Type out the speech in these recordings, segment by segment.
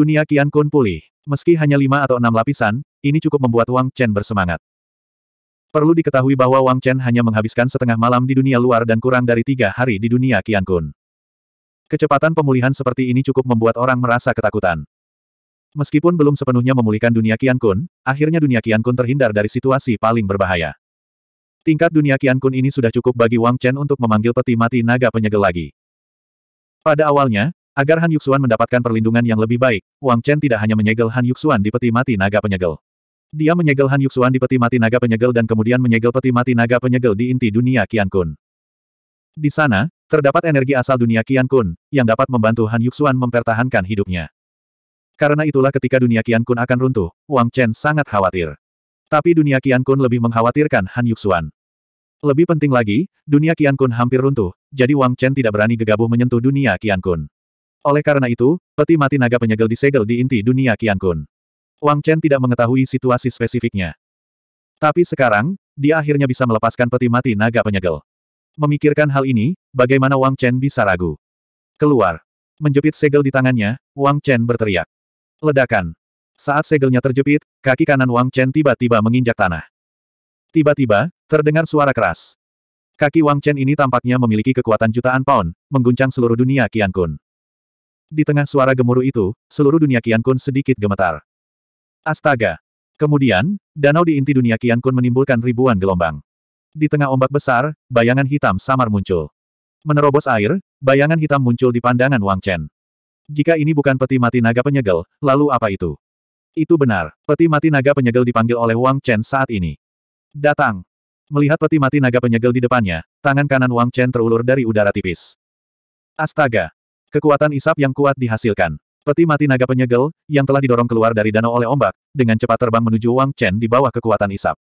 Dunia Kian Kun pulih. Meski hanya lima atau enam lapisan, ini cukup membuat Wang Chen bersemangat. Perlu diketahui bahwa Wang Chen hanya menghabiskan setengah malam di dunia luar dan kurang dari tiga hari di dunia Kian Kun. Kecepatan pemulihan seperti ini cukup membuat orang merasa ketakutan. Meskipun belum sepenuhnya memulihkan dunia Kian Kun, akhirnya dunia Kian Kun terhindar dari situasi paling berbahaya. Tingkat dunia Kian Kun ini sudah cukup bagi Wang Chen untuk memanggil peti mati naga penyegel lagi. Pada awalnya, Agar Han Yuxuan mendapatkan perlindungan yang lebih baik, Wang Chen tidak hanya menyegel Han Yuxuan di peti mati naga penyegel. Dia menyegel Han Yuxuan di peti mati naga penyegel dan kemudian menyegel peti mati naga penyegel di inti dunia Qian Kun. Di sana, terdapat energi asal dunia Qian Kun, yang dapat membantu Han Yuxuan mempertahankan hidupnya. Karena itulah ketika dunia Qian Kun akan runtuh, Wang Chen sangat khawatir. Tapi dunia Qian Kun lebih mengkhawatirkan Han Yuxuan. Lebih penting lagi, dunia Qian Kun hampir runtuh, jadi Wang Chen tidak berani gegabah menyentuh dunia Qian Kun. Oleh karena itu, peti mati naga penyegel disegel di inti dunia Qiankun. Kun. Wang Chen tidak mengetahui situasi spesifiknya. Tapi sekarang, dia akhirnya bisa melepaskan peti mati naga penyegel. Memikirkan hal ini, bagaimana Wang Chen bisa ragu? Keluar. Menjepit segel di tangannya, Wang Chen berteriak. Ledakan. Saat segelnya terjepit, kaki kanan Wang Chen tiba-tiba menginjak tanah. Tiba-tiba, terdengar suara keras. Kaki Wang Chen ini tampaknya memiliki kekuatan jutaan pound, mengguncang seluruh dunia Qiankun. Kun. Di tengah suara gemuruh itu, seluruh dunia Kian Kun sedikit gemetar. Astaga! Kemudian, danau di inti dunia Kian Kun menimbulkan ribuan gelombang. Di tengah ombak besar, bayangan hitam samar muncul. Menerobos air, bayangan hitam muncul di pandangan Wang Chen. Jika ini bukan peti mati naga penyegel, lalu apa itu? Itu benar, peti mati naga penyegel dipanggil oleh Wang Chen saat ini. Datang! Melihat peti mati naga penyegel di depannya, tangan kanan Wang Chen terulur dari udara tipis. Astaga! Kekuatan isap yang kuat dihasilkan. Peti mati naga penyegel, yang telah didorong keluar dari danau oleh ombak, dengan cepat terbang menuju Wang Chen di bawah kekuatan isap.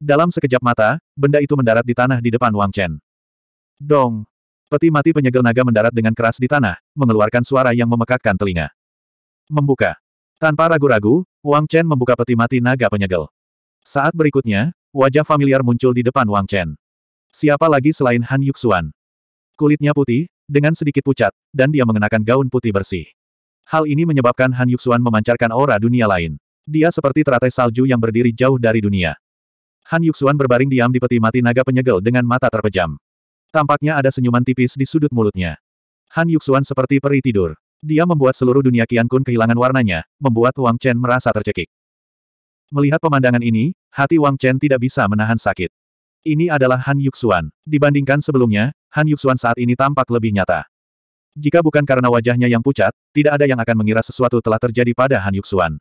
Dalam sekejap mata, benda itu mendarat di tanah di depan Wang Chen. Dong! Peti mati penyegel naga mendarat dengan keras di tanah, mengeluarkan suara yang memekakkan telinga. Membuka. Tanpa ragu-ragu, Wang Chen membuka peti mati naga penyegel. Saat berikutnya, wajah familiar muncul di depan Wang Chen. Siapa lagi selain Han Yuxuan? Kulitnya putih, dengan sedikit pucat, dan dia mengenakan gaun putih bersih. Hal ini menyebabkan Han Yuxuan memancarkan aura dunia lain. Dia seperti teratai salju yang berdiri jauh dari dunia. Han Yuxuan berbaring diam di peti mati naga penyegel dengan mata terpejam. Tampaknya ada senyuman tipis di sudut mulutnya. Han Yuxuan seperti peri tidur. Dia membuat seluruh dunia Qian Kun kehilangan warnanya, membuat Wang Chen merasa tercekik. Melihat pemandangan ini, hati Wang Chen tidak bisa menahan sakit. Ini adalah Han Yuxuan. Dibandingkan sebelumnya, Han Yuxuan saat ini tampak lebih nyata. Jika bukan karena wajahnya yang pucat, tidak ada yang akan mengira sesuatu telah terjadi pada Han Yuxuan.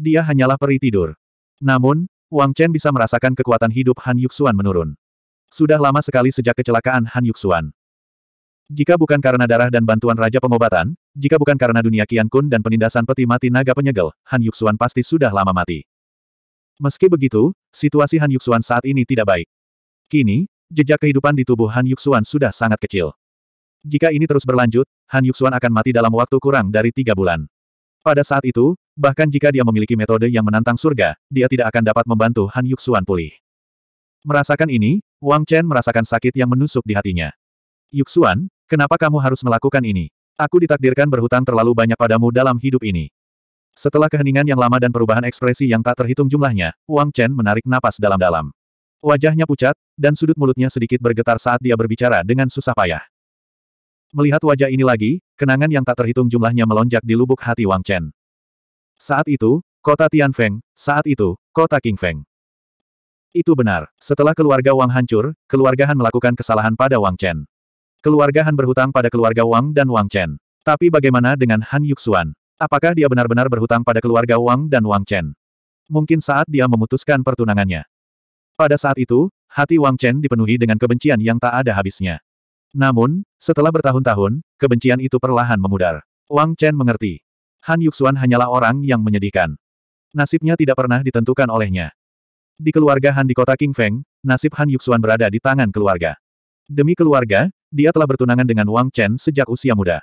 Dia hanyalah peri tidur. Namun, Wang Chen bisa merasakan kekuatan hidup Han Yuxuan menurun. Sudah lama sekali sejak kecelakaan Han Yuxuan. Jika bukan karena darah dan bantuan Raja Pengobatan, jika bukan karena dunia Qian Kun dan penindasan peti mati naga penyegel, Han Yuxuan pasti sudah lama mati. Meski begitu, situasi Han Yuxuan saat ini tidak baik. Kini, jejak kehidupan di tubuh Han Yuxuan sudah sangat kecil. Jika ini terus berlanjut, Han Yuxuan akan mati dalam waktu kurang dari tiga bulan. Pada saat itu, bahkan jika dia memiliki metode yang menantang surga, dia tidak akan dapat membantu Han Yuxuan pulih. Merasakan ini, Wang Chen merasakan sakit yang menusuk di hatinya. Yuxuan, kenapa kamu harus melakukan ini? Aku ditakdirkan berhutang terlalu banyak padamu dalam hidup ini. Setelah keheningan yang lama dan perubahan ekspresi yang tak terhitung jumlahnya, Wang Chen menarik napas dalam-dalam. Wajahnya pucat, dan sudut mulutnya sedikit bergetar saat dia berbicara dengan susah payah. Melihat wajah ini lagi, kenangan yang tak terhitung jumlahnya melonjak di lubuk hati Wang Chen. Saat itu, kota Tianfeng, saat itu, kota Qingfeng. Itu benar. Setelah keluarga Wang hancur, keluarga Han melakukan kesalahan pada Wang Chen. Keluarga Han berhutang pada keluarga Wang dan Wang Chen. Tapi bagaimana dengan Han Yuxuan? Apakah dia benar-benar berhutang pada keluarga Wang dan Wang Chen? Mungkin saat dia memutuskan pertunangannya. Pada saat itu, hati Wang Chen dipenuhi dengan kebencian yang tak ada habisnya. Namun, setelah bertahun-tahun, kebencian itu perlahan memudar. Wang Chen mengerti. Han Yuxuan hanyalah orang yang menyedihkan. Nasibnya tidak pernah ditentukan olehnya. Di keluarga Han di kota King Feng, nasib Han Yuxuan berada di tangan keluarga. Demi keluarga, dia telah bertunangan dengan Wang Chen sejak usia muda.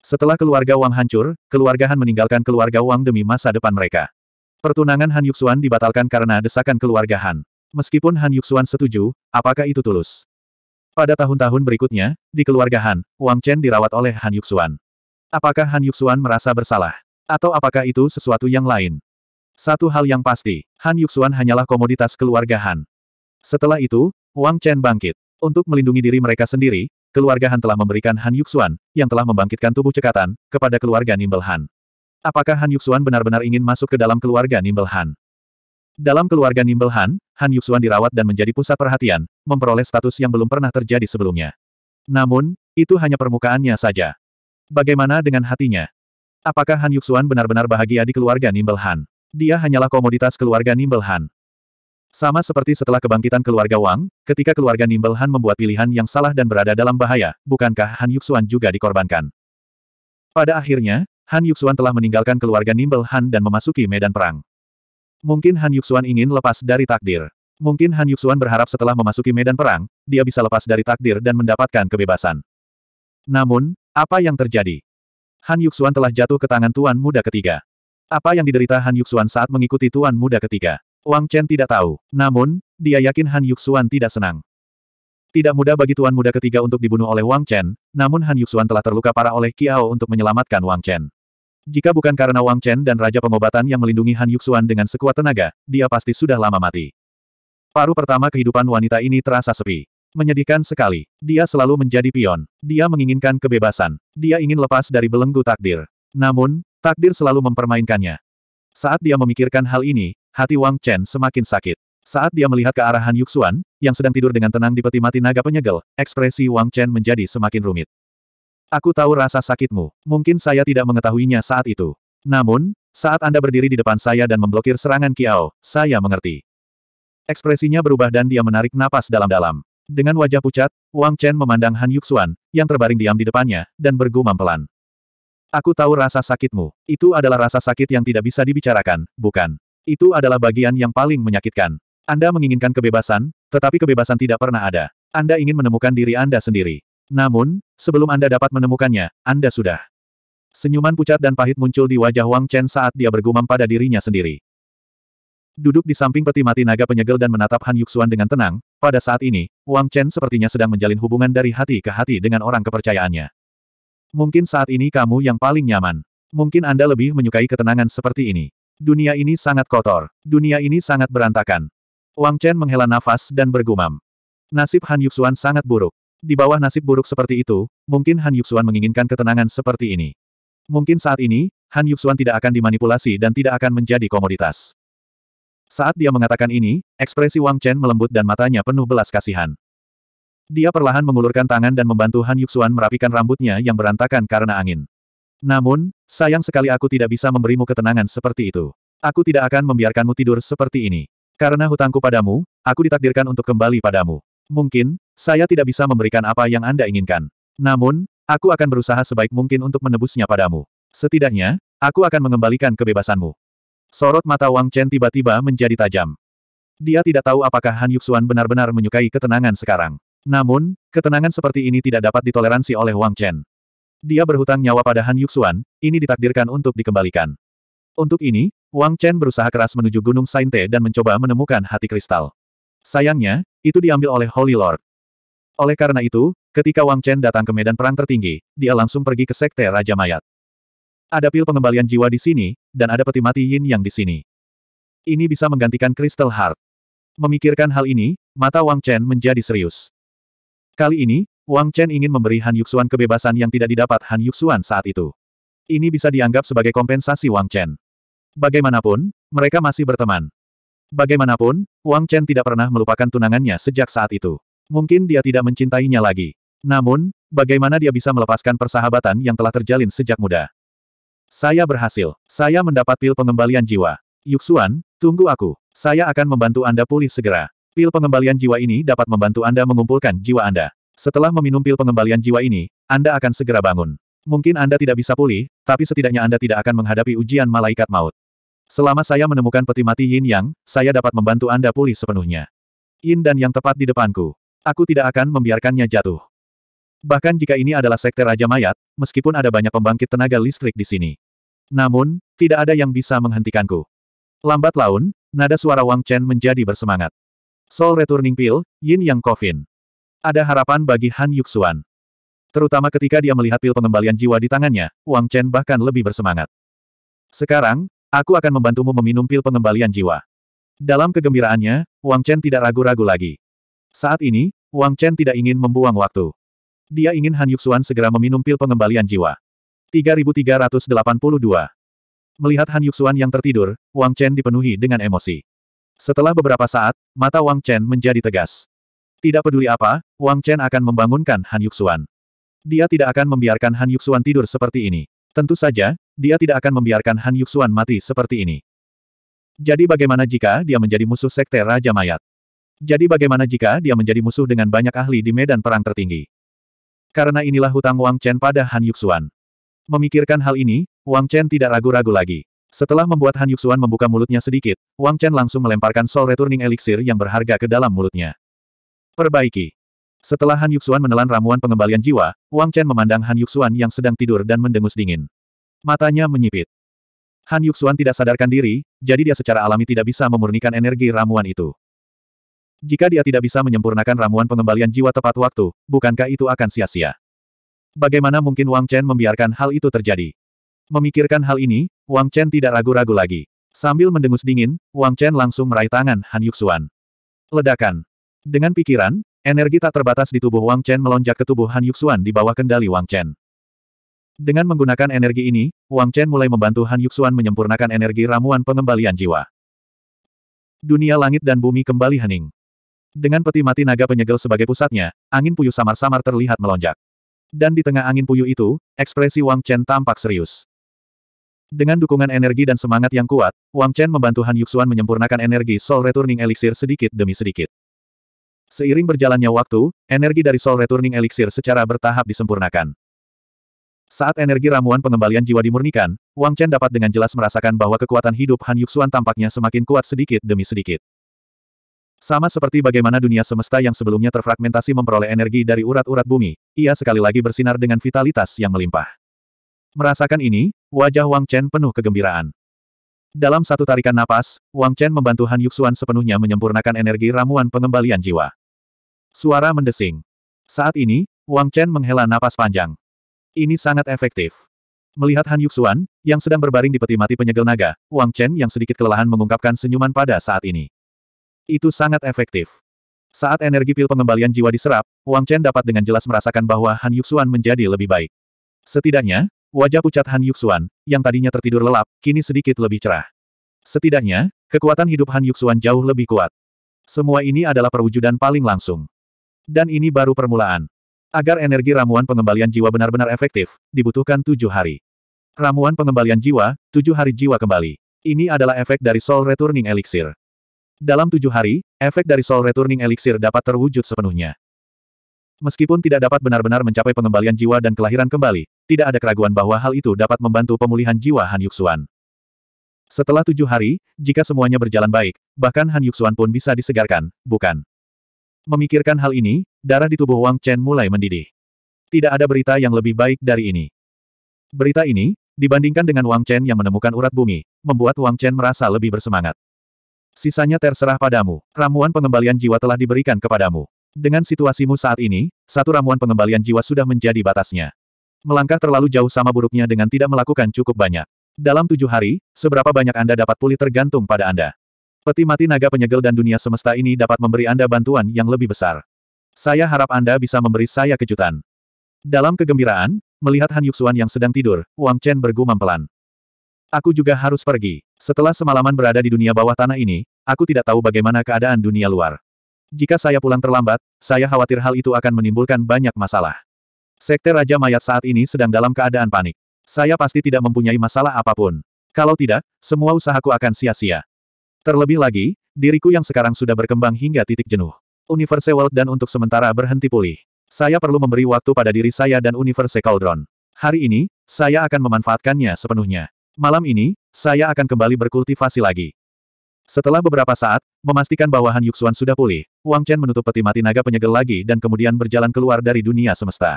Setelah keluarga Wang hancur, keluarga Han meninggalkan keluarga Wang demi masa depan mereka. Pertunangan Han Yuxuan dibatalkan karena desakan keluarga Han. Meskipun Han Yuxuan setuju, apakah itu tulus? Pada tahun-tahun berikutnya, di keluarga Han, Wang Chen dirawat oleh Han Yuxuan. Apakah Han Yuxuan merasa bersalah? Atau apakah itu sesuatu yang lain? Satu hal yang pasti, Han Yuxuan hanyalah komoditas keluarga Han. Setelah itu, Wang Chen bangkit. Untuk melindungi diri mereka sendiri, keluarga Han telah memberikan Han Yuxuan, yang telah membangkitkan tubuh cekatan, kepada keluarga Nimble Han. Apakah Han Yuxuan benar-benar ingin masuk ke dalam keluarga Nimble Han? Dalam keluarga Nimble Han, Han Yuxuan dirawat dan menjadi pusat perhatian, memperoleh status yang belum pernah terjadi sebelumnya. Namun, itu hanya permukaannya saja. Bagaimana dengan hatinya? Apakah Han Yuxuan benar-benar bahagia di keluarga Nimble Han? Dia hanyalah komoditas keluarga Nimble Han. Sama seperti setelah kebangkitan keluarga Wang, ketika keluarga Nimble Han membuat pilihan yang salah dan berada dalam bahaya, bukankah Han Yuxuan juga dikorbankan? Pada akhirnya, Han Yuxuan telah meninggalkan keluarga Nimble Han dan memasuki medan perang. Mungkin Han Yuxuan ingin lepas dari takdir. Mungkin Han Yuxuan berharap setelah memasuki medan perang, dia bisa lepas dari takdir dan mendapatkan kebebasan. Namun, apa yang terjadi? Han Yuxuan telah jatuh ke tangan Tuan Muda ketiga. Apa yang diderita Han Yuxuan saat mengikuti Tuan Muda ketiga? Wang Chen tidak tahu. Namun, dia yakin Han Yuxuan tidak senang. Tidak mudah bagi Tuan Muda ketiga untuk dibunuh oleh Wang Chen, namun Han Yuxuan telah terluka parah oleh Qiao untuk menyelamatkan Wang Chen. Jika bukan karena Wang Chen dan Raja Pengobatan yang melindungi Han Yuxuan dengan sekuat tenaga, dia pasti sudah lama mati. Paru pertama kehidupan wanita ini terasa sepi. Menyedihkan sekali. Dia selalu menjadi pion. Dia menginginkan kebebasan. Dia ingin lepas dari belenggu takdir. Namun, takdir selalu mempermainkannya. Saat dia memikirkan hal ini, hati Wang Chen semakin sakit. Saat dia melihat ke arah Han Yuxuan, yang sedang tidur dengan tenang di peti mati naga penyegel, ekspresi Wang Chen menjadi semakin rumit. Aku tahu rasa sakitmu. Mungkin saya tidak mengetahuinya saat itu. Namun, saat Anda berdiri di depan saya dan memblokir serangan Kiao, saya mengerti. Ekspresinya berubah dan dia menarik napas dalam-dalam. Dengan wajah pucat, Wang Chen memandang Han Yuxuan, yang terbaring diam di depannya, dan bergumam pelan. Aku tahu rasa sakitmu. Itu adalah rasa sakit yang tidak bisa dibicarakan, bukan? Itu adalah bagian yang paling menyakitkan. Anda menginginkan kebebasan, tetapi kebebasan tidak pernah ada. Anda ingin menemukan diri Anda sendiri. Namun, sebelum Anda dapat menemukannya, Anda sudah. Senyuman pucat dan pahit muncul di wajah Wang Chen saat dia bergumam pada dirinya sendiri. Duduk di samping peti mati naga penyegel dan menatap Han Yuxuan dengan tenang, pada saat ini, Wang Chen sepertinya sedang menjalin hubungan dari hati ke hati dengan orang kepercayaannya. Mungkin saat ini kamu yang paling nyaman. Mungkin Anda lebih menyukai ketenangan seperti ini. Dunia ini sangat kotor. Dunia ini sangat berantakan. Wang Chen menghela nafas dan bergumam. Nasib Han Yuxuan sangat buruk. Di bawah nasib buruk seperti itu, mungkin Han Yuxuan menginginkan ketenangan seperti ini. Mungkin saat ini, Han Yuxuan tidak akan dimanipulasi dan tidak akan menjadi komoditas. Saat dia mengatakan ini, ekspresi Wang Chen melembut dan matanya penuh belas kasihan. Dia perlahan mengulurkan tangan dan membantu Han Yuxuan merapikan rambutnya yang berantakan karena angin. Namun, sayang sekali aku tidak bisa memberimu ketenangan seperti itu. Aku tidak akan membiarkanmu tidur seperti ini. Karena hutangku padamu, aku ditakdirkan untuk kembali padamu. Mungkin, saya tidak bisa memberikan apa yang Anda inginkan. Namun, aku akan berusaha sebaik mungkin untuk menebusnya padamu. Setidaknya, aku akan mengembalikan kebebasanmu. Sorot mata Wang Chen tiba-tiba menjadi tajam. Dia tidak tahu apakah Han Yuxuan benar-benar menyukai ketenangan sekarang. Namun, ketenangan seperti ini tidak dapat ditoleransi oleh Wang Chen. Dia berhutang nyawa pada Han Yuxuan, ini ditakdirkan untuk dikembalikan. Untuk ini, Wang Chen berusaha keras menuju Gunung Sainte dan mencoba menemukan hati kristal. Sayangnya, itu diambil oleh Holy Lord. Oleh karena itu, ketika Wang Chen datang ke medan perang tertinggi, dia langsung pergi ke Sekte Raja Mayat. Ada pil pengembalian jiwa di sini, dan ada peti mati yin yang di sini. Ini bisa menggantikan Crystal Heart. Memikirkan hal ini, mata Wang Chen menjadi serius. Kali ini, Wang Chen ingin memberi Han Yuxuan kebebasan yang tidak didapat Han Yuxuan saat itu. Ini bisa dianggap sebagai kompensasi Wang Chen. Bagaimanapun, mereka masih berteman. Bagaimanapun, Wang Chen tidak pernah melupakan tunangannya sejak saat itu. Mungkin dia tidak mencintainya lagi. Namun, bagaimana dia bisa melepaskan persahabatan yang telah terjalin sejak muda? Saya berhasil. Saya mendapat pil pengembalian jiwa. Yuxuan, tunggu aku. Saya akan membantu Anda pulih segera. Pil pengembalian jiwa ini dapat membantu Anda mengumpulkan jiwa Anda. Setelah meminum pil pengembalian jiwa ini, Anda akan segera bangun. Mungkin Anda tidak bisa pulih, tapi setidaknya Anda tidak akan menghadapi ujian malaikat maut. Selama saya menemukan peti mati Yin Yang, saya dapat membantu Anda pulih sepenuhnya. Yin dan Yang tepat di depanku. Aku tidak akan membiarkannya jatuh. Bahkan jika ini adalah sekte Raja Mayat, meskipun ada banyak pembangkit tenaga listrik di sini. Namun, tidak ada yang bisa menghentikanku. Lambat laun, nada suara Wang Chen menjadi bersemangat. Soul Returning Pill, Yin Yang Coffin. Ada harapan bagi Han Yuxuan. Terutama ketika dia melihat pil pengembalian jiwa di tangannya, Wang Chen bahkan lebih bersemangat. Sekarang, Aku akan membantumu meminum pil pengembalian jiwa. Dalam kegembiraannya, Wang Chen tidak ragu-ragu lagi. Saat ini, Wang Chen tidak ingin membuang waktu. Dia ingin Han Yuxuan segera meminum pil pengembalian jiwa. 3382 Melihat Han Yuxuan yang tertidur, Wang Chen dipenuhi dengan emosi. Setelah beberapa saat, mata Wang Chen menjadi tegas. Tidak peduli apa, Wang Chen akan membangunkan Han Yuxuan. Dia tidak akan membiarkan Han Yuxuan tidur seperti ini. Tentu saja, dia tidak akan membiarkan Han Yuxuan mati seperti ini. Jadi bagaimana jika dia menjadi musuh Sekte Raja Mayat? Jadi bagaimana jika dia menjadi musuh dengan banyak ahli di medan perang tertinggi? Karena inilah hutang Wang Chen pada Han Yuxuan. Memikirkan hal ini, Wang Chen tidak ragu-ragu lagi. Setelah membuat Han Yuxuan membuka mulutnya sedikit, Wang Chen langsung melemparkan Soul Returning Elixir yang berharga ke dalam mulutnya. Perbaiki. Setelah Han Yuxuan menelan ramuan pengembalian jiwa, Wang Chen memandang Han Yuxuan yang sedang tidur dan mendengus dingin. Matanya menyipit. Han Yuxuan tidak sadarkan diri, jadi dia secara alami tidak bisa memurnikan energi ramuan itu. Jika dia tidak bisa menyempurnakan ramuan pengembalian jiwa tepat waktu, bukankah itu akan sia-sia? Bagaimana mungkin Wang Chen membiarkan hal itu terjadi? Memikirkan hal ini, Wang Chen tidak ragu-ragu lagi. Sambil mendengus dingin, Wang Chen langsung meraih tangan Han Yuxuan. Ledakan. Dengan pikiran, Energi tak terbatas di tubuh Wang Chen melonjak ke tubuh Han Yuxuan di bawah kendali Wang Chen. Dengan menggunakan energi ini, Wang Chen mulai membantu Han Yuxuan menyempurnakan energi ramuan pengembalian jiwa. Dunia langit dan bumi kembali hening. Dengan peti mati naga penyegel sebagai pusatnya, angin puyuh samar-samar terlihat melonjak. Dan di tengah angin puyuh itu, ekspresi Wang Chen tampak serius. Dengan dukungan energi dan semangat yang kuat, Wang Chen membantu Han Yuxuan menyempurnakan energi Soul Returning Elixir sedikit demi sedikit. Seiring berjalannya waktu, energi dari Soul Returning Elixir secara bertahap disempurnakan. Saat energi ramuan pengembalian jiwa dimurnikan, Wang Chen dapat dengan jelas merasakan bahwa kekuatan hidup Han Yuxuan tampaknya semakin kuat sedikit demi sedikit. Sama seperti bagaimana dunia semesta yang sebelumnya terfragmentasi memperoleh energi dari urat-urat bumi, ia sekali lagi bersinar dengan vitalitas yang melimpah. Merasakan ini, wajah Wang Chen penuh kegembiraan. Dalam satu tarikan napas, Wang Chen membantu Han Yuxuan sepenuhnya menyempurnakan energi ramuan pengembalian jiwa. Suara mendesing. Saat ini, Wang Chen menghela napas panjang. Ini sangat efektif. Melihat Han Yuxuan, yang sedang berbaring di peti mati penyegel naga, Wang Chen yang sedikit kelelahan mengungkapkan senyuman pada saat ini. Itu sangat efektif. Saat energi pil pengembalian jiwa diserap, Wang Chen dapat dengan jelas merasakan bahwa Han Yuxuan menjadi lebih baik. Setidaknya, wajah pucat Han Yuxuan, yang tadinya tertidur lelap, kini sedikit lebih cerah. Setidaknya, kekuatan hidup Han Yuxuan jauh lebih kuat. Semua ini adalah perwujudan paling langsung. Dan ini baru permulaan. Agar energi ramuan pengembalian jiwa benar-benar efektif, dibutuhkan tujuh hari. Ramuan pengembalian jiwa, tujuh hari jiwa kembali. Ini adalah efek dari Soul Returning Elixir. Dalam tujuh hari, efek dari Soul Returning Elixir dapat terwujud sepenuhnya. Meskipun tidak dapat benar-benar mencapai pengembalian jiwa dan kelahiran kembali, tidak ada keraguan bahwa hal itu dapat membantu pemulihan jiwa Han Yuxuan. Setelah tujuh hari, jika semuanya berjalan baik, bahkan Han Yuxuan pun bisa disegarkan, bukan? Memikirkan hal ini, darah di tubuh Wang Chen mulai mendidih. Tidak ada berita yang lebih baik dari ini. Berita ini, dibandingkan dengan Wang Chen yang menemukan urat bumi, membuat Wang Chen merasa lebih bersemangat. Sisanya terserah padamu, ramuan pengembalian jiwa telah diberikan kepadamu. Dengan situasimu saat ini, satu ramuan pengembalian jiwa sudah menjadi batasnya. Melangkah terlalu jauh sama buruknya dengan tidak melakukan cukup banyak. Dalam tujuh hari, seberapa banyak Anda dapat pulih tergantung pada Anda. Peti mati naga penyegel dan dunia semesta ini dapat memberi Anda bantuan yang lebih besar. Saya harap Anda bisa memberi saya kejutan. Dalam kegembiraan, melihat Han Yuxuan yang sedang tidur, Wang Chen bergumam pelan. Aku juga harus pergi. Setelah semalaman berada di dunia bawah tanah ini, aku tidak tahu bagaimana keadaan dunia luar. Jika saya pulang terlambat, saya khawatir hal itu akan menimbulkan banyak masalah. Sekte Raja Mayat saat ini sedang dalam keadaan panik. Saya pasti tidak mempunyai masalah apapun. Kalau tidak, semua usahaku akan sia-sia. Terlebih lagi, diriku yang sekarang sudah berkembang hingga titik jenuh. Universe World dan untuk sementara berhenti pulih. Saya perlu memberi waktu pada diri saya dan Universe Cauldron. Hari ini, saya akan memanfaatkannya sepenuhnya. Malam ini, saya akan kembali berkultivasi lagi. Setelah beberapa saat, memastikan bahwa Han Yuxuan sudah pulih, Wang Chen menutup peti mati naga penyegel lagi dan kemudian berjalan keluar dari dunia semesta.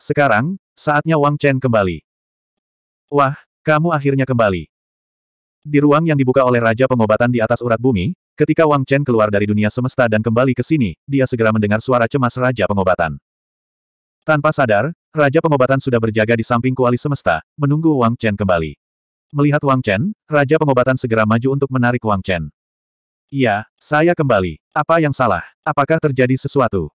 Sekarang, saatnya Wang Chen kembali. Wah, kamu akhirnya kembali. Di ruang yang dibuka oleh Raja Pengobatan di atas urat bumi, ketika Wang Chen keluar dari dunia semesta dan kembali ke sini, dia segera mendengar suara cemas Raja Pengobatan. Tanpa sadar, Raja Pengobatan sudah berjaga di samping kuali semesta, menunggu Wang Chen kembali. Melihat Wang Chen, Raja Pengobatan segera maju untuk menarik Wang Chen. Iya, saya kembali. Apa yang salah? Apakah terjadi sesuatu?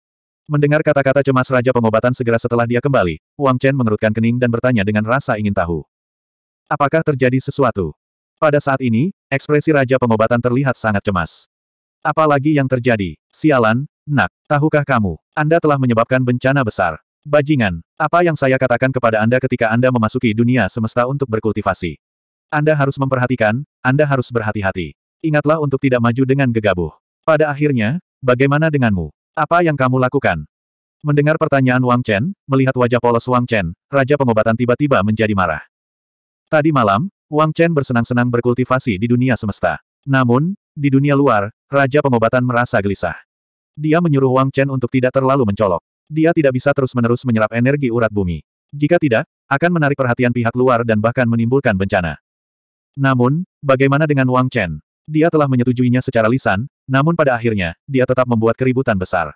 Mendengar kata-kata cemas Raja Pengobatan segera setelah dia kembali, Wang Chen mengerutkan kening dan bertanya dengan rasa ingin tahu. Apakah terjadi sesuatu? Pada saat ini, ekspresi Raja Pengobatan terlihat sangat cemas. Apalagi yang terjadi? Sialan, nak, tahukah kamu? Anda telah menyebabkan bencana besar. Bajingan, apa yang saya katakan kepada Anda ketika Anda memasuki dunia semesta untuk berkultivasi? Anda harus memperhatikan, Anda harus berhati-hati. Ingatlah untuk tidak maju dengan gegabah. Pada akhirnya, bagaimana denganmu? Apa yang kamu lakukan? Mendengar pertanyaan Wang Chen, melihat wajah polos Wang Chen, Raja Pengobatan tiba-tiba menjadi marah. Tadi malam, Wang Chen bersenang-senang berkultivasi di dunia semesta. Namun, di dunia luar, Raja Pengobatan merasa gelisah. Dia menyuruh Wang Chen untuk tidak terlalu mencolok. Dia tidak bisa terus-menerus menyerap energi urat bumi. Jika tidak, akan menarik perhatian pihak luar dan bahkan menimbulkan bencana. Namun, bagaimana dengan Wang Chen? Dia telah menyetujuinya secara lisan, namun pada akhirnya, dia tetap membuat keributan besar.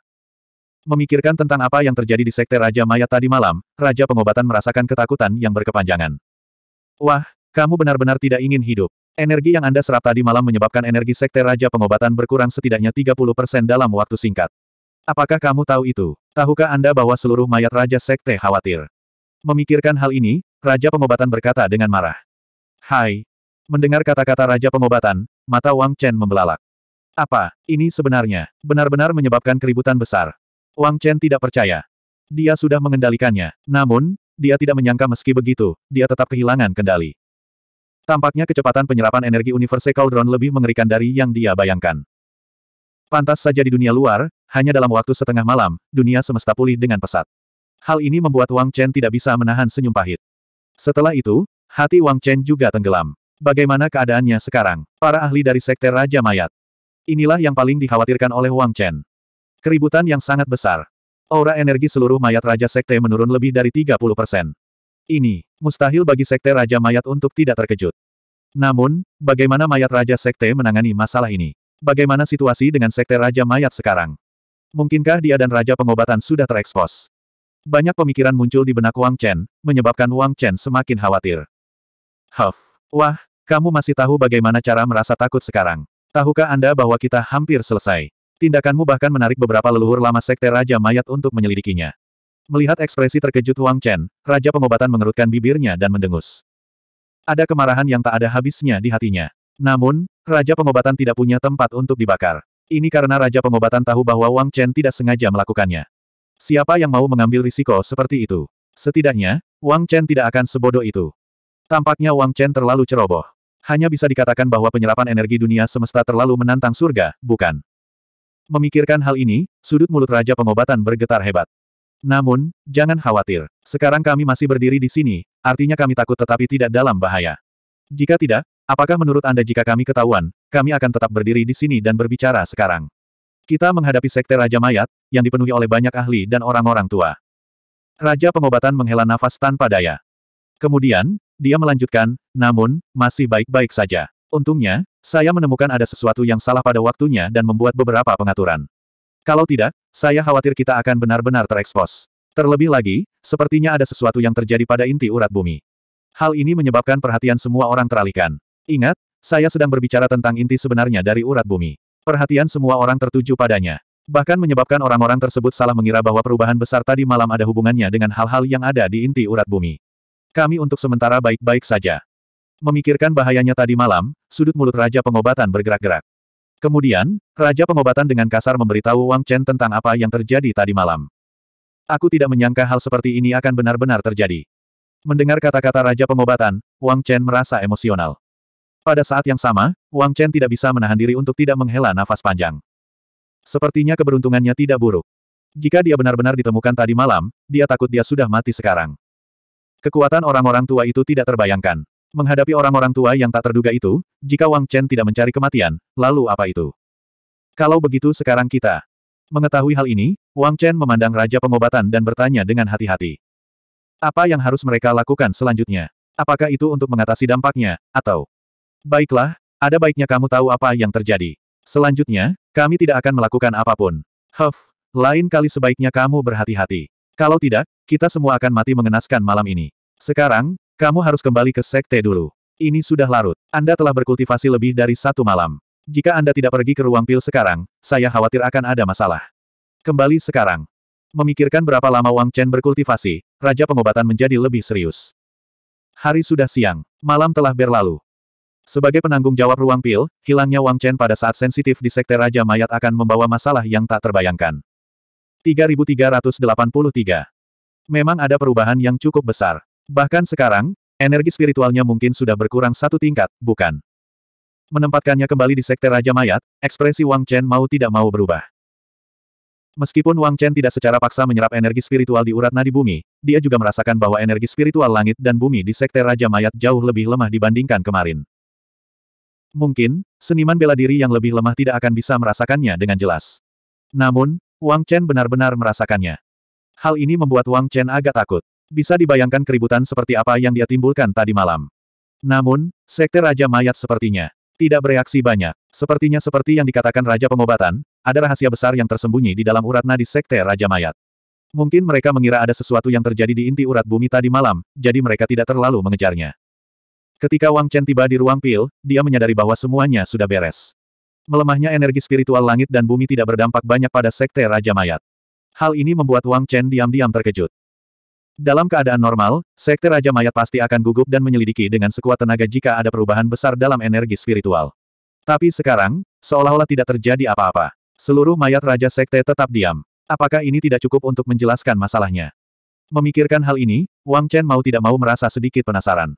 Memikirkan tentang apa yang terjadi di Sekte Raja Mayat tadi malam, Raja Pengobatan merasakan ketakutan yang berkepanjangan. Wah, kamu benar-benar tidak ingin hidup. Energi yang Anda serap tadi malam menyebabkan energi sekte Raja Pengobatan berkurang setidaknya 30% dalam waktu singkat. Apakah kamu tahu itu? Tahukah Anda bahwa seluruh mayat Raja Sekte khawatir? Memikirkan hal ini, Raja Pengobatan berkata dengan marah. Hai. Mendengar kata-kata Raja Pengobatan, mata Wang Chen membelalak. Apa, ini sebenarnya, benar-benar menyebabkan keributan besar. Wang Chen tidak percaya. Dia sudah mengendalikannya, namun, dia tidak menyangka meski begitu, dia tetap kehilangan kendali. Tampaknya kecepatan penyerapan energi Universe Cauldron lebih mengerikan dari yang dia bayangkan. Pantas saja di dunia luar, hanya dalam waktu setengah malam, dunia semesta pulih dengan pesat. Hal ini membuat Wang Chen tidak bisa menahan senyum pahit. Setelah itu, hati Wang Chen juga tenggelam. Bagaimana keadaannya sekarang? Para ahli dari Sekte Raja Mayat. Inilah yang paling dikhawatirkan oleh Wang Chen. Keributan yang sangat besar. Aura energi seluruh mayat Raja Sekte menurun lebih dari 30 persen. Ini, mustahil bagi Sekte Raja Mayat untuk tidak terkejut. Namun, bagaimana mayat Raja Sekte menangani masalah ini? Bagaimana situasi dengan Sekte Raja Mayat sekarang? Mungkinkah dia dan Raja Pengobatan sudah terekspos? Banyak pemikiran muncul di benak Wang Chen, menyebabkan Wang Chen semakin khawatir. Huff, wah, kamu masih tahu bagaimana cara merasa takut sekarang. Tahukah Anda bahwa kita hampir selesai? Tindakanmu bahkan menarik beberapa leluhur lama Sekte Raja Mayat untuk menyelidikinya. Melihat ekspresi terkejut Wang Chen, Raja Pengobatan mengerutkan bibirnya dan mendengus. Ada kemarahan yang tak ada habisnya di hatinya. Namun, Raja Pengobatan tidak punya tempat untuk dibakar. Ini karena Raja Pengobatan tahu bahwa Wang Chen tidak sengaja melakukannya. Siapa yang mau mengambil risiko seperti itu? Setidaknya, Wang Chen tidak akan sebodoh itu. Tampaknya Wang Chen terlalu ceroboh. Hanya bisa dikatakan bahwa penyerapan energi dunia semesta terlalu menantang surga, bukan? Memikirkan hal ini, sudut mulut Raja Pengobatan bergetar hebat. Namun, jangan khawatir. Sekarang kami masih berdiri di sini, artinya kami takut tetapi tidak dalam bahaya. Jika tidak, apakah menurut Anda jika kami ketahuan, kami akan tetap berdiri di sini dan berbicara sekarang? Kita menghadapi sekte Raja Mayat, yang dipenuhi oleh banyak ahli dan orang-orang tua. Raja pengobatan menghela nafas tanpa daya. Kemudian, dia melanjutkan, namun, masih baik-baik saja. Untungnya, saya menemukan ada sesuatu yang salah pada waktunya dan membuat beberapa pengaturan. Kalau tidak, saya khawatir kita akan benar-benar terekspos. Terlebih lagi, sepertinya ada sesuatu yang terjadi pada inti urat bumi. Hal ini menyebabkan perhatian semua orang teralihkan. Ingat, saya sedang berbicara tentang inti sebenarnya dari urat bumi. Perhatian semua orang tertuju padanya. Bahkan menyebabkan orang-orang tersebut salah mengira bahwa perubahan besar tadi malam ada hubungannya dengan hal-hal yang ada di inti urat bumi. Kami untuk sementara baik-baik saja. Memikirkan bahayanya tadi malam, sudut mulut Raja Pengobatan bergerak-gerak. Kemudian, Raja Pengobatan dengan kasar memberitahu Wang Chen tentang apa yang terjadi tadi malam. Aku tidak menyangka hal seperti ini akan benar-benar terjadi. Mendengar kata-kata Raja Pengobatan, Wang Chen merasa emosional. Pada saat yang sama, Wang Chen tidak bisa menahan diri untuk tidak menghela nafas panjang. Sepertinya keberuntungannya tidak buruk. Jika dia benar-benar ditemukan tadi malam, dia takut dia sudah mati sekarang. Kekuatan orang-orang tua itu tidak terbayangkan. Menghadapi orang-orang tua yang tak terduga itu, jika Wang Chen tidak mencari kematian, lalu apa itu? Kalau begitu sekarang kita. Mengetahui hal ini, Wang Chen memandang Raja Pengobatan dan bertanya dengan hati-hati. Apa yang harus mereka lakukan selanjutnya? Apakah itu untuk mengatasi dampaknya, atau? Baiklah, ada baiknya kamu tahu apa yang terjadi. Selanjutnya, kami tidak akan melakukan apapun. Huff, lain kali sebaiknya kamu berhati-hati. Kalau tidak, kita semua akan mati mengenaskan malam ini. Sekarang, kamu harus kembali ke sekte dulu. Ini sudah larut. Anda telah berkultivasi lebih dari satu malam. Jika Anda tidak pergi ke ruang pil sekarang, saya khawatir akan ada masalah. Kembali sekarang. Memikirkan berapa lama Wang Chen berkultivasi, Raja Pengobatan menjadi lebih serius. Hari sudah siang, malam telah berlalu. Sebagai penanggung jawab ruang pil, hilangnya Wang Chen pada saat sensitif di Sekte Raja Mayat akan membawa masalah yang tak terbayangkan. 3383 Memang ada perubahan yang cukup besar. Bahkan sekarang, energi spiritualnya mungkin sudah berkurang satu tingkat, bukan? Menempatkannya kembali di Sekte Raja Mayat, ekspresi Wang Chen mau tidak mau berubah. Meskipun Wang Chen tidak secara paksa menyerap energi spiritual di urat nadi bumi, dia juga merasakan bahwa energi spiritual langit dan bumi di Sekte Raja Mayat jauh lebih lemah dibandingkan kemarin. Mungkin, seniman bela diri yang lebih lemah tidak akan bisa merasakannya dengan jelas. Namun, Wang Chen benar-benar merasakannya. Hal ini membuat Wang Chen agak takut. Bisa dibayangkan keributan seperti apa yang dia timbulkan tadi malam. Namun, sekte Raja Mayat sepertinya tidak bereaksi banyak. Sepertinya seperti yang dikatakan Raja Pengobatan, ada rahasia besar yang tersembunyi di dalam urat nadi sekte Raja Mayat. Mungkin mereka mengira ada sesuatu yang terjadi di inti urat bumi tadi malam, jadi mereka tidak terlalu mengejarnya. Ketika Wang Chen tiba di ruang pil, dia menyadari bahwa semuanya sudah beres. Melemahnya energi spiritual langit dan bumi tidak berdampak banyak pada sekte Raja Mayat. Hal ini membuat Wang Chen diam-diam terkejut. Dalam keadaan normal, sekte Raja Mayat pasti akan gugup dan menyelidiki dengan sekuat tenaga jika ada perubahan besar dalam energi spiritual. Tapi sekarang, seolah-olah tidak terjadi apa-apa. Seluruh mayat Raja Sekte tetap diam. Apakah ini tidak cukup untuk menjelaskan masalahnya? Memikirkan hal ini, Wang Chen mau tidak mau merasa sedikit penasaran.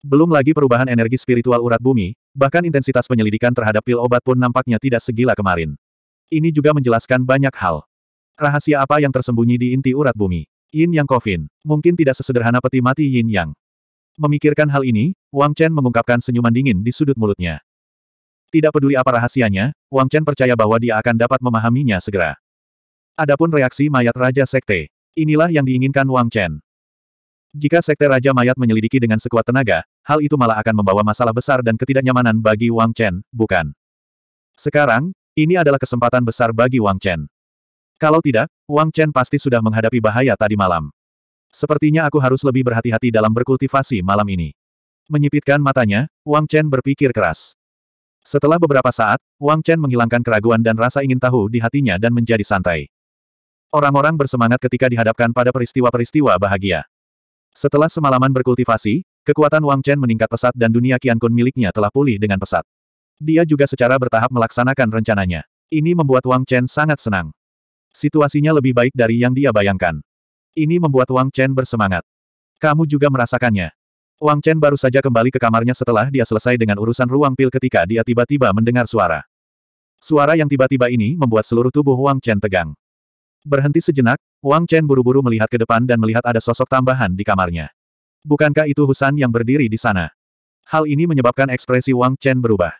Belum lagi perubahan energi spiritual urat bumi, bahkan intensitas penyelidikan terhadap pil obat pun nampaknya tidak segila kemarin. Ini juga menjelaskan banyak hal. Rahasia apa yang tersembunyi di inti urat bumi? Yin Yang Coffin. Mungkin tidak sesederhana peti mati Yin Yang. Memikirkan hal ini, Wang Chen mengungkapkan senyuman dingin di sudut mulutnya. Tidak peduli apa rahasianya, Wang Chen percaya bahwa dia akan dapat memahaminya segera. Adapun reaksi mayat Raja Sekte. Inilah yang diinginkan Wang Chen. Jika Sekte Raja Mayat menyelidiki dengan sekuat tenaga, hal itu malah akan membawa masalah besar dan ketidaknyamanan bagi Wang Chen, bukan? Sekarang, ini adalah kesempatan besar bagi Wang Chen. Kalau tidak, Wang Chen pasti sudah menghadapi bahaya tadi malam. Sepertinya aku harus lebih berhati-hati dalam berkultivasi malam ini. Menyipitkan matanya, Wang Chen berpikir keras. Setelah beberapa saat, Wang Chen menghilangkan keraguan dan rasa ingin tahu di hatinya dan menjadi santai. Orang-orang bersemangat ketika dihadapkan pada peristiwa-peristiwa bahagia. Setelah semalaman berkultivasi, kekuatan Wang Chen meningkat pesat dan dunia Qian Kun miliknya telah pulih dengan pesat. Dia juga secara bertahap melaksanakan rencananya. Ini membuat Wang Chen sangat senang. Situasinya lebih baik dari yang dia bayangkan. Ini membuat Wang Chen bersemangat. Kamu juga merasakannya. Wang Chen baru saja kembali ke kamarnya setelah dia selesai dengan urusan ruang pil ketika dia tiba-tiba mendengar suara. Suara yang tiba-tiba ini membuat seluruh tubuh Wang Chen tegang. Berhenti sejenak, Wang Chen buru-buru melihat ke depan dan melihat ada sosok tambahan di kamarnya. Bukankah itu Husan yang berdiri di sana? Hal ini menyebabkan ekspresi Wang Chen berubah.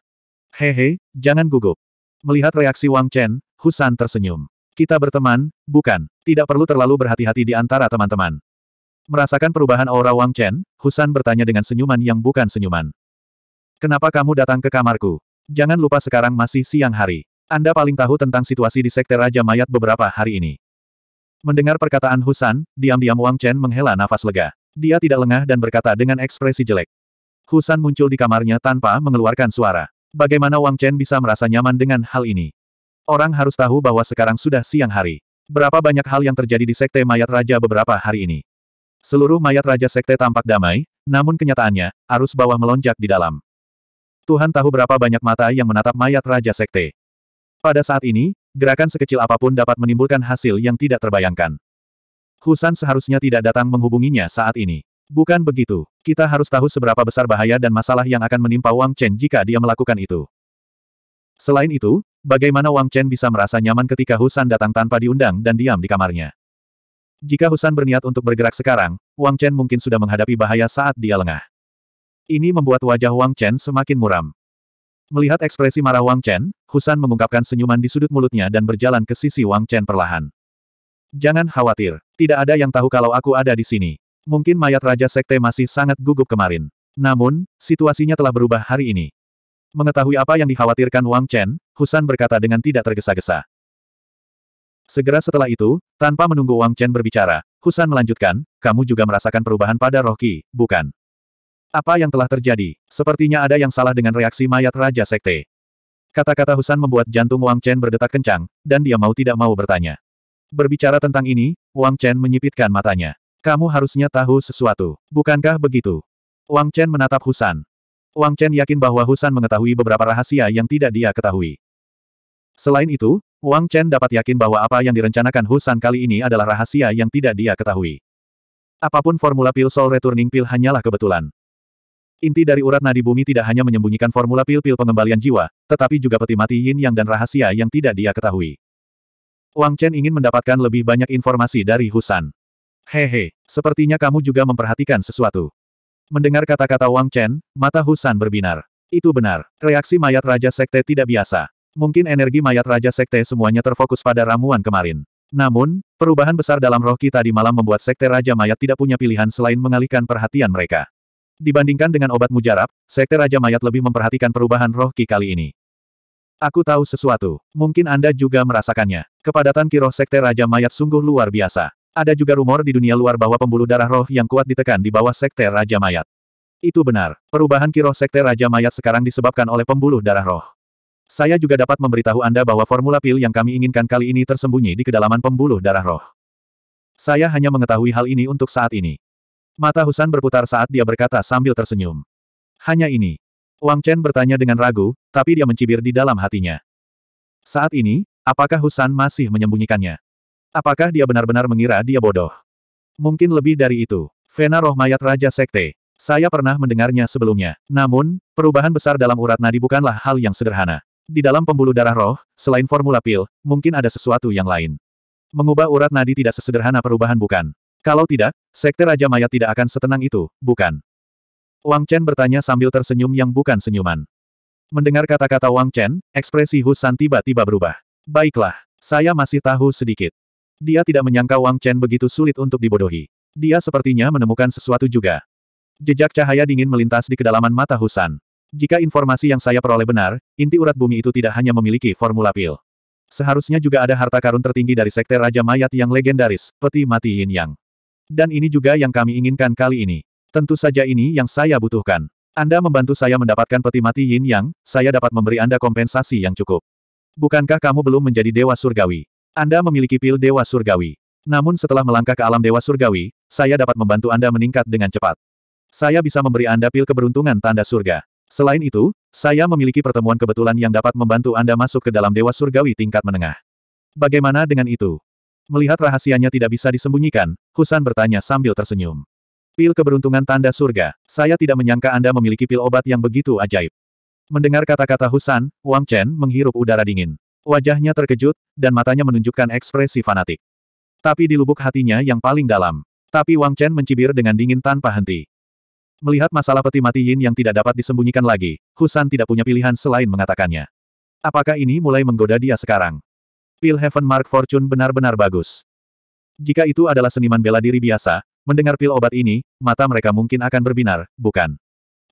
Hehe, jangan gugup. Melihat reaksi Wang Chen, Husan tersenyum. Kita berteman, bukan. Tidak perlu terlalu berhati-hati di antara teman-teman. Merasakan perubahan aura Wang Chen, Husan bertanya dengan senyuman yang bukan senyuman. Kenapa kamu datang ke kamarku? Jangan lupa sekarang masih siang hari. Anda paling tahu tentang situasi di Sekte Raja Mayat beberapa hari ini. Mendengar perkataan Husan, diam-diam Wang Chen menghela nafas lega. Dia tidak lengah dan berkata dengan ekspresi jelek. Husan muncul di kamarnya tanpa mengeluarkan suara. Bagaimana Wang Chen bisa merasa nyaman dengan hal ini? Orang harus tahu bahwa sekarang sudah siang hari. Berapa banyak hal yang terjadi di Sekte Mayat Raja beberapa hari ini. Seluruh mayat Raja Sekte tampak damai, namun kenyataannya, arus bawah melonjak di dalam. Tuhan tahu berapa banyak mata yang menatap mayat Raja Sekte. Pada saat ini, gerakan sekecil apapun dapat menimbulkan hasil yang tidak terbayangkan. Husan seharusnya tidak datang menghubunginya saat ini. Bukan begitu, kita harus tahu seberapa besar bahaya dan masalah yang akan menimpa Wang Chen jika dia melakukan itu. Selain itu, Bagaimana Wang Chen bisa merasa nyaman ketika Husan datang tanpa diundang dan diam di kamarnya? Jika Husan berniat untuk bergerak sekarang, Wang Chen mungkin sudah menghadapi bahaya saat dia lengah. Ini membuat wajah Wang Chen semakin muram. Melihat ekspresi marah Wang Chen, Husan mengungkapkan senyuman di sudut mulutnya dan berjalan ke sisi Wang Chen perlahan. Jangan khawatir, tidak ada yang tahu kalau aku ada di sini. Mungkin mayat Raja Sekte masih sangat gugup kemarin. Namun, situasinya telah berubah hari ini. Mengetahui apa yang dikhawatirkan Wang Chen, Husan berkata dengan tidak tergesa-gesa. Segera setelah itu, tanpa menunggu Wang Chen berbicara, Husan melanjutkan, kamu juga merasakan perubahan pada roh Qi, bukan? Apa yang telah terjadi? Sepertinya ada yang salah dengan reaksi mayat Raja Sekte. Kata-kata Husan membuat jantung Wang Chen berdetak kencang, dan dia mau tidak mau bertanya. Berbicara tentang ini, Wang Chen menyipitkan matanya. Kamu harusnya tahu sesuatu, bukankah begitu? Wang Chen menatap Husan. Wang Chen yakin bahwa Husan mengetahui beberapa rahasia yang tidak dia ketahui. Selain itu, Wang Chen dapat yakin bahwa apa yang direncanakan Husan kali ini adalah rahasia yang tidak dia ketahui. Apapun formula pil Soul Returning Pil hanyalah kebetulan. Inti dari urat nadi bumi tidak hanya menyembunyikan formula pil-pil pengembalian jiwa, tetapi juga peti mati yin yang dan rahasia yang tidak dia ketahui. Wang Chen ingin mendapatkan lebih banyak informasi dari Husan. Hehe, sepertinya kamu juga memperhatikan sesuatu. Mendengar kata-kata Wang Chen, mata Husan berbinar. Itu benar. Reaksi mayat Raja Sekte tidak biasa. Mungkin energi mayat Raja Sekte semuanya terfokus pada ramuan kemarin. Namun, perubahan besar dalam roh kita di malam membuat Sekte Raja Mayat tidak punya pilihan selain mengalihkan perhatian mereka. Dibandingkan dengan obat mujarab, Sekte Raja Mayat lebih memperhatikan perubahan roh Ki kali ini. Aku tahu sesuatu. Mungkin Anda juga merasakannya. Kepadatan kiroh Sekte Raja Mayat sungguh luar biasa. Ada juga rumor di dunia luar bahwa pembuluh darah roh yang kuat ditekan di bawah Sekte Raja Mayat. Itu benar, perubahan kiro Sekte Raja Mayat sekarang disebabkan oleh pembuluh darah roh. Saya juga dapat memberitahu Anda bahwa formula pil yang kami inginkan kali ini tersembunyi di kedalaman pembuluh darah roh. Saya hanya mengetahui hal ini untuk saat ini. Mata Husan berputar saat dia berkata sambil tersenyum. Hanya ini. Wang Chen bertanya dengan ragu, tapi dia mencibir di dalam hatinya. Saat ini, apakah Husan masih menyembunyikannya? Apakah dia benar-benar mengira dia bodoh? Mungkin lebih dari itu. Vena roh mayat Raja Sekte. Saya pernah mendengarnya sebelumnya. Namun, perubahan besar dalam urat nadi bukanlah hal yang sederhana. Di dalam pembuluh darah roh, selain formula pil, mungkin ada sesuatu yang lain. Mengubah urat nadi tidak sesederhana perubahan bukan. Kalau tidak, Sekte Raja Mayat tidak akan setenang itu, bukan? Wang Chen bertanya sambil tersenyum yang bukan senyuman. Mendengar kata-kata Wang Chen, ekspresi Husan tiba-tiba berubah. Baiklah, saya masih tahu sedikit. Dia tidak menyangka Wang Chen begitu sulit untuk dibodohi. Dia sepertinya menemukan sesuatu juga. Jejak cahaya dingin melintas di kedalaman mata Husan. Jika informasi yang saya peroleh benar, inti urat bumi itu tidak hanya memiliki formula pil. Seharusnya juga ada harta karun tertinggi dari sekte Raja Mayat yang legendaris, peti mati Yin Yang. Dan ini juga yang kami inginkan kali ini. Tentu saja ini yang saya butuhkan. Anda membantu saya mendapatkan peti mati Yin Yang, saya dapat memberi Anda kompensasi yang cukup. Bukankah kamu belum menjadi dewa surgawi? Anda memiliki pil Dewa Surgawi. Namun setelah melangkah ke alam Dewa Surgawi, saya dapat membantu Anda meningkat dengan cepat. Saya bisa memberi Anda pil keberuntungan tanda surga. Selain itu, saya memiliki pertemuan kebetulan yang dapat membantu Anda masuk ke dalam Dewa Surgawi tingkat menengah. Bagaimana dengan itu? Melihat rahasianya tidak bisa disembunyikan, Husan bertanya sambil tersenyum. Pil keberuntungan tanda surga, saya tidak menyangka Anda memiliki pil obat yang begitu ajaib. Mendengar kata-kata Husan, Wang Chen menghirup udara dingin. Wajahnya terkejut, dan matanya menunjukkan ekspresi fanatik. Tapi di lubuk hatinya yang paling dalam. Tapi Wang Chen mencibir dengan dingin tanpa henti. Melihat masalah peti mati Yin yang tidak dapat disembunyikan lagi, Husan tidak punya pilihan selain mengatakannya. Apakah ini mulai menggoda dia sekarang? Pil Heaven Mark Fortune benar-benar bagus. Jika itu adalah seniman bela diri biasa, mendengar pil obat ini, mata mereka mungkin akan berbinar, bukan?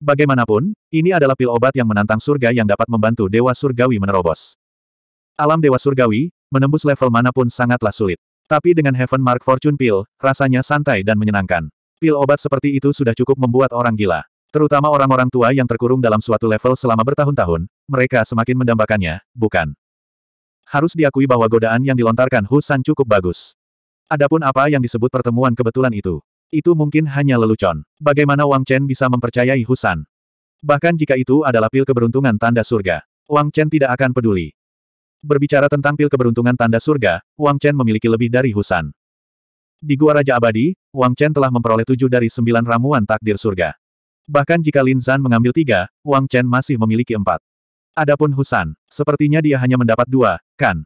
Bagaimanapun, ini adalah pil obat yang menantang surga yang dapat membantu Dewa Surgawi menerobos. Alam Dewa Surgawi, menembus level manapun sangatlah sulit. Tapi dengan Heaven Mark Fortune Pill, rasanya santai dan menyenangkan. Pil obat seperti itu sudah cukup membuat orang gila. Terutama orang-orang tua yang terkurung dalam suatu level selama bertahun-tahun, mereka semakin mendambakannya, bukan? Harus diakui bahwa godaan yang dilontarkan Husan cukup bagus. Adapun apa yang disebut pertemuan kebetulan itu, itu mungkin hanya lelucon. Bagaimana Wang Chen bisa mempercayai Husan? Bahkan jika itu adalah pil keberuntungan tanda surga, Wang Chen tidak akan peduli. Berbicara tentang pil keberuntungan tanda surga, Wang Chen memiliki lebih dari Husan. Di Gua Raja Abadi, Wang Chen telah memperoleh tujuh dari sembilan ramuan takdir surga. Bahkan jika Lin Zan mengambil tiga, Wang Chen masih memiliki empat. Adapun Husan, sepertinya dia hanya mendapat dua, kan?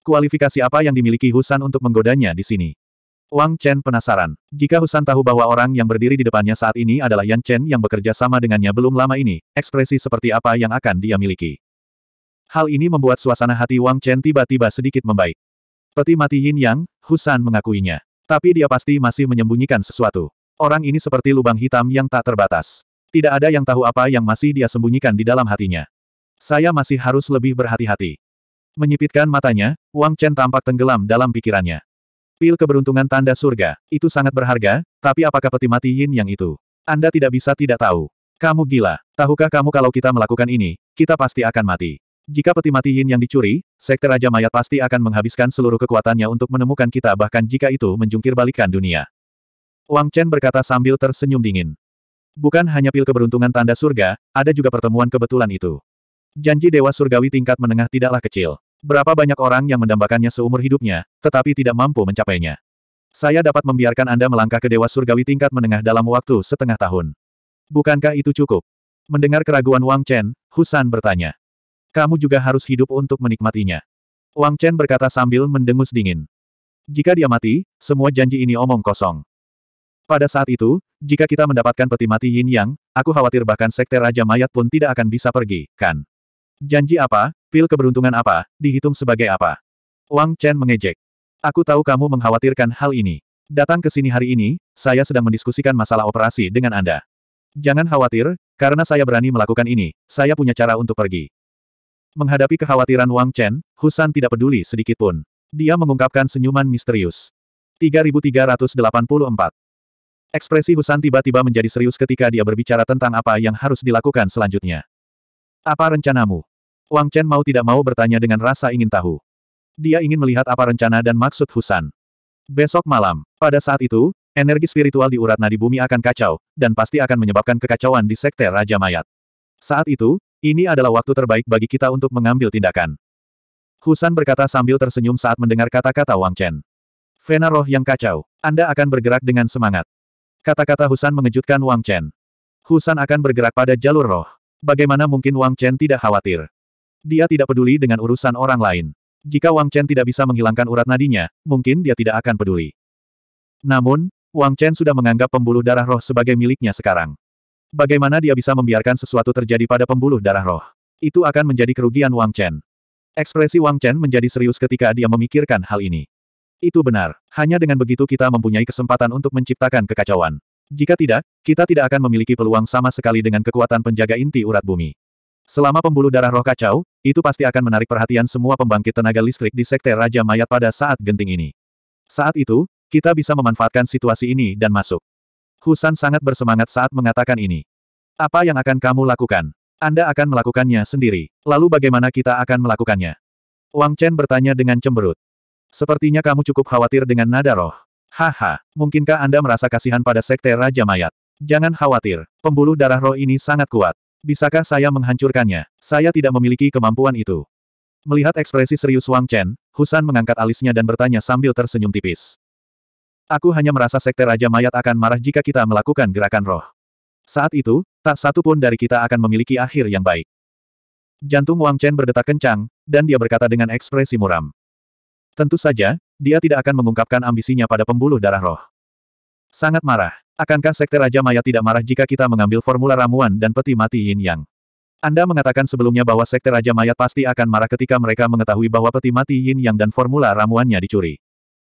Kualifikasi apa yang dimiliki Husan untuk menggodanya di sini? Wang Chen penasaran. Jika Husan tahu bahwa orang yang berdiri di depannya saat ini adalah Yan Chen yang bekerja sama dengannya belum lama ini, ekspresi seperti apa yang akan dia miliki? Hal ini membuat suasana hati Wang Chen tiba-tiba sedikit membaik. Peti mati Yin Yang, Husan mengakuinya. Tapi dia pasti masih menyembunyikan sesuatu. Orang ini seperti lubang hitam yang tak terbatas. Tidak ada yang tahu apa yang masih dia sembunyikan di dalam hatinya. Saya masih harus lebih berhati-hati. Menyipitkan matanya, Wang Chen tampak tenggelam dalam pikirannya. Pil keberuntungan tanda surga, itu sangat berharga, tapi apakah peti mati yin yang itu? Anda tidak bisa tidak tahu. Kamu gila. Tahukah kamu kalau kita melakukan ini, kita pasti akan mati. Jika peti mati Yin yang dicuri, Sekte Raja Mayat pasti akan menghabiskan seluruh kekuatannya untuk menemukan kita bahkan jika itu menjungkir balikan dunia. Wang Chen berkata sambil tersenyum dingin. Bukan hanya pil keberuntungan tanda surga, ada juga pertemuan kebetulan itu. Janji Dewa Surgawi tingkat menengah tidaklah kecil. Berapa banyak orang yang mendambakannya seumur hidupnya, tetapi tidak mampu mencapainya. Saya dapat membiarkan Anda melangkah ke Dewa Surgawi tingkat menengah dalam waktu setengah tahun. Bukankah itu cukup? Mendengar keraguan Wang Chen, Husan bertanya kamu juga harus hidup untuk menikmatinya. Wang Chen berkata sambil mendengus dingin. Jika dia mati, semua janji ini omong kosong. Pada saat itu, jika kita mendapatkan peti mati Yin Yang, aku khawatir bahkan sekte Raja Mayat pun tidak akan bisa pergi, kan? Janji apa, pil keberuntungan apa, dihitung sebagai apa? Wang Chen mengejek. Aku tahu kamu mengkhawatirkan hal ini. Datang ke sini hari ini, saya sedang mendiskusikan masalah operasi dengan Anda. Jangan khawatir, karena saya berani melakukan ini, saya punya cara untuk pergi. Menghadapi kekhawatiran Wang Chen, Husan tidak peduli sedikitpun. Dia mengungkapkan senyuman misterius. 3384 Ekspresi Husan tiba-tiba menjadi serius ketika dia berbicara tentang apa yang harus dilakukan selanjutnya. Apa rencanamu? Wang Chen mau tidak mau bertanya dengan rasa ingin tahu. Dia ingin melihat apa rencana dan maksud Husan. Besok malam, pada saat itu, energi spiritual di urat nadi bumi akan kacau, dan pasti akan menyebabkan kekacauan di Sekte Raja Mayat. Saat itu, ini adalah waktu terbaik bagi kita untuk mengambil tindakan. Husan berkata sambil tersenyum saat mendengar kata-kata Wang Chen. Vena roh yang kacau, Anda akan bergerak dengan semangat. Kata-kata Husan mengejutkan Wang Chen. Husan akan bergerak pada jalur roh. Bagaimana mungkin Wang Chen tidak khawatir? Dia tidak peduli dengan urusan orang lain. Jika Wang Chen tidak bisa menghilangkan urat nadinya, mungkin dia tidak akan peduli. Namun, Wang Chen sudah menganggap pembuluh darah roh sebagai miliknya sekarang. Bagaimana dia bisa membiarkan sesuatu terjadi pada pembuluh darah roh? Itu akan menjadi kerugian Wang Chen. Ekspresi Wang Chen menjadi serius ketika dia memikirkan hal ini. Itu benar, hanya dengan begitu kita mempunyai kesempatan untuk menciptakan kekacauan. Jika tidak, kita tidak akan memiliki peluang sama sekali dengan kekuatan penjaga inti urat bumi. Selama pembuluh darah roh kacau, itu pasti akan menarik perhatian semua pembangkit tenaga listrik di Sekte Raja Mayat pada saat genting ini. Saat itu, kita bisa memanfaatkan situasi ini dan masuk. Husan sangat bersemangat saat mengatakan ini. Apa yang akan kamu lakukan? Anda akan melakukannya sendiri. Lalu bagaimana kita akan melakukannya? Wang Chen bertanya dengan cemberut. Sepertinya kamu cukup khawatir dengan nada roh. Haha, mungkinkah Anda merasa kasihan pada sekte Raja Mayat? Jangan khawatir, pembuluh darah roh ini sangat kuat. Bisakah saya menghancurkannya? Saya tidak memiliki kemampuan itu. Melihat ekspresi serius Wang Chen, Husan mengangkat alisnya dan bertanya sambil tersenyum tipis. Aku hanya merasa sekte Raja Mayat akan marah jika kita melakukan gerakan roh. Saat itu, tak satu pun dari kita akan memiliki akhir yang baik. Jantung Wang Chen berdetak kencang, dan dia berkata dengan ekspresi muram. Tentu saja, dia tidak akan mengungkapkan ambisinya pada pembuluh darah roh. Sangat marah. Akankah Sekte Raja Mayat tidak marah jika kita mengambil formula ramuan dan peti mati yin yang? Anda mengatakan sebelumnya bahwa Sekte Raja Mayat pasti akan marah ketika mereka mengetahui bahwa peti mati yin yang dan formula ramuannya dicuri.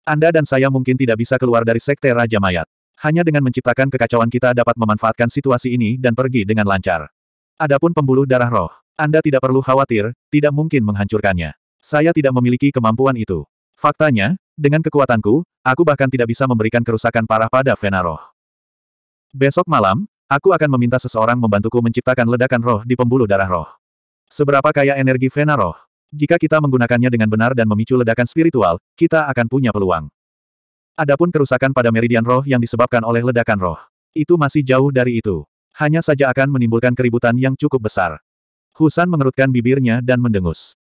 Anda dan saya mungkin tidak bisa keluar dari sekte Raja Mayat. Hanya dengan menciptakan kekacauan kita dapat memanfaatkan situasi ini dan pergi dengan lancar. Adapun pembuluh darah roh, Anda tidak perlu khawatir, tidak mungkin menghancurkannya. Saya tidak memiliki kemampuan itu. Faktanya, dengan kekuatanku, aku bahkan tidak bisa memberikan kerusakan parah pada Vena roh. Besok malam, aku akan meminta seseorang membantuku menciptakan ledakan roh di pembuluh darah roh. Seberapa kaya energi Vena roh? Jika kita menggunakannya dengan benar dan memicu ledakan spiritual, kita akan punya peluang. Adapun kerusakan pada meridian roh yang disebabkan oleh ledakan roh, itu masih jauh dari itu. Hanya saja akan menimbulkan keributan yang cukup besar. Husan mengerutkan bibirnya dan mendengus.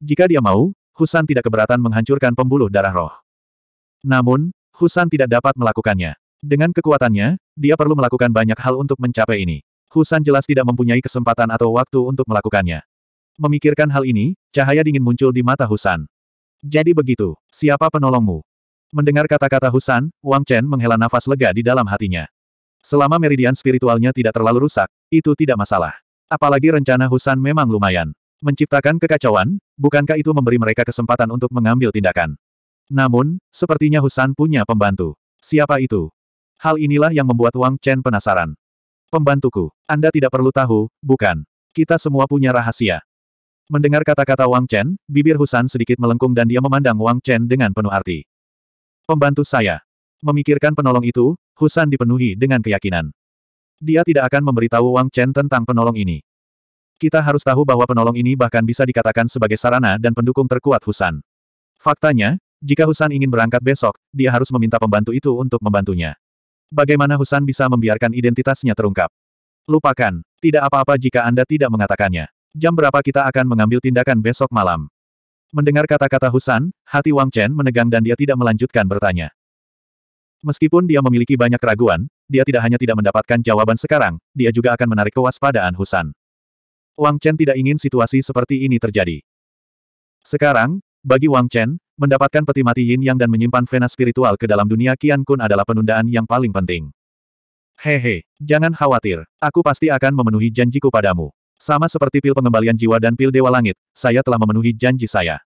Jika dia mau, Husan tidak keberatan menghancurkan pembuluh darah roh. Namun, Husan tidak dapat melakukannya. Dengan kekuatannya, dia perlu melakukan banyak hal untuk mencapai ini. Husan jelas tidak mempunyai kesempatan atau waktu untuk melakukannya. Memikirkan hal ini, cahaya dingin muncul di mata Husan. Jadi begitu, siapa penolongmu? Mendengar kata-kata Husan, Wang Chen menghela nafas lega di dalam hatinya. Selama meridian spiritualnya tidak terlalu rusak, itu tidak masalah. Apalagi rencana Husan memang lumayan. Menciptakan kekacauan, bukankah itu memberi mereka kesempatan untuk mengambil tindakan? Namun, sepertinya Husan punya pembantu. Siapa itu? Hal inilah yang membuat Wang Chen penasaran. Pembantuku, Anda tidak perlu tahu, bukan? Kita semua punya rahasia. Mendengar kata-kata Wang Chen, bibir Husan sedikit melengkung dan dia memandang Wang Chen dengan penuh arti. Pembantu saya. Memikirkan penolong itu, Husan dipenuhi dengan keyakinan. Dia tidak akan memberitahu Wang Chen tentang penolong ini. Kita harus tahu bahwa penolong ini bahkan bisa dikatakan sebagai sarana dan pendukung terkuat Husan. Faktanya, jika Husan ingin berangkat besok, dia harus meminta pembantu itu untuk membantunya. Bagaimana Husan bisa membiarkan identitasnya terungkap? Lupakan, tidak apa-apa jika Anda tidak mengatakannya. Jam berapa kita akan mengambil tindakan besok malam? Mendengar kata-kata Husan, hati Wang Chen menegang dan dia tidak melanjutkan bertanya. Meskipun dia memiliki banyak keraguan, dia tidak hanya tidak mendapatkan jawaban sekarang, dia juga akan menarik kewaspadaan Husan. Wang Chen tidak ingin situasi seperti ini terjadi. Sekarang, bagi Wang Chen, mendapatkan peti mati yin yang dan menyimpan vena spiritual ke dalam dunia Qian Kun adalah penundaan yang paling penting. Hehe, jangan khawatir, aku pasti akan memenuhi janjiku padamu. Sama seperti pil pengembalian jiwa dan pil dewa langit, saya telah memenuhi janji saya.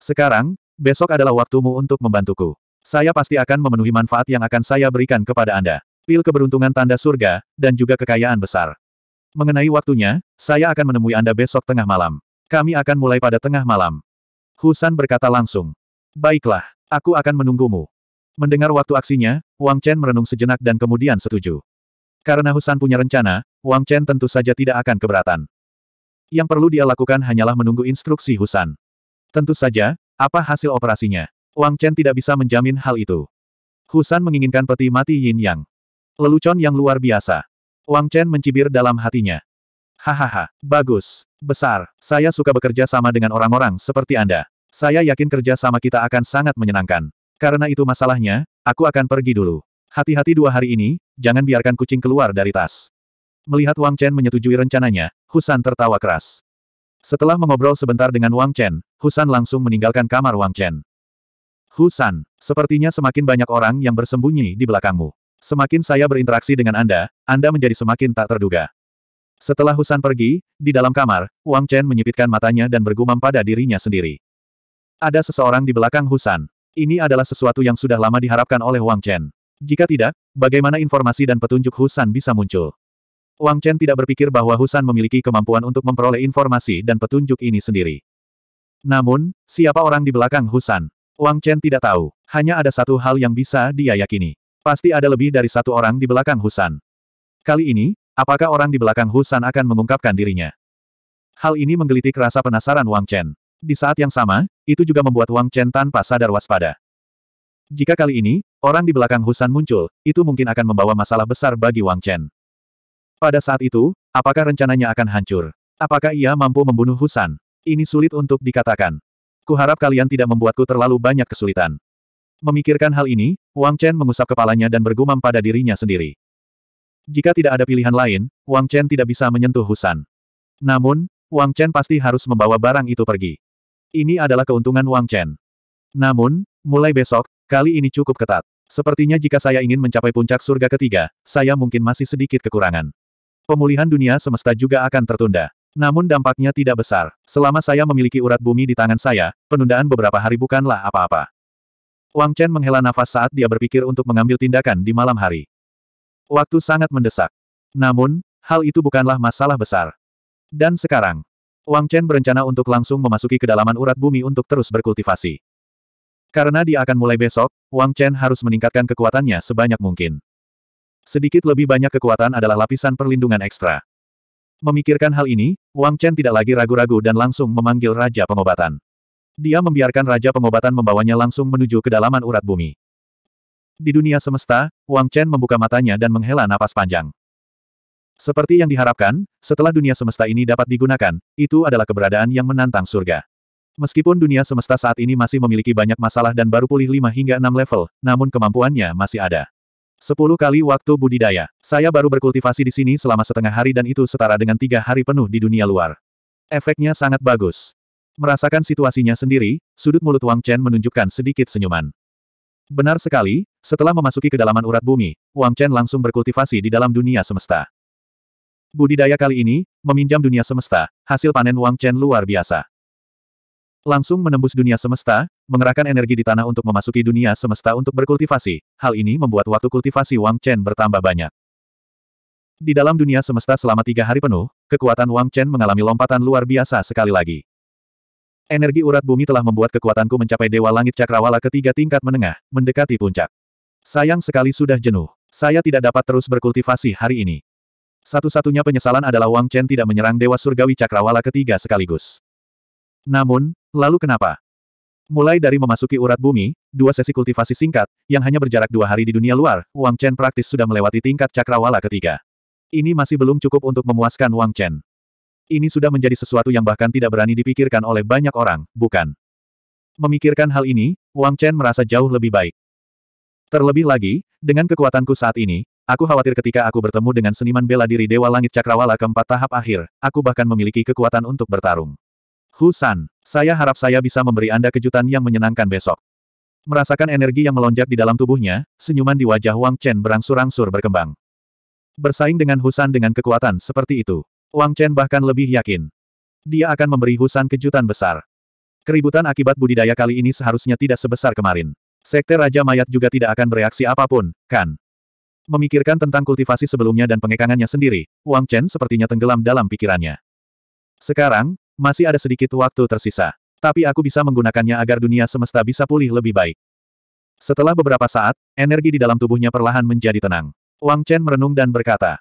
Sekarang, besok adalah waktumu untuk membantuku. Saya pasti akan memenuhi manfaat yang akan saya berikan kepada Anda. Pil keberuntungan tanda surga, dan juga kekayaan besar. Mengenai waktunya, saya akan menemui Anda besok tengah malam. Kami akan mulai pada tengah malam. Husan berkata langsung. Baiklah, aku akan menunggumu. Mendengar waktu aksinya, Wang Chen merenung sejenak dan kemudian setuju. Karena Husan punya rencana, Wang Chen tentu saja tidak akan keberatan. Yang perlu dia lakukan hanyalah menunggu instruksi Husan. Tentu saja, apa hasil operasinya? Wang Chen tidak bisa menjamin hal itu. Husan menginginkan peti mati Yin Yang. Lelucon yang luar biasa. Wang Chen mencibir dalam hatinya. Hahaha, bagus, besar, saya suka bekerja sama dengan orang-orang seperti Anda. Saya yakin kerja sama kita akan sangat menyenangkan. Karena itu masalahnya, aku akan pergi dulu. Hati-hati dua hari ini, jangan biarkan kucing keluar dari tas. Melihat Wang Chen menyetujui rencananya, Husan tertawa keras. Setelah mengobrol sebentar dengan Wang Chen, Husan langsung meninggalkan kamar Wang Chen. Husan, sepertinya semakin banyak orang yang bersembunyi di belakangmu. Semakin saya berinteraksi dengan Anda, Anda menjadi semakin tak terduga. Setelah Husan pergi, di dalam kamar, Wang Chen menyipitkan matanya dan bergumam pada dirinya sendiri. Ada seseorang di belakang Husan. Ini adalah sesuatu yang sudah lama diharapkan oleh Wang Chen. Jika tidak, bagaimana informasi dan petunjuk Husan bisa muncul? Wang Chen tidak berpikir bahwa Husan memiliki kemampuan untuk memperoleh informasi dan petunjuk ini sendiri. Namun, siapa orang di belakang Husan? Wang Chen tidak tahu. Hanya ada satu hal yang bisa dia yakini. Pasti ada lebih dari satu orang di belakang Husan. Kali ini, apakah orang di belakang Husan akan mengungkapkan dirinya? Hal ini menggelitik rasa penasaran Wang Chen. Di saat yang sama, itu juga membuat Wang Chen tanpa sadar waspada. Jika kali ini, orang di belakang Husan muncul, itu mungkin akan membawa masalah besar bagi Wang Chen. Pada saat itu, apakah rencananya akan hancur? Apakah ia mampu membunuh Husan? Ini sulit untuk dikatakan. Kuharap kalian tidak membuatku terlalu banyak kesulitan. Memikirkan hal ini, Wang Chen mengusap kepalanya dan bergumam pada dirinya sendiri. Jika tidak ada pilihan lain, Wang Chen tidak bisa menyentuh Husan. Namun, Wang Chen pasti harus membawa barang itu pergi. Ini adalah keuntungan Wang Chen. Namun, mulai besok, kali ini cukup ketat. Sepertinya jika saya ingin mencapai puncak surga ketiga, saya mungkin masih sedikit kekurangan. Pemulihan dunia semesta juga akan tertunda. Namun dampaknya tidak besar. Selama saya memiliki urat bumi di tangan saya, penundaan beberapa hari bukanlah apa-apa. Wang Chen menghela nafas saat dia berpikir untuk mengambil tindakan di malam hari. Waktu sangat mendesak. Namun, hal itu bukanlah masalah besar. Dan sekarang, Wang Chen berencana untuk langsung memasuki kedalaman urat bumi untuk terus berkultivasi. Karena dia akan mulai besok, Wang Chen harus meningkatkan kekuatannya sebanyak mungkin. Sedikit lebih banyak kekuatan adalah lapisan perlindungan ekstra. Memikirkan hal ini, Wang Chen tidak lagi ragu-ragu dan langsung memanggil Raja Pengobatan. Dia membiarkan Raja Pengobatan membawanya langsung menuju kedalaman urat bumi. Di dunia semesta, Wang Chen membuka matanya dan menghela napas panjang. Seperti yang diharapkan, setelah dunia semesta ini dapat digunakan, itu adalah keberadaan yang menantang surga. Meskipun dunia semesta saat ini masih memiliki banyak masalah dan baru pulih 5 hingga 6 level, namun kemampuannya masih ada. Sepuluh kali waktu budidaya. Saya baru berkultivasi di sini selama setengah hari dan itu setara dengan tiga hari penuh di dunia luar. Efeknya sangat bagus. Merasakan situasinya sendiri, sudut mulut Wang Chen menunjukkan sedikit senyuman. Benar sekali, setelah memasuki kedalaman urat bumi, Wang Chen langsung berkultivasi di dalam dunia semesta. Budidaya kali ini, meminjam dunia semesta, hasil panen Wang Chen luar biasa. Langsung menembus dunia semesta, mengerahkan energi di tanah untuk memasuki dunia semesta untuk berkultivasi, hal ini membuat waktu kultivasi Wang Chen bertambah banyak. Di dalam dunia semesta selama tiga hari penuh, kekuatan Wang Chen mengalami lompatan luar biasa sekali lagi. Energi urat bumi telah membuat kekuatanku mencapai Dewa Langit Cakrawala ketiga tingkat menengah, mendekati puncak. Sayang sekali sudah jenuh. Saya tidak dapat terus berkultivasi hari ini. Satu-satunya penyesalan adalah Wang Chen tidak menyerang Dewa Surgawi Cakrawala ketiga sekaligus. Namun, lalu kenapa? Mulai dari memasuki urat bumi, dua sesi kultivasi singkat, yang hanya berjarak dua hari di dunia luar, Wang Chen praktis sudah melewati tingkat cakrawala ketiga. Ini masih belum cukup untuk memuaskan Wang Chen. Ini sudah menjadi sesuatu yang bahkan tidak berani dipikirkan oleh banyak orang, bukan? Memikirkan hal ini, Wang Chen merasa jauh lebih baik. Terlebih lagi, dengan kekuatanku saat ini, aku khawatir ketika aku bertemu dengan seniman bela diri Dewa Langit Cakrawala keempat tahap akhir, aku bahkan memiliki kekuatan untuk bertarung. Husan, saya harap saya bisa memberi Anda kejutan yang menyenangkan besok. Merasakan energi yang melonjak di dalam tubuhnya, senyuman di wajah Wang Chen berangsur-angsur berkembang. Bersaing dengan Husan dengan kekuatan seperti itu, Wang Chen bahkan lebih yakin. Dia akan memberi Husan kejutan besar. Keributan akibat budidaya kali ini seharusnya tidak sebesar kemarin. Sekte Raja Mayat juga tidak akan bereaksi apapun, kan? Memikirkan tentang kultivasi sebelumnya dan pengekangannya sendiri, Wang Chen sepertinya tenggelam dalam pikirannya. Sekarang, masih ada sedikit waktu tersisa. Tapi aku bisa menggunakannya agar dunia semesta bisa pulih lebih baik. Setelah beberapa saat, energi di dalam tubuhnya perlahan menjadi tenang. Wang Chen merenung dan berkata,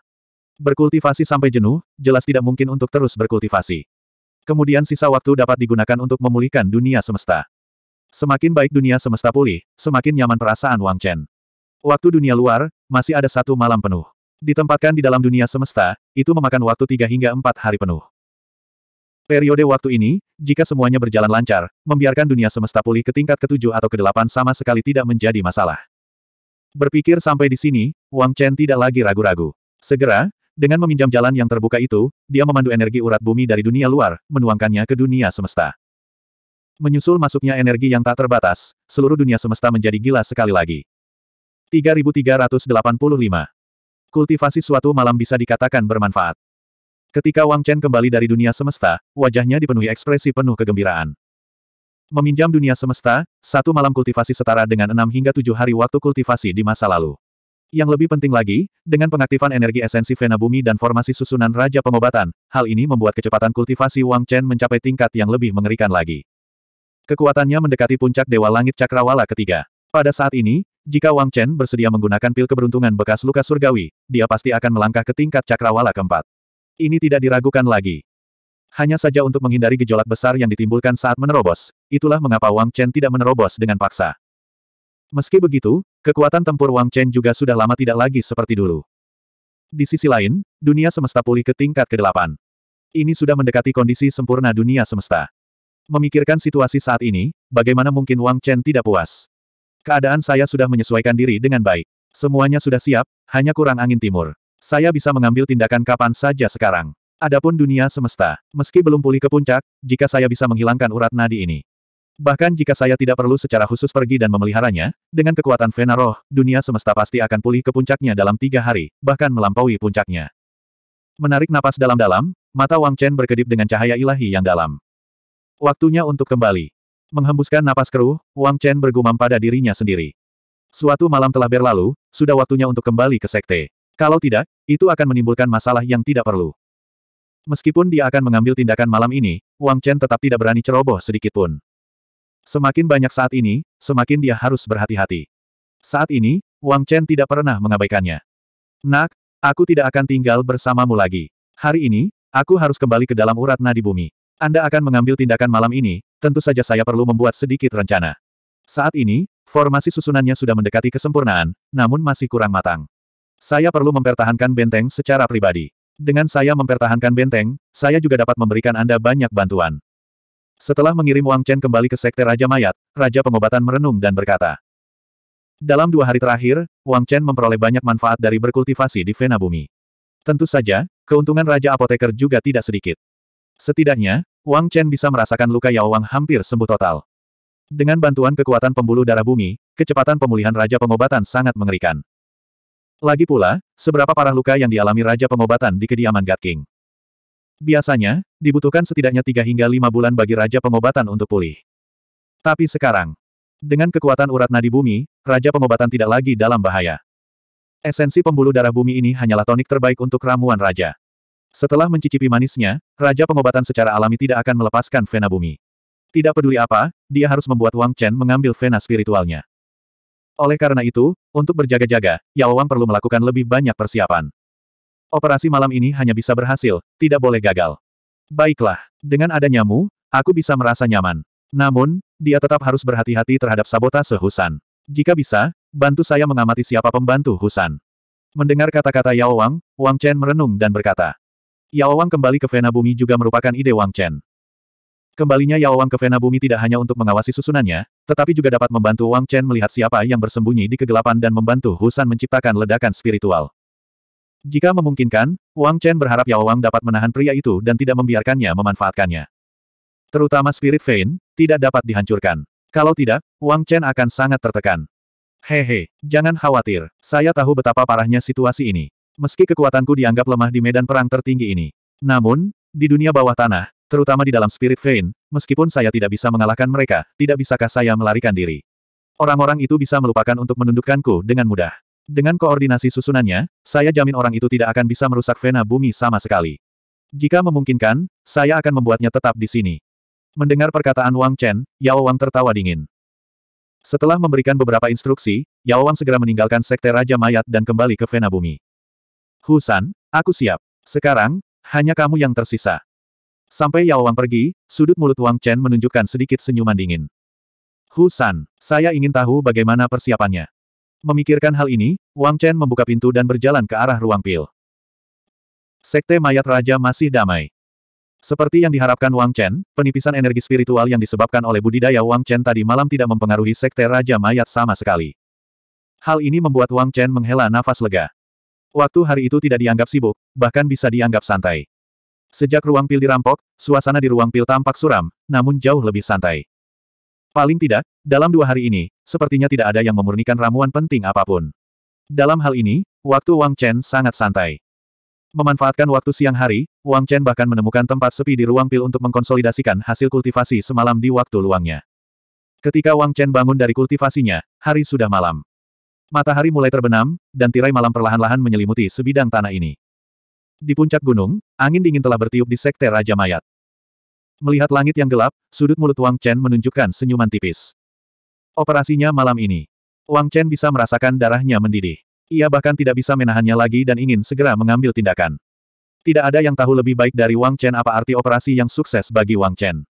Berkultivasi sampai jenuh, jelas tidak mungkin untuk terus berkultivasi. Kemudian sisa waktu dapat digunakan untuk memulihkan dunia semesta. Semakin baik dunia semesta pulih, semakin nyaman perasaan Wang Chen. Waktu dunia luar, masih ada satu malam penuh. Ditempatkan di dalam dunia semesta, itu memakan waktu tiga hingga empat hari penuh. Periode waktu ini, jika semuanya berjalan lancar, membiarkan dunia semesta pulih ke tingkat ketujuh atau kedelapan sama sekali tidak menjadi masalah. Berpikir sampai di sini, Wang Chen tidak lagi ragu-ragu. Segera, dengan meminjam jalan yang terbuka itu, dia memandu energi urat bumi dari dunia luar, menuangkannya ke dunia semesta. Menyusul masuknya energi yang tak terbatas, seluruh dunia semesta menjadi gila sekali lagi. 3385 Kultivasi suatu malam bisa dikatakan bermanfaat. Ketika Wang Chen kembali dari dunia semesta, wajahnya dipenuhi ekspresi penuh kegembiraan. Meminjam dunia semesta, satu malam kultivasi setara dengan enam hingga tujuh hari waktu kultivasi di masa lalu. Yang lebih penting lagi, dengan pengaktifan energi esensi Vena Bumi dan formasi susunan Raja Pengobatan, hal ini membuat kecepatan kultivasi Wang Chen mencapai tingkat yang lebih mengerikan lagi. Kekuatannya mendekati puncak Dewa Langit Cakrawala ketiga. Pada saat ini, jika Wang Chen bersedia menggunakan pil keberuntungan bekas luka surgawi, dia pasti akan melangkah ke tingkat Cakrawala keempat. Ini tidak diragukan lagi. Hanya saja untuk menghindari gejolak besar yang ditimbulkan saat menerobos, itulah mengapa Wang Chen tidak menerobos dengan paksa. Meski begitu, kekuatan tempur Wang Chen juga sudah lama tidak lagi seperti dulu. Di sisi lain, dunia semesta pulih ke tingkat ke-8. Ini sudah mendekati kondisi sempurna dunia semesta. Memikirkan situasi saat ini, bagaimana mungkin Wang Chen tidak puas? Keadaan saya sudah menyesuaikan diri dengan baik. Semuanya sudah siap, hanya kurang angin timur. Saya bisa mengambil tindakan kapan saja sekarang. Adapun dunia semesta, meski belum pulih ke puncak, jika saya bisa menghilangkan urat nadi ini. Bahkan jika saya tidak perlu secara khusus pergi dan memeliharanya, dengan kekuatan Vena Roh, dunia semesta pasti akan pulih ke puncaknya dalam tiga hari, bahkan melampaui puncaknya. Menarik napas dalam-dalam, mata Wang Chen berkedip dengan cahaya ilahi yang dalam. Waktunya untuk kembali. Menghembuskan napas keruh, Wang Chen bergumam pada dirinya sendiri. Suatu malam telah berlalu, sudah waktunya untuk kembali ke sekte. Kalau tidak, itu akan menimbulkan masalah yang tidak perlu. Meskipun dia akan mengambil tindakan malam ini, Wang Chen tetap tidak berani ceroboh sedikitpun. Semakin banyak saat ini, semakin dia harus berhati-hati. Saat ini, Wang Chen tidak pernah mengabaikannya. Nak, aku tidak akan tinggal bersamamu lagi. Hari ini, aku harus kembali ke dalam urat nadi bumi. Anda akan mengambil tindakan malam ini, tentu saja saya perlu membuat sedikit rencana. Saat ini, formasi susunannya sudah mendekati kesempurnaan, namun masih kurang matang. Saya perlu mempertahankan benteng secara pribadi. Dengan saya mempertahankan benteng, saya juga dapat memberikan Anda banyak bantuan. Setelah mengirim Wang Chen kembali ke Sekte Raja Mayat, Raja Pengobatan merenung dan berkata, Dalam dua hari terakhir, Wang Chen memperoleh banyak manfaat dari berkultivasi di Vena Bumi. Tentu saja, keuntungan Raja Apoteker juga tidak sedikit. Setidaknya, Wang Chen bisa merasakan luka Yao Wang hampir sembuh total. Dengan bantuan kekuatan pembuluh darah bumi, kecepatan pemulihan Raja Pengobatan sangat mengerikan. Lagi pula, seberapa parah luka yang dialami Raja Pengobatan di kediaman God King. Biasanya, dibutuhkan setidaknya 3 hingga 5 bulan bagi Raja Pengobatan untuk pulih. Tapi sekarang, dengan kekuatan urat nadi bumi, Raja Pengobatan tidak lagi dalam bahaya. Esensi pembuluh darah bumi ini hanyalah tonik terbaik untuk ramuan Raja. Setelah mencicipi manisnya, Raja Pengobatan secara alami tidak akan melepaskan vena bumi. Tidak peduli apa, dia harus membuat Wang Chen mengambil vena spiritualnya. Oleh karena itu, untuk berjaga-jaga, Yao Wang perlu melakukan lebih banyak persiapan. Operasi malam ini hanya bisa berhasil, tidak boleh gagal. Baiklah, dengan adanyamu, aku bisa merasa nyaman. Namun, dia tetap harus berhati-hati terhadap sabotase Husan. Jika bisa, bantu saya mengamati siapa pembantu Husan. Mendengar kata-kata Yao Wang, Wang Chen merenung dan berkata. Yao Wang kembali ke Vena Bumi juga merupakan ide Wang Chen. Kembalinya Yao Wang ke Vena Bumi tidak hanya untuk mengawasi susunannya, tetapi juga dapat membantu Wang Chen melihat siapa yang bersembunyi di kegelapan dan membantu Husan menciptakan ledakan spiritual. Jika memungkinkan, Wang Chen berharap Yao Wang dapat menahan pria itu dan tidak membiarkannya memanfaatkannya. Terutama spirit vein, tidak dapat dihancurkan. Kalau tidak, Wang Chen akan sangat tertekan. Hehe, jangan khawatir, saya tahu betapa parahnya situasi ini. Meski kekuatanku dianggap lemah di medan perang tertinggi ini. Namun, di dunia bawah tanah, terutama di dalam spirit vein, meskipun saya tidak bisa mengalahkan mereka, tidak bisakah saya melarikan diri. Orang-orang itu bisa melupakan untuk menundukkanku dengan mudah. Dengan koordinasi susunannya, saya jamin orang itu tidak akan bisa merusak vena bumi sama sekali. Jika memungkinkan, saya akan membuatnya tetap di sini. Mendengar perkataan Wang Chen, Yao Wang tertawa dingin. Setelah memberikan beberapa instruksi, Yao Wang segera meninggalkan sekte Raja Mayat dan kembali ke vena bumi. Husan, aku siap. Sekarang, hanya kamu yang tersisa. Sampai Yao Wang pergi, sudut mulut Wang Chen menunjukkan sedikit senyuman dingin. Hu San, saya ingin tahu bagaimana persiapannya. Memikirkan hal ini, Wang Chen membuka pintu dan berjalan ke arah ruang pil. Sekte mayat raja masih damai. Seperti yang diharapkan Wang Chen, penipisan energi spiritual yang disebabkan oleh budidaya Wang Chen tadi malam tidak mempengaruhi sekte raja mayat sama sekali. Hal ini membuat Wang Chen menghela nafas lega. Waktu hari itu tidak dianggap sibuk, bahkan bisa dianggap santai. Sejak ruang pil dirampok, suasana di ruang pil tampak suram, namun jauh lebih santai. Paling tidak, dalam dua hari ini, sepertinya tidak ada yang memurnikan ramuan penting apapun. Dalam hal ini, waktu Wang Chen sangat santai. Memanfaatkan waktu siang hari, Wang Chen bahkan menemukan tempat sepi di ruang pil untuk mengkonsolidasikan hasil kultivasi semalam di waktu luangnya. Ketika Wang Chen bangun dari kultivasinya, hari sudah malam. Matahari mulai terbenam, dan tirai malam perlahan-lahan menyelimuti sebidang tanah ini. Di puncak gunung, angin dingin telah bertiup di sekte Raja Mayat. Melihat langit yang gelap, sudut mulut Wang Chen menunjukkan senyuman tipis. Operasinya malam ini. Wang Chen bisa merasakan darahnya mendidih. Ia bahkan tidak bisa menahannya lagi dan ingin segera mengambil tindakan. Tidak ada yang tahu lebih baik dari Wang Chen apa arti operasi yang sukses bagi Wang Chen.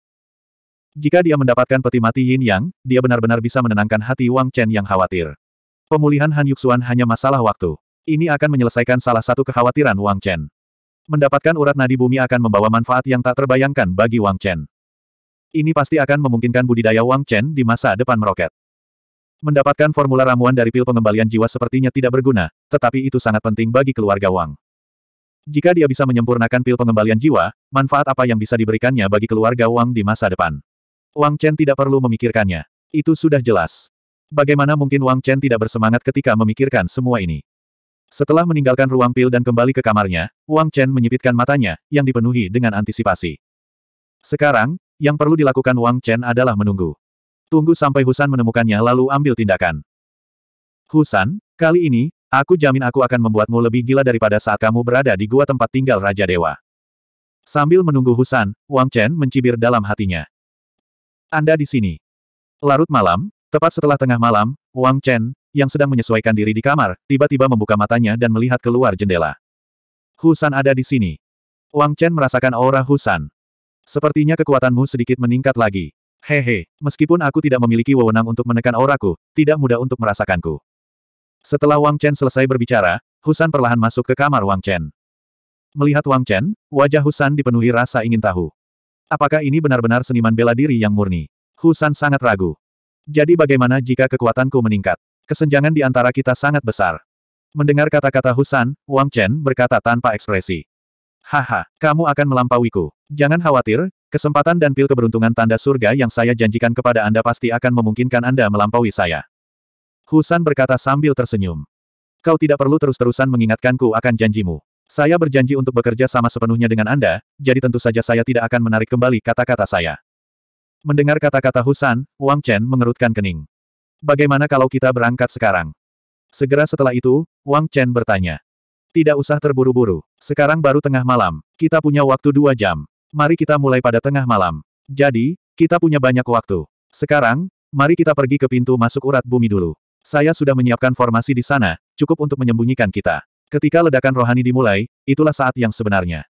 Jika dia mendapatkan peti mati Yin Yang, dia benar-benar bisa menenangkan hati Wang Chen yang khawatir. Pemulihan Han Yuxuan hanya masalah waktu. Ini akan menyelesaikan salah satu kekhawatiran Wang Chen. Mendapatkan urat nadi bumi akan membawa manfaat yang tak terbayangkan bagi Wang Chen. Ini pasti akan memungkinkan budidaya Wang Chen di masa depan meroket. Mendapatkan formula ramuan dari pil pengembalian jiwa sepertinya tidak berguna, tetapi itu sangat penting bagi keluarga Wang. Jika dia bisa menyempurnakan pil pengembalian jiwa, manfaat apa yang bisa diberikannya bagi keluarga Wang di masa depan? Wang Chen tidak perlu memikirkannya. Itu sudah jelas. Bagaimana mungkin Wang Chen tidak bersemangat ketika memikirkan semua ini? Setelah meninggalkan ruang pil dan kembali ke kamarnya, Wang Chen menyipitkan matanya, yang dipenuhi dengan antisipasi. Sekarang, yang perlu dilakukan Wang Chen adalah menunggu. Tunggu sampai Husan menemukannya lalu ambil tindakan. Husan, kali ini, aku jamin aku akan membuatmu lebih gila daripada saat kamu berada di gua tempat tinggal Raja Dewa. Sambil menunggu Husan, Wang Chen mencibir dalam hatinya. Anda di sini. Larut malam, tepat setelah tengah malam, Wang Chen, yang sedang menyesuaikan diri di kamar, tiba-tiba membuka matanya dan melihat keluar jendela. Husan ada di sini. Wang Chen merasakan aura Husan. Sepertinya kekuatanmu sedikit meningkat lagi. Hehe, meskipun aku tidak memiliki wewenang untuk menekan auraku, tidak mudah untuk merasakanku. Setelah Wang Chen selesai berbicara, Husan perlahan masuk ke kamar Wang Chen. Melihat Wang Chen, wajah Husan dipenuhi rasa ingin tahu. Apakah ini benar-benar seniman bela diri yang murni? Husan sangat ragu. Jadi bagaimana jika kekuatanku meningkat? Kesenjangan di antara kita sangat besar. Mendengar kata-kata Husan, Wang Chen berkata tanpa ekspresi. Haha, kamu akan melampauiku. Jangan khawatir, kesempatan dan pil keberuntungan tanda surga yang saya janjikan kepada Anda pasti akan memungkinkan Anda melampaui saya. Husan berkata sambil tersenyum. Kau tidak perlu terus-terusan mengingatkanku akan janjimu. Saya berjanji untuk bekerja sama sepenuhnya dengan Anda, jadi tentu saja saya tidak akan menarik kembali kata-kata saya. Mendengar kata-kata Husan, Wang Chen mengerutkan kening. Bagaimana kalau kita berangkat sekarang? Segera setelah itu, Wang Chen bertanya. Tidak usah terburu-buru. Sekarang baru tengah malam. Kita punya waktu dua jam. Mari kita mulai pada tengah malam. Jadi, kita punya banyak waktu. Sekarang, mari kita pergi ke pintu masuk urat bumi dulu. Saya sudah menyiapkan formasi di sana, cukup untuk menyembunyikan kita. Ketika ledakan rohani dimulai, itulah saat yang sebenarnya.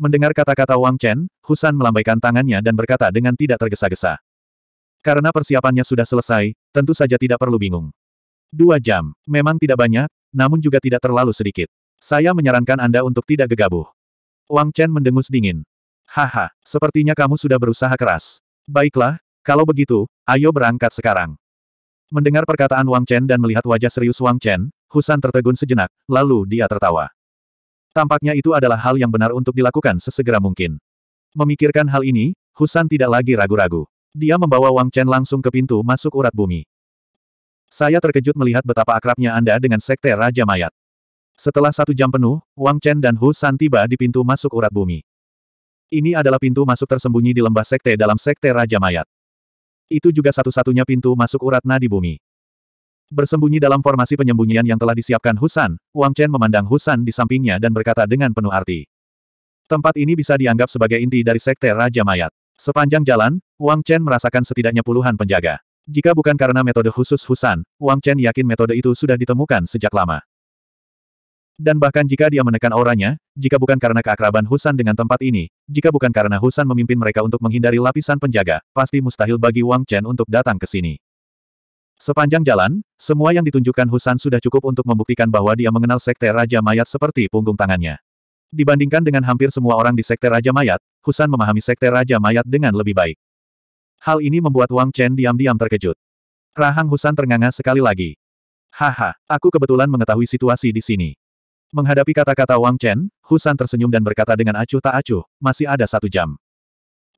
Mendengar kata-kata Wang Chen, Husan melambaikan tangannya dan berkata dengan tidak tergesa-gesa. Karena persiapannya sudah selesai, Tentu saja tidak perlu bingung. Dua jam, memang tidak banyak, namun juga tidak terlalu sedikit. Saya menyarankan Anda untuk tidak gegabah. Wang Chen mendengus dingin. Haha, sepertinya kamu sudah berusaha keras. Baiklah, kalau begitu, ayo berangkat sekarang. Mendengar perkataan Wang Chen dan melihat wajah serius Wang Chen, Husan tertegun sejenak, lalu dia tertawa. Tampaknya itu adalah hal yang benar untuk dilakukan sesegera mungkin. Memikirkan hal ini, Husan tidak lagi ragu-ragu. Dia membawa Wang Chen langsung ke pintu masuk urat bumi. Saya terkejut melihat betapa akrabnya Anda dengan Sekte Raja Mayat. Setelah satu jam penuh, Wang Chen dan Hu San tiba di pintu masuk urat bumi. Ini adalah pintu masuk tersembunyi di lembah Sekte dalam Sekte Raja Mayat. Itu juga satu-satunya pintu masuk urat nadi bumi. Bersembunyi dalam formasi penyembunyian yang telah disiapkan Husan, Wang Chen memandang Husan di sampingnya dan berkata dengan penuh arti. Tempat ini bisa dianggap sebagai inti dari Sekte Raja Mayat. Sepanjang jalan, Wang Chen merasakan setidaknya puluhan penjaga. Jika bukan karena metode khusus Husan, Wang Chen yakin metode itu sudah ditemukan sejak lama. Dan bahkan jika dia menekan auranya, jika bukan karena keakraban Husan dengan tempat ini, jika bukan karena Husan memimpin mereka untuk menghindari lapisan penjaga, pasti mustahil bagi Wang Chen untuk datang ke sini. Sepanjang jalan, semua yang ditunjukkan Husan sudah cukup untuk membuktikan bahwa dia mengenal Sekte Raja Mayat seperti punggung tangannya. Dibandingkan dengan hampir semua orang di Sekte Raja Mayat, Husan memahami sekte Raja Mayat dengan lebih baik. Hal ini membuat Wang Chen diam-diam terkejut. Rahang Husan ternganga sekali lagi. Haha, aku kebetulan mengetahui situasi di sini. Menghadapi kata-kata Wang Chen, Husan tersenyum dan berkata dengan acuh tak acuh, masih ada satu jam.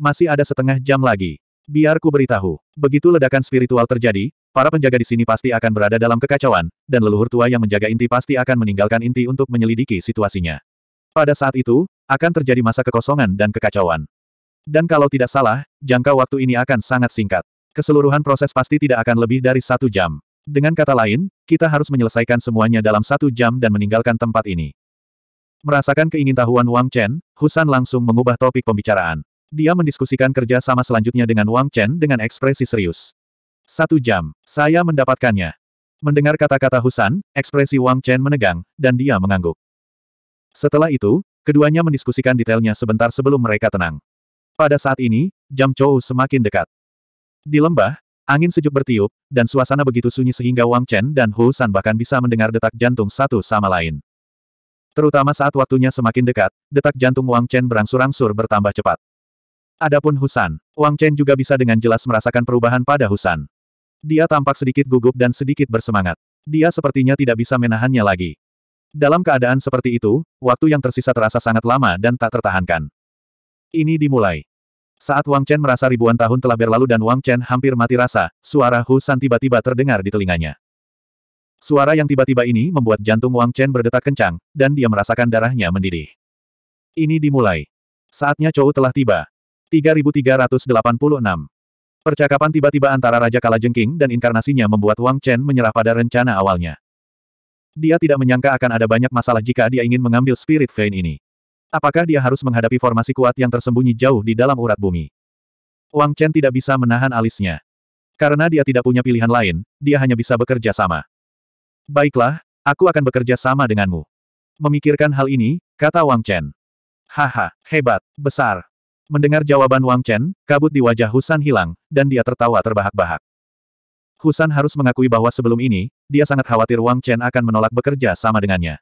Masih ada setengah jam lagi. Biar ku beritahu, begitu ledakan spiritual terjadi, para penjaga di sini pasti akan berada dalam kekacauan, dan leluhur tua yang menjaga inti pasti akan meninggalkan inti untuk menyelidiki situasinya. Pada saat itu, akan terjadi masa kekosongan dan kekacauan. Dan kalau tidak salah, jangka waktu ini akan sangat singkat. Keseluruhan proses pasti tidak akan lebih dari satu jam. Dengan kata lain, kita harus menyelesaikan semuanya dalam satu jam dan meninggalkan tempat ini. Merasakan keingintahuan Wang Chen, Husan langsung mengubah topik pembicaraan. Dia mendiskusikan kerja sama selanjutnya dengan Wang Chen dengan ekspresi serius. Satu jam, saya mendapatkannya. Mendengar kata-kata Husan, ekspresi Wang Chen menegang, dan dia mengangguk. Setelah itu, Keduanya mendiskusikan detailnya sebentar sebelum mereka tenang. Pada saat ini, jam Chou semakin dekat. Di lembah, angin sejuk bertiup, dan suasana begitu sunyi sehingga Wang Chen dan Hu San bahkan bisa mendengar detak jantung satu sama lain. Terutama saat waktunya semakin dekat, detak jantung Wang Chen berangsur-angsur bertambah cepat. Adapun Husan, Wang Chen juga bisa dengan jelas merasakan perubahan pada Husan. Dia tampak sedikit gugup dan sedikit bersemangat. Dia sepertinya tidak bisa menahannya lagi. Dalam keadaan seperti itu, waktu yang tersisa terasa sangat lama dan tak tertahankan. Ini dimulai. Saat Wang Chen merasa ribuan tahun telah berlalu dan Wang Chen hampir mati rasa, suara Hu San tiba-tiba terdengar di telinganya. Suara yang tiba-tiba ini membuat jantung Wang Chen berdetak kencang, dan dia merasakan darahnya mendidih. Ini dimulai. Saatnya Chou telah tiba. 3386. Percakapan tiba-tiba antara Raja Kalajengking dan inkarnasinya membuat Wang Chen menyerah pada rencana awalnya. Dia tidak menyangka akan ada banyak masalah jika dia ingin mengambil spirit vein ini. Apakah dia harus menghadapi formasi kuat yang tersembunyi jauh di dalam urat bumi? Wang Chen tidak bisa menahan alisnya. Karena dia tidak punya pilihan lain, dia hanya bisa bekerja sama. Baiklah, aku akan bekerja sama denganmu. Memikirkan hal ini, kata Wang Chen. Haha, hebat, besar. Mendengar jawaban Wang Chen, kabut di wajah Husan hilang, dan dia tertawa terbahak-bahak. Husan harus mengakui bahwa sebelum ini, dia sangat khawatir Wang Chen akan menolak bekerja sama dengannya.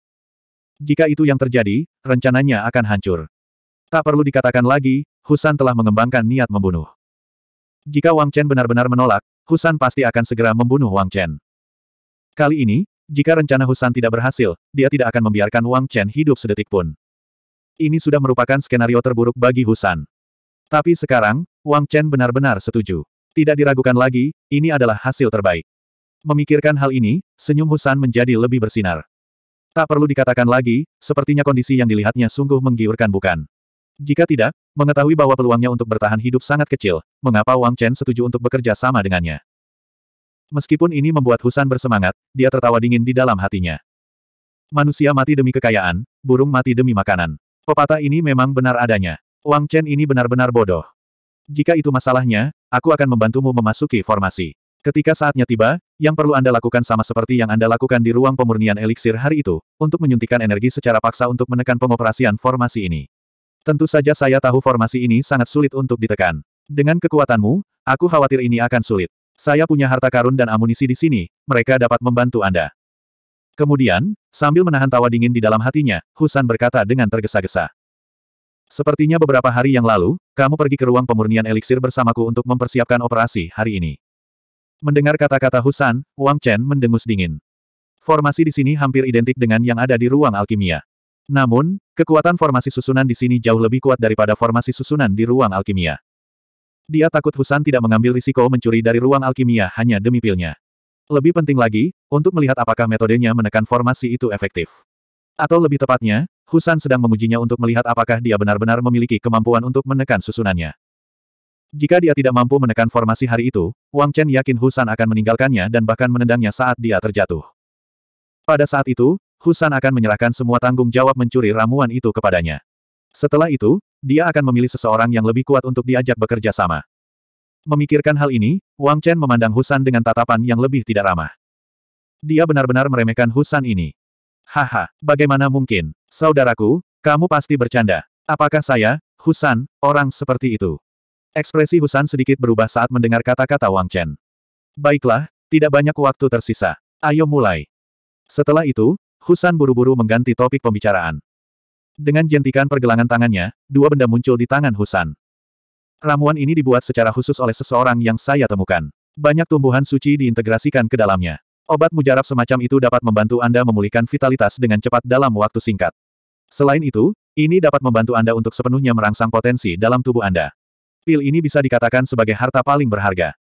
Jika itu yang terjadi, rencananya akan hancur. Tak perlu dikatakan lagi, Husan telah mengembangkan niat membunuh. Jika Wang Chen benar-benar menolak, Husan pasti akan segera membunuh Wang Chen. Kali ini, jika rencana Husan tidak berhasil, dia tidak akan membiarkan Wang Chen hidup sedetik pun. Ini sudah merupakan skenario terburuk bagi Husan. Tapi sekarang, Wang Chen benar-benar setuju. Tidak diragukan lagi, ini adalah hasil terbaik. Memikirkan hal ini, senyum Husan menjadi lebih bersinar. Tak perlu dikatakan lagi, sepertinya kondisi yang dilihatnya sungguh menggiurkan bukan. Jika tidak, mengetahui bahwa peluangnya untuk bertahan hidup sangat kecil, mengapa Wang Chen setuju untuk bekerja sama dengannya? Meskipun ini membuat Husan bersemangat, dia tertawa dingin di dalam hatinya. Manusia mati demi kekayaan, burung mati demi makanan. Pepatah ini memang benar adanya. Wang Chen ini benar-benar bodoh. Jika itu masalahnya, aku akan membantumu memasuki formasi. Ketika saatnya tiba, yang perlu Anda lakukan sama seperti yang Anda lakukan di ruang pemurnian eliksir hari itu, untuk menyuntikkan energi secara paksa untuk menekan pengoperasian formasi ini. Tentu saja saya tahu formasi ini sangat sulit untuk ditekan. Dengan kekuatanmu, aku khawatir ini akan sulit. Saya punya harta karun dan amunisi di sini, mereka dapat membantu Anda. Kemudian, sambil menahan tawa dingin di dalam hatinya, Husan berkata dengan tergesa-gesa. Sepertinya beberapa hari yang lalu, kamu pergi ke ruang pemurnian eliksir bersamaku untuk mempersiapkan operasi hari ini. Mendengar kata-kata Husan, Wang Chen mendengus dingin. Formasi di sini hampir identik dengan yang ada di ruang alkimia. Namun, kekuatan formasi susunan di sini jauh lebih kuat daripada formasi susunan di ruang alkimia. Dia takut Husan tidak mengambil risiko mencuri dari ruang alkimia hanya demi pilnya. Lebih penting lagi, untuk melihat apakah metodenya menekan formasi itu efektif. Atau lebih tepatnya, Husan sedang memujinya untuk melihat apakah dia benar-benar memiliki kemampuan untuk menekan susunannya. Jika dia tidak mampu menekan formasi hari itu, Wang Chen yakin Husan akan meninggalkannya dan bahkan menendangnya saat dia terjatuh. Pada saat itu, Husan akan menyerahkan semua tanggung jawab mencuri ramuan itu kepadanya. Setelah itu, dia akan memilih seseorang yang lebih kuat untuk diajak bekerja sama. Memikirkan hal ini, Wang Chen memandang Husan dengan tatapan yang lebih tidak ramah. Dia benar-benar meremehkan Husan ini. Haha, bagaimana mungkin? Saudaraku, kamu pasti bercanda. Apakah saya, Husan, orang seperti itu? Ekspresi Husan sedikit berubah saat mendengar kata-kata Wang Chen. Baiklah, tidak banyak waktu tersisa. Ayo mulai. Setelah itu, Husan buru-buru mengganti topik pembicaraan. Dengan jentikan pergelangan tangannya, dua benda muncul di tangan Husan. Ramuan ini dibuat secara khusus oleh seseorang yang saya temukan. Banyak tumbuhan suci diintegrasikan ke dalamnya. Obat mujarab semacam itu dapat membantu Anda memulihkan vitalitas dengan cepat dalam waktu singkat. Selain itu, ini dapat membantu Anda untuk sepenuhnya merangsang potensi dalam tubuh Anda. Pil ini bisa dikatakan sebagai harta paling berharga.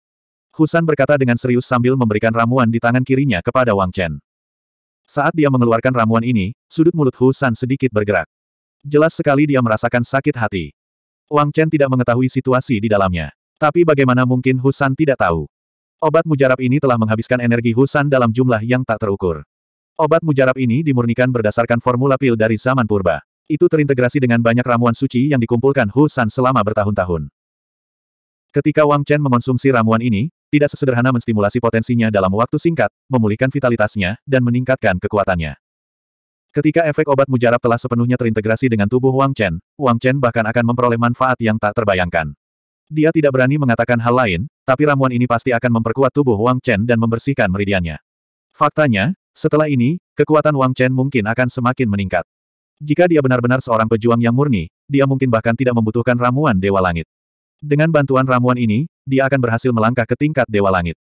Husan berkata dengan serius sambil memberikan ramuan di tangan kirinya kepada Wang Chen. Saat dia mengeluarkan ramuan ini, sudut mulut Husan sedikit bergerak. Jelas sekali dia merasakan sakit hati. Wang Chen tidak mengetahui situasi di dalamnya. Tapi bagaimana mungkin Husan tidak tahu? Obat mujarab ini telah menghabiskan energi Husan dalam jumlah yang tak terukur. Obat mujarab ini dimurnikan berdasarkan formula pil dari zaman purba. Itu terintegrasi dengan banyak ramuan suci yang dikumpulkan Husan selama bertahun-tahun. Ketika Wang Chen mengonsumsi ramuan ini, tidak sesederhana menstimulasi potensinya dalam waktu singkat, memulihkan vitalitasnya, dan meningkatkan kekuatannya. Ketika efek obat mujarab telah sepenuhnya terintegrasi dengan tubuh Wang Chen, Wang Chen bahkan akan memperoleh manfaat yang tak terbayangkan. Dia tidak berani mengatakan hal lain, tapi ramuan ini pasti akan memperkuat tubuh Wang Chen dan membersihkan meridiannya. Faktanya, setelah ini, kekuatan Wang Chen mungkin akan semakin meningkat. Jika dia benar-benar seorang pejuang yang murni, dia mungkin bahkan tidak membutuhkan ramuan Dewa Langit. Dengan bantuan ramuan ini, dia akan berhasil melangkah ke tingkat Dewa Langit.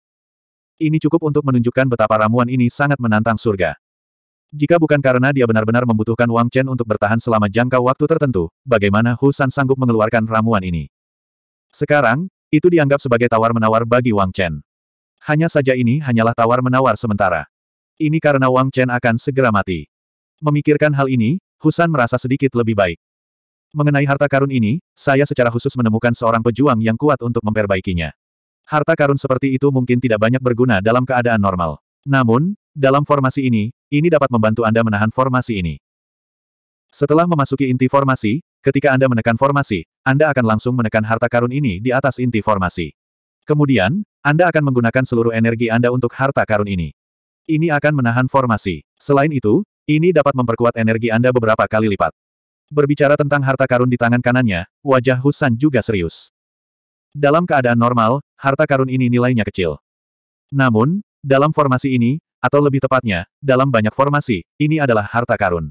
Ini cukup untuk menunjukkan betapa ramuan ini sangat menantang surga. Jika bukan karena dia benar-benar membutuhkan Wang Chen untuk bertahan selama jangka waktu tertentu, bagaimana Husan sanggup mengeluarkan ramuan ini? Sekarang, itu dianggap sebagai tawar-menawar bagi Wang Chen. Hanya saja ini hanyalah tawar-menawar sementara. Ini karena Wang Chen akan segera mati. Memikirkan hal ini, Husan merasa sedikit lebih baik. Mengenai harta karun ini, saya secara khusus menemukan seorang pejuang yang kuat untuk memperbaikinya. Harta karun seperti itu mungkin tidak banyak berguna dalam keadaan normal. Namun, dalam formasi ini, ini dapat membantu Anda menahan formasi ini. Setelah memasuki inti formasi, ketika Anda menekan formasi, Anda akan langsung menekan harta karun ini di atas inti formasi. Kemudian, Anda akan menggunakan seluruh energi Anda untuk harta karun ini. Ini akan menahan formasi. Selain itu, ini dapat memperkuat energi Anda beberapa kali lipat. Berbicara tentang harta karun di tangan kanannya, wajah Husan juga serius. Dalam keadaan normal, harta karun ini nilainya kecil. Namun, dalam formasi ini, atau lebih tepatnya, dalam banyak formasi, ini adalah harta karun.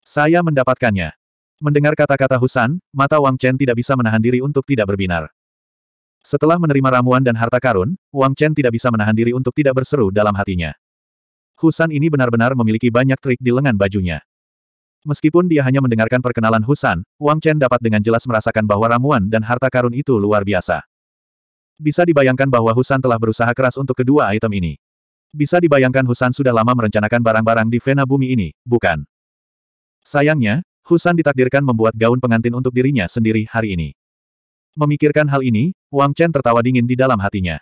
Saya mendapatkannya. Mendengar kata-kata Husan, mata Wang Chen tidak bisa menahan diri untuk tidak berbinar. Setelah menerima ramuan dan harta karun, Wang Chen tidak bisa menahan diri untuk tidak berseru dalam hatinya. Husan ini benar-benar memiliki banyak trik di lengan bajunya. Meskipun dia hanya mendengarkan perkenalan Husan, Wang Chen dapat dengan jelas merasakan bahwa ramuan dan harta karun itu luar biasa. Bisa dibayangkan bahwa Husan telah berusaha keras untuk kedua item ini. Bisa dibayangkan Husan sudah lama merencanakan barang-barang di Vena Bumi ini, bukan? Sayangnya, Husan ditakdirkan membuat gaun pengantin untuk dirinya sendiri hari ini. Memikirkan hal ini, Wang Chen tertawa dingin di dalam hatinya.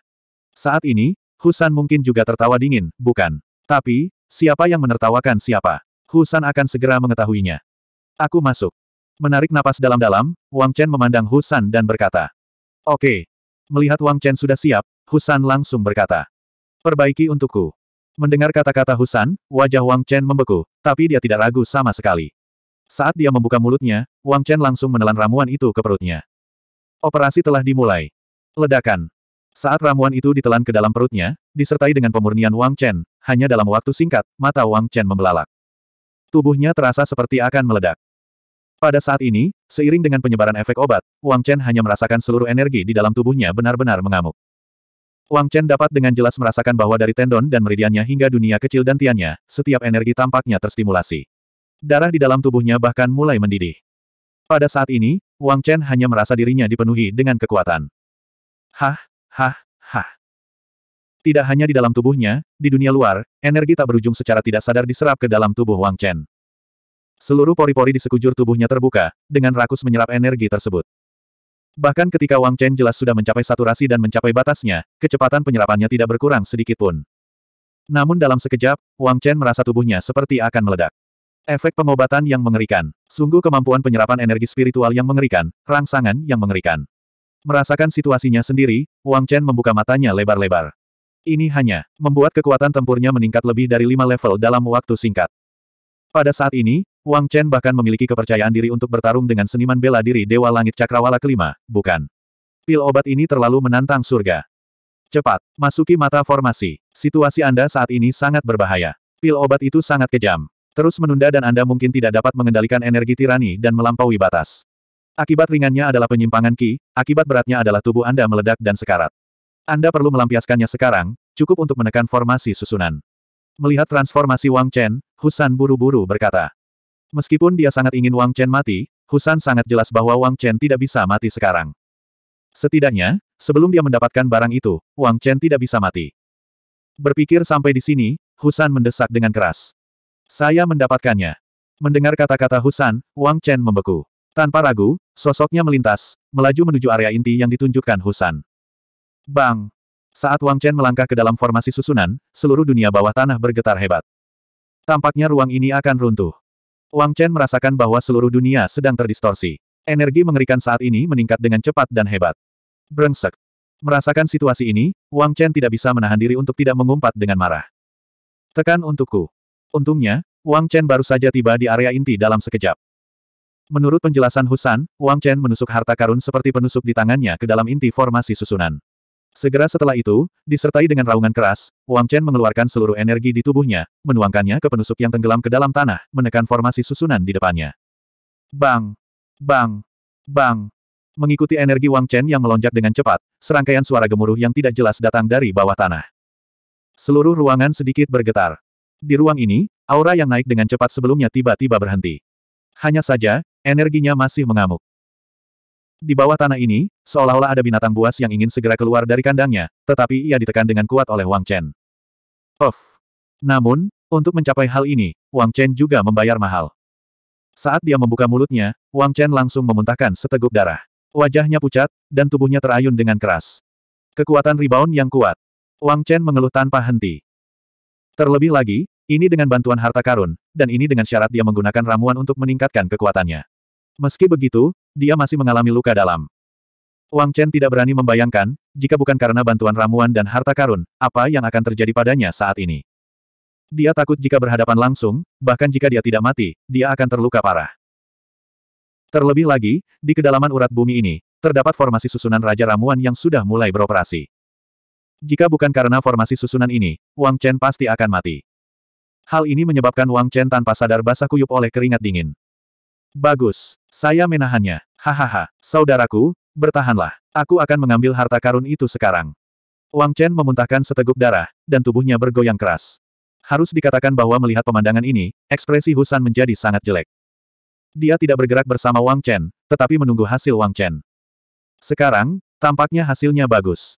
Saat ini, Husan mungkin juga tertawa dingin, bukan? Tapi, siapa yang menertawakan siapa? Husan akan segera mengetahuinya. Aku masuk. Menarik napas dalam-dalam, Wang Chen memandang Husan dan berkata. Oke. Melihat Wang Chen sudah siap, Husan langsung berkata. Perbaiki untukku. Mendengar kata-kata Husan, wajah Wang Chen membeku, tapi dia tidak ragu sama sekali. Saat dia membuka mulutnya, Wang Chen langsung menelan ramuan itu ke perutnya. Operasi telah dimulai. Ledakan. Saat ramuan itu ditelan ke dalam perutnya, disertai dengan pemurnian Wang Chen, hanya dalam waktu singkat, mata Wang Chen membelalak. Tubuhnya terasa seperti akan meledak. Pada saat ini, seiring dengan penyebaran efek obat, Wang Chen hanya merasakan seluruh energi di dalam tubuhnya benar-benar mengamuk. Wang Chen dapat dengan jelas merasakan bahwa dari tendon dan meridiannya hingga dunia kecil dan tiannya, setiap energi tampaknya terstimulasi. Darah di dalam tubuhnya bahkan mulai mendidih. Pada saat ini, Wang Chen hanya merasa dirinya dipenuhi dengan kekuatan. Hah, hah, hah. Tidak hanya di dalam tubuhnya, di dunia luar, energi tak berujung secara tidak sadar diserap ke dalam tubuh Wang Chen. Seluruh pori-pori di sekujur tubuhnya terbuka, dengan rakus menyerap energi tersebut. Bahkan ketika Wang Chen jelas sudah mencapai saturasi dan mencapai batasnya, kecepatan penyerapannya tidak berkurang sedikit pun. Namun dalam sekejap, Wang Chen merasa tubuhnya seperti akan meledak. Efek pengobatan yang mengerikan. Sungguh kemampuan penyerapan energi spiritual yang mengerikan, rangsangan yang mengerikan. Merasakan situasinya sendiri, Wang Chen membuka matanya lebar-lebar. Ini hanya membuat kekuatan tempurnya meningkat lebih dari lima level dalam waktu singkat. Pada saat ini, Wang Chen bahkan memiliki kepercayaan diri untuk bertarung dengan seniman bela diri Dewa Langit Cakrawala kelima, bukan. Pil obat ini terlalu menantang surga. Cepat, masuki mata formasi. Situasi Anda saat ini sangat berbahaya. Pil obat itu sangat kejam. Terus menunda dan Anda mungkin tidak dapat mengendalikan energi tirani dan melampaui batas. Akibat ringannya adalah penyimpangan ki, akibat beratnya adalah tubuh Anda meledak dan sekarat. Anda perlu melampiaskannya sekarang, cukup untuk menekan formasi susunan. Melihat transformasi Wang Chen, Husan buru-buru berkata. Meskipun dia sangat ingin Wang Chen mati, Husan sangat jelas bahwa Wang Chen tidak bisa mati sekarang. Setidaknya, sebelum dia mendapatkan barang itu, Wang Chen tidak bisa mati. Berpikir sampai di sini, Husan mendesak dengan keras. Saya mendapatkannya. Mendengar kata-kata Husan, Wang Chen membeku. Tanpa ragu, sosoknya melintas, melaju menuju area inti yang ditunjukkan Husan. Bang! Saat Wang Chen melangkah ke dalam formasi susunan, seluruh dunia bawah tanah bergetar hebat. Tampaknya ruang ini akan runtuh. Wang Chen merasakan bahwa seluruh dunia sedang terdistorsi. Energi mengerikan saat ini meningkat dengan cepat dan hebat. Brengsek. Merasakan situasi ini, Wang Chen tidak bisa menahan diri untuk tidak mengumpat dengan marah. Tekan untukku. Untungnya, Wang Chen baru saja tiba di area inti dalam sekejap. Menurut penjelasan Husan, Wang Chen menusuk harta karun seperti penusuk di tangannya ke dalam inti formasi susunan. Segera setelah itu, disertai dengan raungan keras, Wang Chen mengeluarkan seluruh energi di tubuhnya, menuangkannya ke penusuk yang tenggelam ke dalam tanah, menekan formasi susunan di depannya. Bang! Bang! Bang! Mengikuti energi Wang Chen yang melonjak dengan cepat, serangkaian suara gemuruh yang tidak jelas datang dari bawah tanah. Seluruh ruangan sedikit bergetar. Di ruang ini, aura yang naik dengan cepat sebelumnya tiba-tiba berhenti. Hanya saja, energinya masih mengamuk. Di bawah tanah ini, seolah-olah ada binatang buas yang ingin segera keluar dari kandangnya, tetapi ia ditekan dengan kuat oleh Wang Chen. Of! Namun, untuk mencapai hal ini, Wang Chen juga membayar mahal. Saat dia membuka mulutnya, Wang Chen langsung memuntahkan seteguk darah. Wajahnya pucat, dan tubuhnya terayun dengan keras. Kekuatan rebound yang kuat. Wang Chen mengeluh tanpa henti. Terlebih lagi, ini dengan bantuan harta karun, dan ini dengan syarat dia menggunakan ramuan untuk meningkatkan kekuatannya. Meski begitu, dia masih mengalami luka dalam. Wang Chen tidak berani membayangkan, jika bukan karena bantuan ramuan dan harta karun, apa yang akan terjadi padanya saat ini. Dia takut jika berhadapan langsung, bahkan jika dia tidak mati, dia akan terluka parah. Terlebih lagi, di kedalaman urat bumi ini, terdapat formasi susunan Raja Ramuan yang sudah mulai beroperasi. Jika bukan karena formasi susunan ini, Wang Chen pasti akan mati. Hal ini menyebabkan Wang Chen tanpa sadar basah kuyup oleh keringat dingin. Bagus. Saya menahannya. Hahaha. Saudaraku, bertahanlah. Aku akan mengambil harta karun itu sekarang. Wang Chen memuntahkan seteguk darah, dan tubuhnya bergoyang keras. Harus dikatakan bahwa melihat pemandangan ini, ekspresi Husan menjadi sangat jelek. Dia tidak bergerak bersama Wang Chen, tetapi menunggu hasil Wang Chen. Sekarang, tampaknya hasilnya bagus.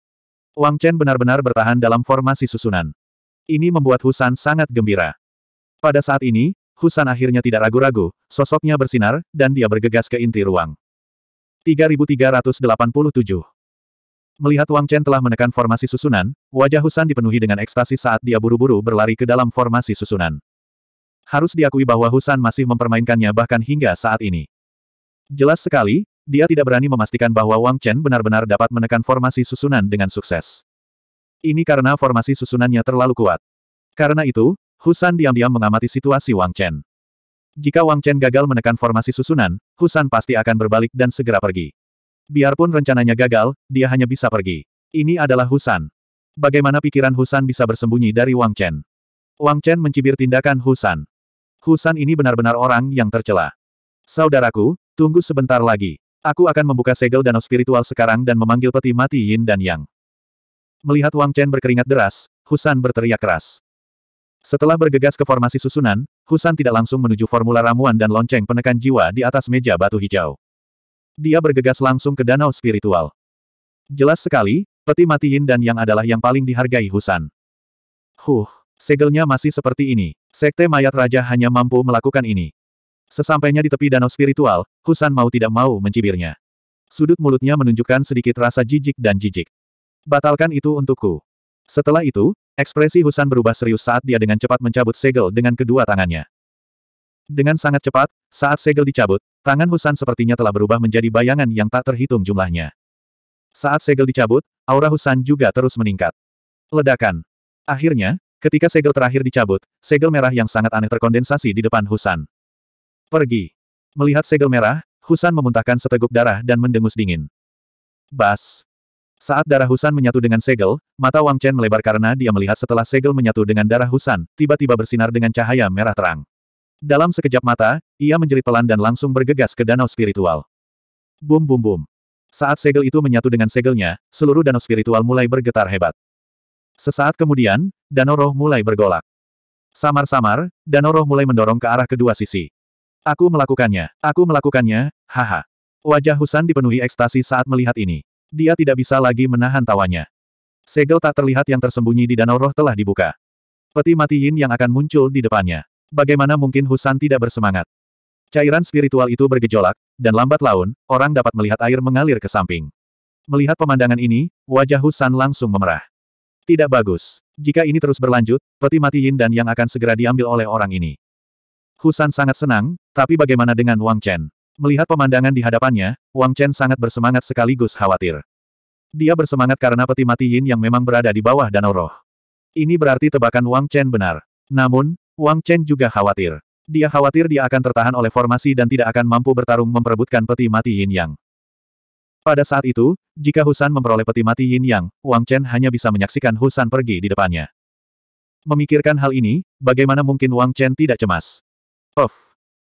Wang Chen benar-benar bertahan dalam formasi susunan. Ini membuat Husan sangat gembira. Pada saat ini, Husan akhirnya tidak ragu-ragu, sosoknya bersinar, dan dia bergegas ke inti ruang. 3387 Melihat Wang Chen telah menekan formasi susunan, wajah Husan dipenuhi dengan ekstasi saat dia buru-buru berlari ke dalam formasi susunan. Harus diakui bahwa Husan masih mempermainkannya bahkan hingga saat ini. Jelas sekali, dia tidak berani memastikan bahwa Wang Chen benar-benar dapat menekan formasi susunan dengan sukses. Ini karena formasi susunannya terlalu kuat. Karena itu, Husan diam-diam mengamati situasi Wang Chen. Jika Wang Chen gagal menekan formasi susunan, Husan pasti akan berbalik dan segera pergi. Biarpun rencananya gagal, dia hanya bisa pergi. Ini adalah Husan. Bagaimana pikiran Husan bisa bersembunyi dari Wang Chen? Wang Chen mencibir tindakan Husan. Husan ini benar-benar orang yang tercela. Saudaraku, tunggu sebentar lagi. Aku akan membuka segel danau spiritual sekarang dan memanggil peti mati Yin dan Yang. Melihat Wang Chen berkeringat deras, Husan berteriak keras. Setelah bergegas ke formasi susunan, Husan tidak langsung menuju formula ramuan dan lonceng penekan jiwa di atas meja batu hijau. Dia bergegas langsung ke danau spiritual. Jelas sekali, peti mati Yin dan Yang adalah yang paling dihargai Husan. Huh, segelnya masih seperti ini. Sekte mayat raja hanya mampu melakukan ini. Sesampainya di tepi danau spiritual, Husan mau tidak mau mencibirnya. Sudut mulutnya menunjukkan sedikit rasa jijik dan jijik. Batalkan itu untukku. Setelah itu, Ekspresi Husan berubah serius saat dia dengan cepat mencabut segel dengan kedua tangannya. Dengan sangat cepat, saat segel dicabut, tangan Husan sepertinya telah berubah menjadi bayangan yang tak terhitung jumlahnya. Saat segel dicabut, aura Husan juga terus meningkat. Ledakan. Akhirnya, ketika segel terakhir dicabut, segel merah yang sangat aneh terkondensasi di depan Husan. Pergi. Melihat segel merah, Husan memuntahkan seteguk darah dan mendengus dingin. Bas. Saat darah Husan menyatu dengan segel, mata Wang Chen melebar karena dia melihat setelah segel menyatu dengan darah Husan, tiba-tiba bersinar dengan cahaya merah terang. Dalam sekejap mata, ia menjerit pelan dan langsung bergegas ke danau spiritual. Bum bum bum. Saat segel itu menyatu dengan segelnya, seluruh danau spiritual mulai bergetar hebat. Sesaat kemudian, danau roh mulai bergolak. Samar-samar, danau roh mulai mendorong ke arah kedua sisi. Aku melakukannya, aku melakukannya, haha. Wajah Husan dipenuhi ekstasi saat melihat ini. Dia tidak bisa lagi menahan tawanya. Segel tak terlihat yang tersembunyi di danau roh telah dibuka. Peti mati Yin yang akan muncul di depannya. Bagaimana mungkin Husan tidak bersemangat? Cairan spiritual itu bergejolak, dan lambat laun, orang dapat melihat air mengalir ke samping. Melihat pemandangan ini, wajah Husan langsung memerah. Tidak bagus. Jika ini terus berlanjut, peti mati Yin dan yang akan segera diambil oleh orang ini. Husan sangat senang, tapi bagaimana dengan Wang Chen? Melihat pemandangan di hadapannya, Wang Chen sangat bersemangat sekaligus khawatir. Dia bersemangat karena peti mati Yin yang memang berada di bawah danau roh. Ini berarti tebakan Wang Chen benar. Namun, Wang Chen juga khawatir. Dia khawatir dia akan tertahan oleh formasi dan tidak akan mampu bertarung memperebutkan peti mati Yin Yang. Pada saat itu, jika Husan memperoleh peti mati Yin Yang, Wang Chen hanya bisa menyaksikan Husan pergi di depannya. Memikirkan hal ini, bagaimana mungkin Wang Chen tidak cemas? Of.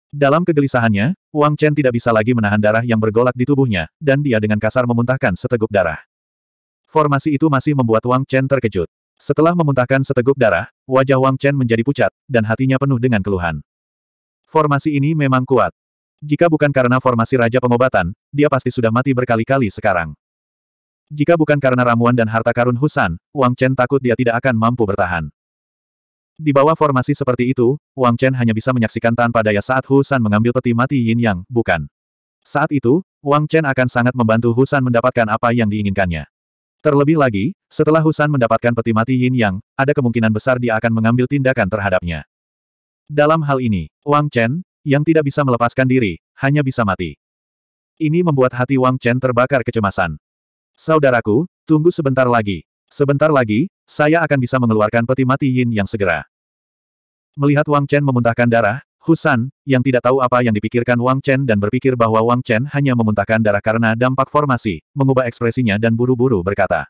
Dalam kegelisahannya, Wang Chen tidak bisa lagi menahan darah yang bergolak di tubuhnya, dan dia dengan kasar memuntahkan seteguk darah. Formasi itu masih membuat Wang Chen terkejut. Setelah memuntahkan seteguk darah, wajah Wang Chen menjadi pucat, dan hatinya penuh dengan keluhan. Formasi ini memang kuat. Jika bukan karena formasi Raja Pengobatan, dia pasti sudah mati berkali-kali sekarang. Jika bukan karena ramuan dan harta karun Husan, Wang Chen takut dia tidak akan mampu bertahan. Di bawah formasi seperti itu, Wang Chen hanya bisa menyaksikan tanpa daya saat Hu San mengambil peti mati Yin Yang, bukan. Saat itu, Wang Chen akan sangat membantu Hu San mendapatkan apa yang diinginkannya. Terlebih lagi, setelah Hu San mendapatkan peti mati Yin Yang, ada kemungkinan besar dia akan mengambil tindakan terhadapnya. Dalam hal ini, Wang Chen, yang tidak bisa melepaskan diri, hanya bisa mati. Ini membuat hati Wang Chen terbakar kecemasan. Saudaraku, tunggu sebentar lagi, Sebentar lagi, saya akan bisa mengeluarkan peti mati Yin yang segera. Melihat Wang Chen memuntahkan darah, Husan, yang tidak tahu apa yang dipikirkan Wang Chen dan berpikir bahwa Wang Chen hanya memuntahkan darah karena dampak formasi, mengubah ekspresinya dan buru-buru berkata.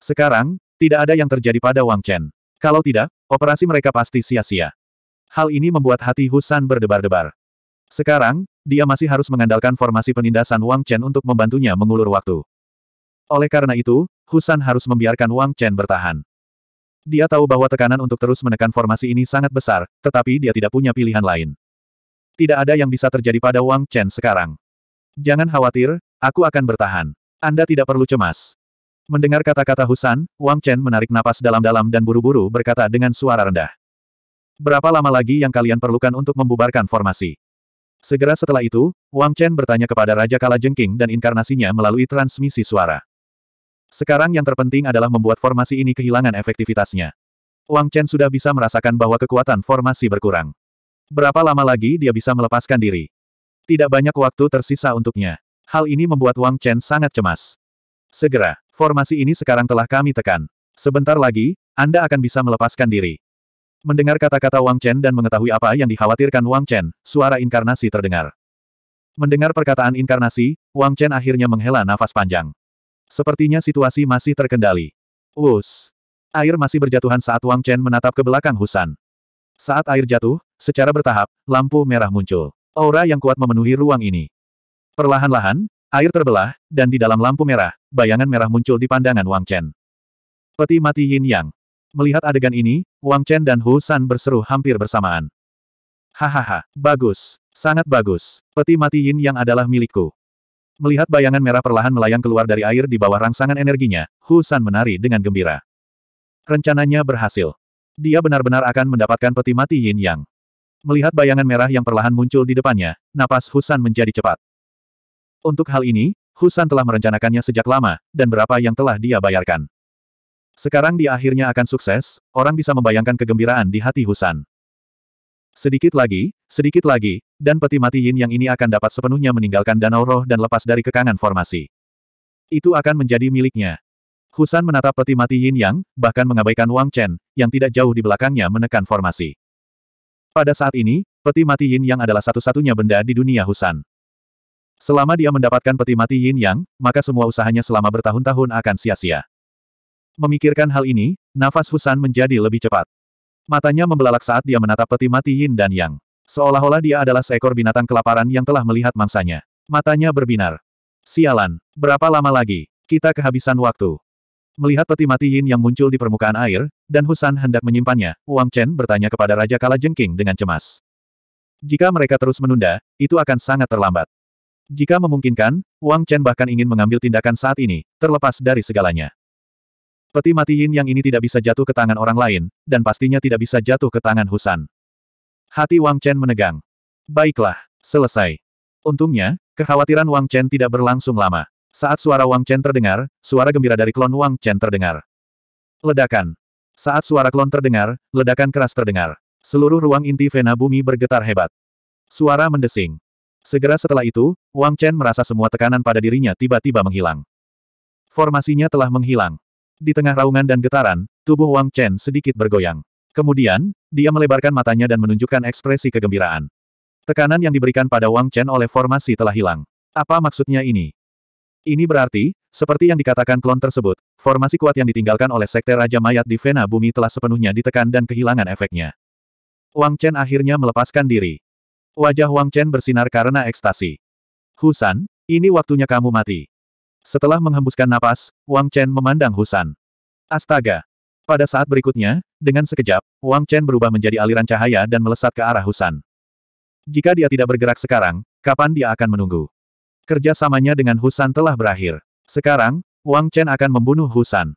Sekarang, tidak ada yang terjadi pada Wang Chen. Kalau tidak, operasi mereka pasti sia-sia. Hal ini membuat hati Husan berdebar-debar. Sekarang, dia masih harus mengandalkan formasi penindasan Wang Chen untuk membantunya mengulur waktu. Oleh karena itu, Husan harus membiarkan Wang Chen bertahan. Dia tahu bahwa tekanan untuk terus menekan formasi ini sangat besar, tetapi dia tidak punya pilihan lain. Tidak ada yang bisa terjadi pada Wang Chen sekarang. Jangan khawatir, aku akan bertahan. Anda tidak perlu cemas. Mendengar kata-kata Husan, Wang Chen menarik napas dalam-dalam dan buru-buru berkata dengan suara rendah. Berapa lama lagi yang kalian perlukan untuk membubarkan formasi? Segera setelah itu, Wang Chen bertanya kepada Raja Kala Jengking dan inkarnasinya melalui transmisi suara. Sekarang yang terpenting adalah membuat formasi ini kehilangan efektivitasnya. Wang Chen sudah bisa merasakan bahwa kekuatan formasi berkurang. Berapa lama lagi dia bisa melepaskan diri? Tidak banyak waktu tersisa untuknya. Hal ini membuat Wang Chen sangat cemas. Segera, formasi ini sekarang telah kami tekan. Sebentar lagi, Anda akan bisa melepaskan diri. Mendengar kata-kata Wang Chen dan mengetahui apa yang dikhawatirkan Wang Chen, suara inkarnasi terdengar. Mendengar perkataan inkarnasi, Wang Chen akhirnya menghela nafas panjang. Sepertinya situasi masih terkendali. Wus. Air masih berjatuhan saat Wang Chen menatap ke belakang Husan. Saat air jatuh, secara bertahap, lampu merah muncul. Aura yang kuat memenuhi ruang ini. Perlahan-lahan, air terbelah, dan di dalam lampu merah, bayangan merah muncul di pandangan Wang Chen. Peti mati Yin Yang. Melihat adegan ini, Wang Chen dan Hu San berseru hampir bersamaan. Hahaha, bagus, sangat bagus. Peti mati Yin Yang adalah milikku. Melihat bayangan merah perlahan melayang keluar dari air di bawah rangsangan energinya, Hu San menari dengan gembira. Rencananya berhasil. Dia benar-benar akan mendapatkan peti mati Yin Yang. Melihat bayangan merah yang perlahan muncul di depannya, napas Hu San menjadi cepat. Untuk hal ini, Hu San telah merencanakannya sejak lama, dan berapa yang telah dia bayarkan. Sekarang dia akhirnya akan sukses, orang bisa membayangkan kegembiraan di hati Husan. Sedikit lagi, sedikit lagi, dan peti mati yin yang ini akan dapat sepenuhnya meninggalkan danau roh dan lepas dari kekangan formasi. Itu akan menjadi miliknya. Husan menatap peti mati yin yang, bahkan mengabaikan Wang Chen, yang tidak jauh di belakangnya menekan formasi. Pada saat ini, peti mati yin yang adalah satu-satunya benda di dunia Husan. Selama dia mendapatkan peti mati yin yang, maka semua usahanya selama bertahun-tahun akan sia-sia. Memikirkan hal ini, nafas Husan menjadi lebih cepat. Matanya membelalak saat dia menatap peti mati Yin dan Yang. Seolah-olah dia adalah seekor binatang kelaparan yang telah melihat mangsanya. Matanya berbinar. Sialan, berapa lama lagi? Kita kehabisan waktu. Melihat peti mati Yin yang muncul di permukaan air, dan Husan hendak menyimpannya, Wang Chen bertanya kepada Raja Kala Jengking dengan cemas. Jika mereka terus menunda, itu akan sangat terlambat. Jika memungkinkan, Wang Chen bahkan ingin mengambil tindakan saat ini, terlepas dari segalanya. Peti mati Yin yang ini tidak bisa jatuh ke tangan orang lain, dan pastinya tidak bisa jatuh ke tangan Husan. Hati Wang Chen menegang. Baiklah, selesai. Untungnya, kekhawatiran Wang Chen tidak berlangsung lama. Saat suara Wang Chen terdengar, suara gembira dari klon Wang Chen terdengar. Ledakan. Saat suara klon terdengar, ledakan keras terdengar. Seluruh ruang inti vena bumi bergetar hebat. Suara mendesing. Segera setelah itu, Wang Chen merasa semua tekanan pada dirinya tiba-tiba menghilang. Formasinya telah menghilang. Di tengah raungan dan getaran, tubuh Wang Chen sedikit bergoyang. Kemudian, dia melebarkan matanya dan menunjukkan ekspresi kegembiraan. Tekanan yang diberikan pada Wang Chen oleh formasi telah hilang. Apa maksudnya ini? Ini berarti, seperti yang dikatakan klon tersebut, formasi kuat yang ditinggalkan oleh Sekte Raja Mayat di Vena Bumi telah sepenuhnya ditekan dan kehilangan efeknya. Wang Chen akhirnya melepaskan diri. Wajah Wang Chen bersinar karena ekstasi. Husan, ini waktunya kamu mati. Setelah menghembuskan napas, Wang Chen memandang Husan. Astaga! Pada saat berikutnya, dengan sekejap, Wang Chen berubah menjadi aliran cahaya dan melesat ke arah Husan. Jika dia tidak bergerak sekarang, kapan dia akan menunggu? Kerjasamanya dengan Husan telah berakhir. Sekarang, Wang Chen akan membunuh Husan.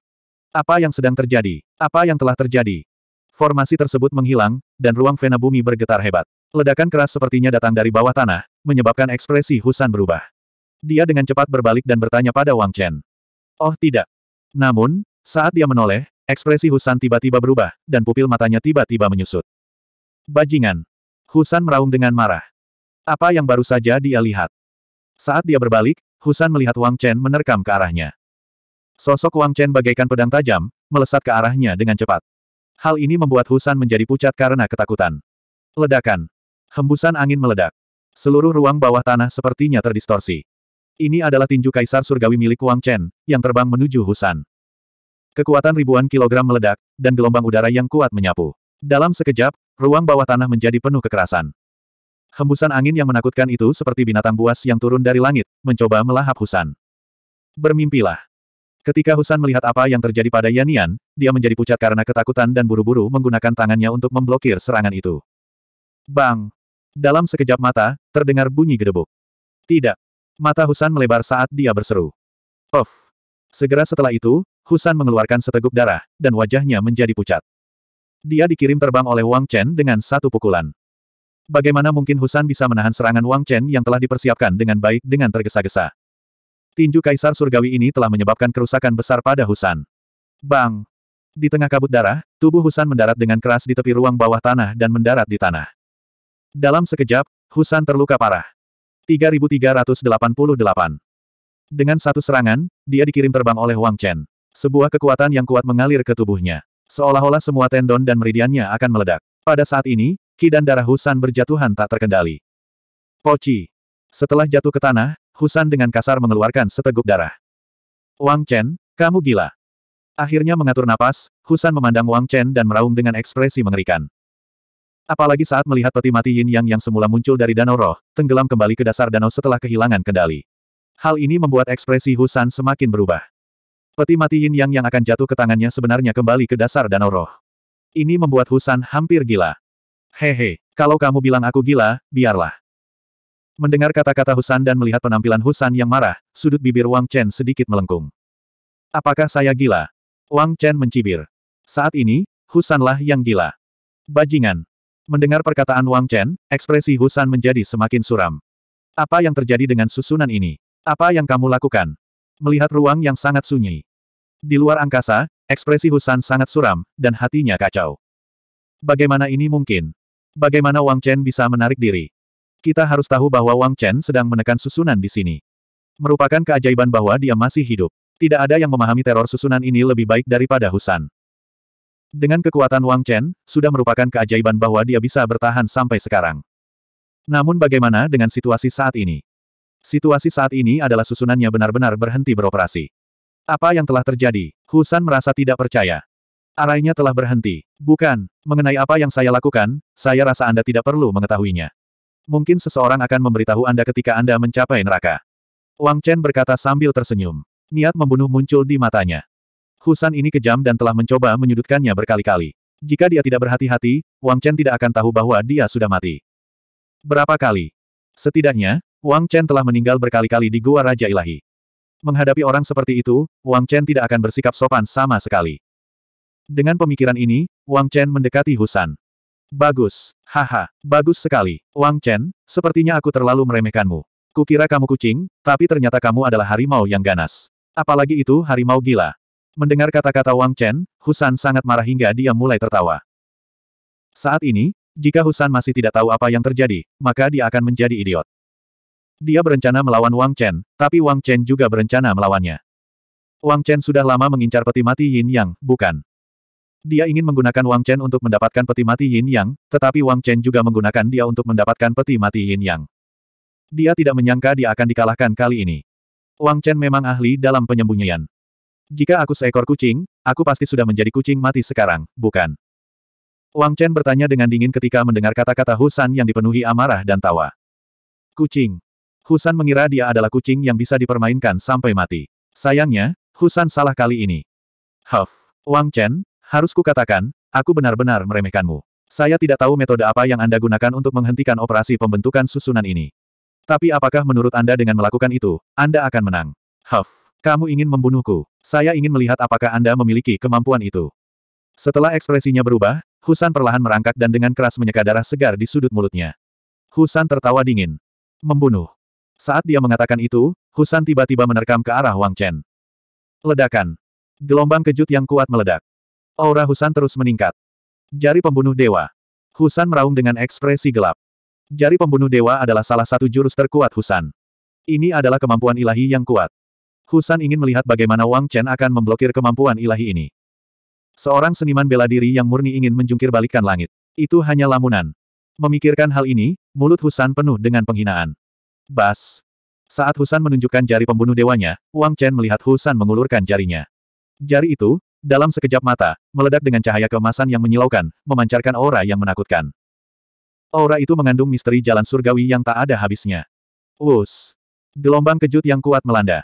Apa yang sedang terjadi? Apa yang telah terjadi? Formasi tersebut menghilang, dan ruang vena bumi bergetar hebat. Ledakan keras sepertinya datang dari bawah tanah, menyebabkan ekspresi Husan berubah. Dia dengan cepat berbalik dan bertanya pada Wang Chen. Oh tidak. Namun, saat dia menoleh, ekspresi Husan tiba-tiba berubah, dan pupil matanya tiba-tiba menyusut. Bajingan. Husan meraung dengan marah. Apa yang baru saja dia lihat? Saat dia berbalik, Husan melihat Wang Chen menerkam ke arahnya. Sosok Wang Chen bagaikan pedang tajam, melesat ke arahnya dengan cepat. Hal ini membuat Husan menjadi pucat karena ketakutan. Ledakan. Hembusan angin meledak. Seluruh ruang bawah tanah sepertinya terdistorsi. Ini adalah tinju kaisar surgawi milik Wang Chen, yang terbang menuju Husan. Kekuatan ribuan kilogram meledak, dan gelombang udara yang kuat menyapu. Dalam sekejap, ruang bawah tanah menjadi penuh kekerasan. Hembusan angin yang menakutkan itu seperti binatang buas yang turun dari langit, mencoba melahap Husan. Bermimpilah. Ketika Husan melihat apa yang terjadi pada Yanian, dia menjadi pucat karena ketakutan dan buru-buru menggunakan tangannya untuk memblokir serangan itu. Bang! Dalam sekejap mata, terdengar bunyi gedebuk. Tidak, Mata Husan melebar saat dia berseru. Of! Segera setelah itu, Husan mengeluarkan seteguk darah, dan wajahnya menjadi pucat. Dia dikirim terbang oleh Wang Chen dengan satu pukulan. Bagaimana mungkin Husan bisa menahan serangan Wang Chen yang telah dipersiapkan dengan baik dengan tergesa-gesa? Tinju Kaisar Surgawi ini telah menyebabkan kerusakan besar pada Husan. Bang! Di tengah kabut darah, tubuh Husan mendarat dengan keras di tepi ruang bawah tanah dan mendarat di tanah. Dalam sekejap, Husan terluka parah. 3388. Dengan satu serangan, dia dikirim terbang oleh Wang Chen. Sebuah kekuatan yang kuat mengalir ke tubuhnya. Seolah-olah semua tendon dan meridiannya akan meledak. Pada saat ini, ki dan darah Husan berjatuhan tak terkendali. Poci. Setelah jatuh ke tanah, Husan dengan kasar mengeluarkan seteguk darah. Wang Chen, kamu gila. Akhirnya mengatur napas, Husan memandang Wang Chen dan meraung dengan ekspresi mengerikan. Apalagi saat melihat peti mati Yin Yang yang semula muncul dari danau roh, tenggelam kembali ke dasar danau setelah kehilangan kendali. Hal ini membuat ekspresi Husan semakin berubah. Peti mati Yin Yang yang akan jatuh ke tangannya sebenarnya kembali ke dasar danau roh. Ini membuat Husan hampir gila. Hehe, kalau kamu bilang aku gila, biarlah. Mendengar kata-kata Husan dan melihat penampilan Husan yang marah, sudut bibir Wang Chen sedikit melengkung. Apakah saya gila? Wang Chen mencibir. Saat ini, Husanlah yang gila. Bajingan, Mendengar perkataan Wang Chen, ekspresi Husan menjadi semakin suram. Apa yang terjadi dengan susunan ini? Apa yang kamu lakukan? Melihat ruang yang sangat sunyi. Di luar angkasa, ekspresi Husan sangat suram, dan hatinya kacau. Bagaimana ini mungkin? Bagaimana Wang Chen bisa menarik diri? Kita harus tahu bahwa Wang Chen sedang menekan susunan di sini. Merupakan keajaiban bahwa dia masih hidup. Tidak ada yang memahami teror susunan ini lebih baik daripada Husan. Dengan kekuatan Wang Chen, sudah merupakan keajaiban bahwa dia bisa bertahan sampai sekarang. Namun bagaimana dengan situasi saat ini? Situasi saat ini adalah susunannya benar-benar berhenti beroperasi. Apa yang telah terjadi? Husan merasa tidak percaya. Arainya telah berhenti. Bukan, mengenai apa yang saya lakukan, saya rasa Anda tidak perlu mengetahuinya. Mungkin seseorang akan memberitahu Anda ketika Anda mencapai neraka. Wang Chen berkata sambil tersenyum. Niat membunuh muncul di matanya. Husan ini kejam dan telah mencoba menyudutkannya berkali-kali. Jika dia tidak berhati-hati, Wang Chen tidak akan tahu bahwa dia sudah mati. Berapa kali? Setidaknya, Wang Chen telah meninggal berkali-kali di Gua Raja Ilahi. Menghadapi orang seperti itu, Wang Chen tidak akan bersikap sopan sama sekali. Dengan pemikiran ini, Wang Chen mendekati Husan. Bagus, haha, bagus sekali. Wang Chen, sepertinya aku terlalu meremehkanmu. Kukira kamu kucing, tapi ternyata kamu adalah harimau yang ganas. Apalagi itu harimau gila. Mendengar kata-kata Wang Chen, Husan sangat marah hingga dia mulai tertawa. Saat ini, jika Husan masih tidak tahu apa yang terjadi, maka dia akan menjadi idiot. Dia berencana melawan Wang Chen, tapi Wang Chen juga berencana melawannya. Wang Chen sudah lama mengincar peti mati Yin Yang, bukan? Dia ingin menggunakan Wang Chen untuk mendapatkan peti mati Yin Yang, tetapi Wang Chen juga menggunakan dia untuk mendapatkan peti mati Yin Yang. Dia tidak menyangka dia akan dikalahkan kali ini. Wang Chen memang ahli dalam penyembunyian. Jika aku seekor kucing, aku pasti sudah menjadi kucing mati sekarang, bukan? Wang Chen bertanya dengan dingin ketika mendengar kata-kata Husan yang dipenuhi amarah dan tawa. Kucing. Husan mengira dia adalah kucing yang bisa dipermainkan sampai mati. Sayangnya, Husan salah kali ini. Huff. Wang Chen, harus kukatakan, aku benar-benar meremehkanmu. Saya tidak tahu metode apa yang Anda gunakan untuk menghentikan operasi pembentukan susunan ini. Tapi apakah menurut Anda dengan melakukan itu, Anda akan menang? Huff. Kamu ingin membunuhku. Saya ingin melihat apakah Anda memiliki kemampuan itu. Setelah ekspresinya berubah, Husan perlahan merangkak dan dengan keras menyeka darah segar di sudut mulutnya. Husan tertawa dingin. Membunuh. Saat dia mengatakan itu, Husan tiba-tiba menerkam ke arah Wang Chen. Ledakan. Gelombang kejut yang kuat meledak. Aura Husan terus meningkat. Jari pembunuh dewa. Husan meraung dengan ekspresi gelap. Jari pembunuh dewa adalah salah satu jurus terkuat Husan. Ini adalah kemampuan ilahi yang kuat. Husan ingin melihat bagaimana Wang Chen akan memblokir kemampuan ilahi ini. Seorang seniman bela diri yang murni ingin menjungkir balikkan langit. Itu hanya lamunan. Memikirkan hal ini, mulut Husan penuh dengan penghinaan. Bas. Saat Husan menunjukkan jari pembunuh dewanya, Wang Chen melihat Husan mengulurkan jarinya. Jari itu, dalam sekejap mata, meledak dengan cahaya kemasan yang menyilaukan, memancarkan aura yang menakutkan. Aura itu mengandung misteri jalan surgawi yang tak ada habisnya. Us, Gelombang kejut yang kuat melanda.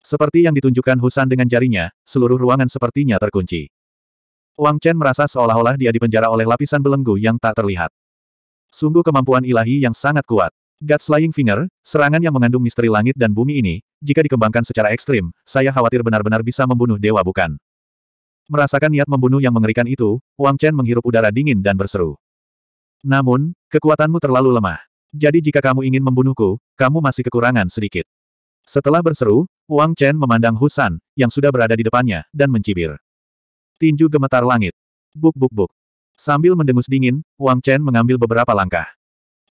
Seperti yang ditunjukkan Husan dengan jarinya, seluruh ruangan sepertinya terkunci. Wang Chen merasa seolah-olah dia dipenjara oleh lapisan belenggu yang tak terlihat. Sungguh kemampuan ilahi yang sangat kuat. God Slaying Finger, serangan yang mengandung misteri langit dan bumi ini, jika dikembangkan secara ekstrim, saya khawatir benar-benar bisa membunuh dewa bukan. Merasakan niat membunuh yang mengerikan itu, Wang Chen menghirup udara dingin dan berseru. Namun, kekuatanmu terlalu lemah. Jadi jika kamu ingin membunuhku, kamu masih kekurangan sedikit. Setelah berseru, Wang Chen memandang Husan, yang sudah berada di depannya, dan mencibir. Tinju gemetar langit. Buk buk buk. Sambil mendengus dingin, Wang Chen mengambil beberapa langkah.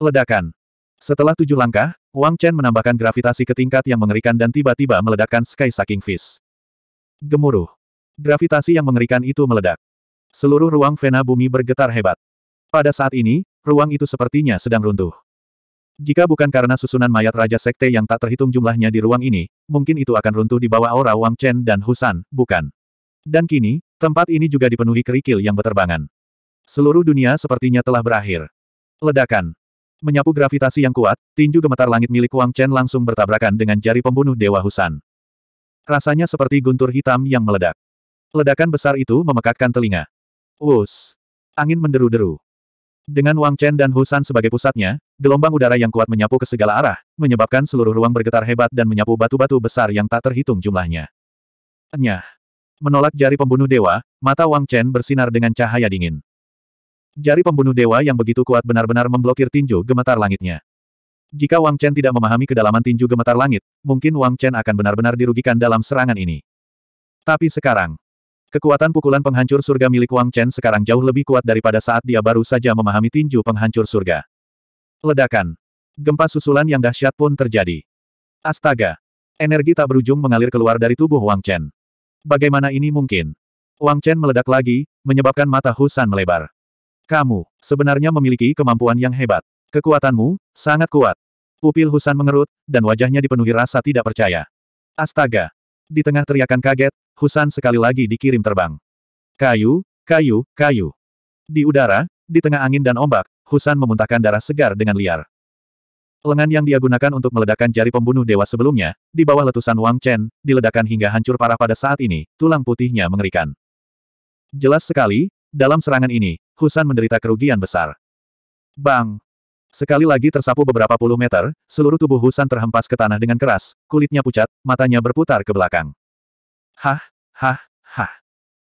Ledakan. Setelah tujuh langkah, Wang Chen menambahkan gravitasi ke tingkat yang mengerikan dan tiba-tiba meledakkan Sky Sucking Fist. Gemuruh. Gravitasi yang mengerikan itu meledak. Seluruh ruang vena bumi bergetar hebat. Pada saat ini, ruang itu sepertinya sedang runtuh. Jika bukan karena susunan mayat Raja Sekte yang tak terhitung jumlahnya di ruang ini, mungkin itu akan runtuh di bawah aura Wang Chen dan Husan, bukan? Dan kini, tempat ini juga dipenuhi kerikil yang berterbangan. Seluruh dunia sepertinya telah berakhir. Ledakan. Menyapu gravitasi yang kuat, tinju gemetar langit milik Wang Chen langsung bertabrakan dengan jari pembunuh Dewa Husan. Rasanya seperti guntur hitam yang meledak. Ledakan besar itu memekakkan telinga. Wus. Angin menderu-deru. Dengan Wang Chen dan Husan sebagai pusatnya, gelombang udara yang kuat menyapu ke segala arah, menyebabkan seluruh ruang bergetar hebat dan menyapu batu-batu besar yang tak terhitung jumlahnya. Nyah. Menolak jari pembunuh dewa, mata Wang Chen bersinar dengan cahaya dingin. Jari pembunuh dewa yang begitu kuat benar-benar memblokir tinju gemetar langitnya. Jika Wang Chen tidak memahami kedalaman tinju gemetar langit, mungkin Wang Chen akan benar-benar dirugikan dalam serangan ini. Tapi sekarang, Kekuatan pukulan penghancur surga milik Wang Chen sekarang jauh lebih kuat daripada saat dia baru saja memahami tinju penghancur surga. Ledakan. Gempa susulan yang dahsyat pun terjadi. Astaga. Energi tak berujung mengalir keluar dari tubuh Wang Chen. Bagaimana ini mungkin? Wang Chen meledak lagi, menyebabkan mata Husan melebar. Kamu, sebenarnya memiliki kemampuan yang hebat. Kekuatanmu, sangat kuat. Pupil Husan mengerut, dan wajahnya dipenuhi rasa tidak percaya. Astaga. Di tengah teriakan kaget, Husan sekali lagi dikirim terbang. Kayu, kayu, kayu. Di udara, di tengah angin dan ombak, Husan memuntahkan darah segar dengan liar. Lengan yang dia gunakan untuk meledakkan jari pembunuh dewa sebelumnya, di bawah letusan Wang Chen, diledakkan hingga hancur parah pada saat ini, tulang putihnya mengerikan. Jelas sekali, dalam serangan ini, Husan menderita kerugian besar. Bang! Sekali lagi tersapu beberapa puluh meter, seluruh tubuh Husan terhempas ke tanah dengan keras, kulitnya pucat, matanya berputar ke belakang. Hah? Hah, hah.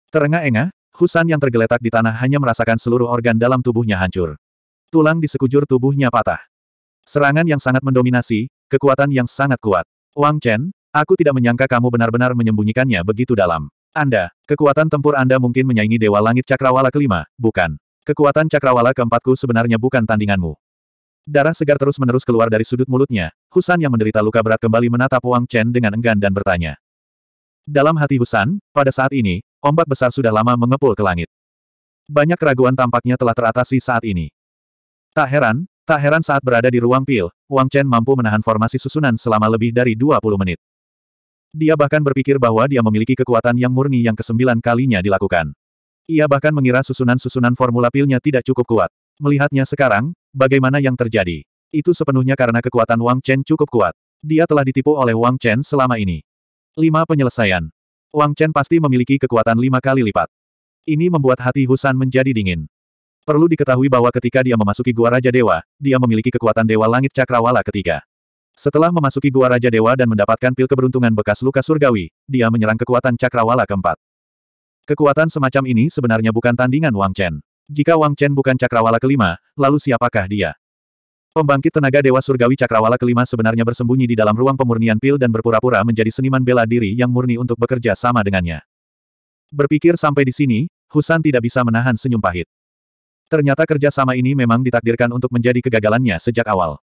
Terengah-engah, Husan yang tergeletak di tanah hanya merasakan seluruh organ dalam tubuhnya hancur. Tulang di sekujur tubuhnya patah. Serangan yang sangat mendominasi, kekuatan yang sangat kuat. Wang Chen, aku tidak menyangka kamu benar-benar menyembunyikannya begitu dalam. Anda, kekuatan tempur Anda mungkin menyaingi Dewa Langit Cakrawala kelima, bukan. Kekuatan Cakrawala keempatku sebenarnya bukan tandinganmu. Darah segar terus-menerus keluar dari sudut mulutnya, Husan yang menderita luka berat kembali menatap Wang Chen dengan enggan dan bertanya. Dalam hati Husan, pada saat ini, ombak besar sudah lama mengepul ke langit. Banyak keraguan tampaknya telah teratasi saat ini. Tak heran, tak heran saat berada di ruang pil, Wang Chen mampu menahan formasi susunan selama lebih dari 20 menit. Dia bahkan berpikir bahwa dia memiliki kekuatan yang murni yang kesembilan kalinya dilakukan. Ia bahkan mengira susunan-susunan formula pilnya tidak cukup kuat. Melihatnya sekarang, bagaimana yang terjadi? Itu sepenuhnya karena kekuatan Wang Chen cukup kuat. Dia telah ditipu oleh Wang Chen selama ini. 5. Penyelesaian Wang Chen pasti memiliki kekuatan lima kali lipat. Ini membuat hati Husan menjadi dingin. Perlu diketahui bahwa ketika dia memasuki Gua Raja Dewa, dia memiliki kekuatan Dewa Langit Cakrawala ketiga. Setelah memasuki Gua Raja Dewa dan mendapatkan pil keberuntungan bekas luka surgawi, dia menyerang kekuatan Cakrawala keempat. Kekuatan semacam ini sebenarnya bukan tandingan Wang Chen. Jika Wang Chen bukan Cakrawala kelima, lalu siapakah dia? Pembangkit tenaga Dewa Surgawi Cakrawala kelima sebenarnya bersembunyi di dalam ruang pemurnian pil dan berpura-pura menjadi seniman bela diri yang murni untuk bekerja sama dengannya. Berpikir sampai di sini, Husan tidak bisa menahan senyum pahit. Ternyata kerja sama ini memang ditakdirkan untuk menjadi kegagalannya sejak awal.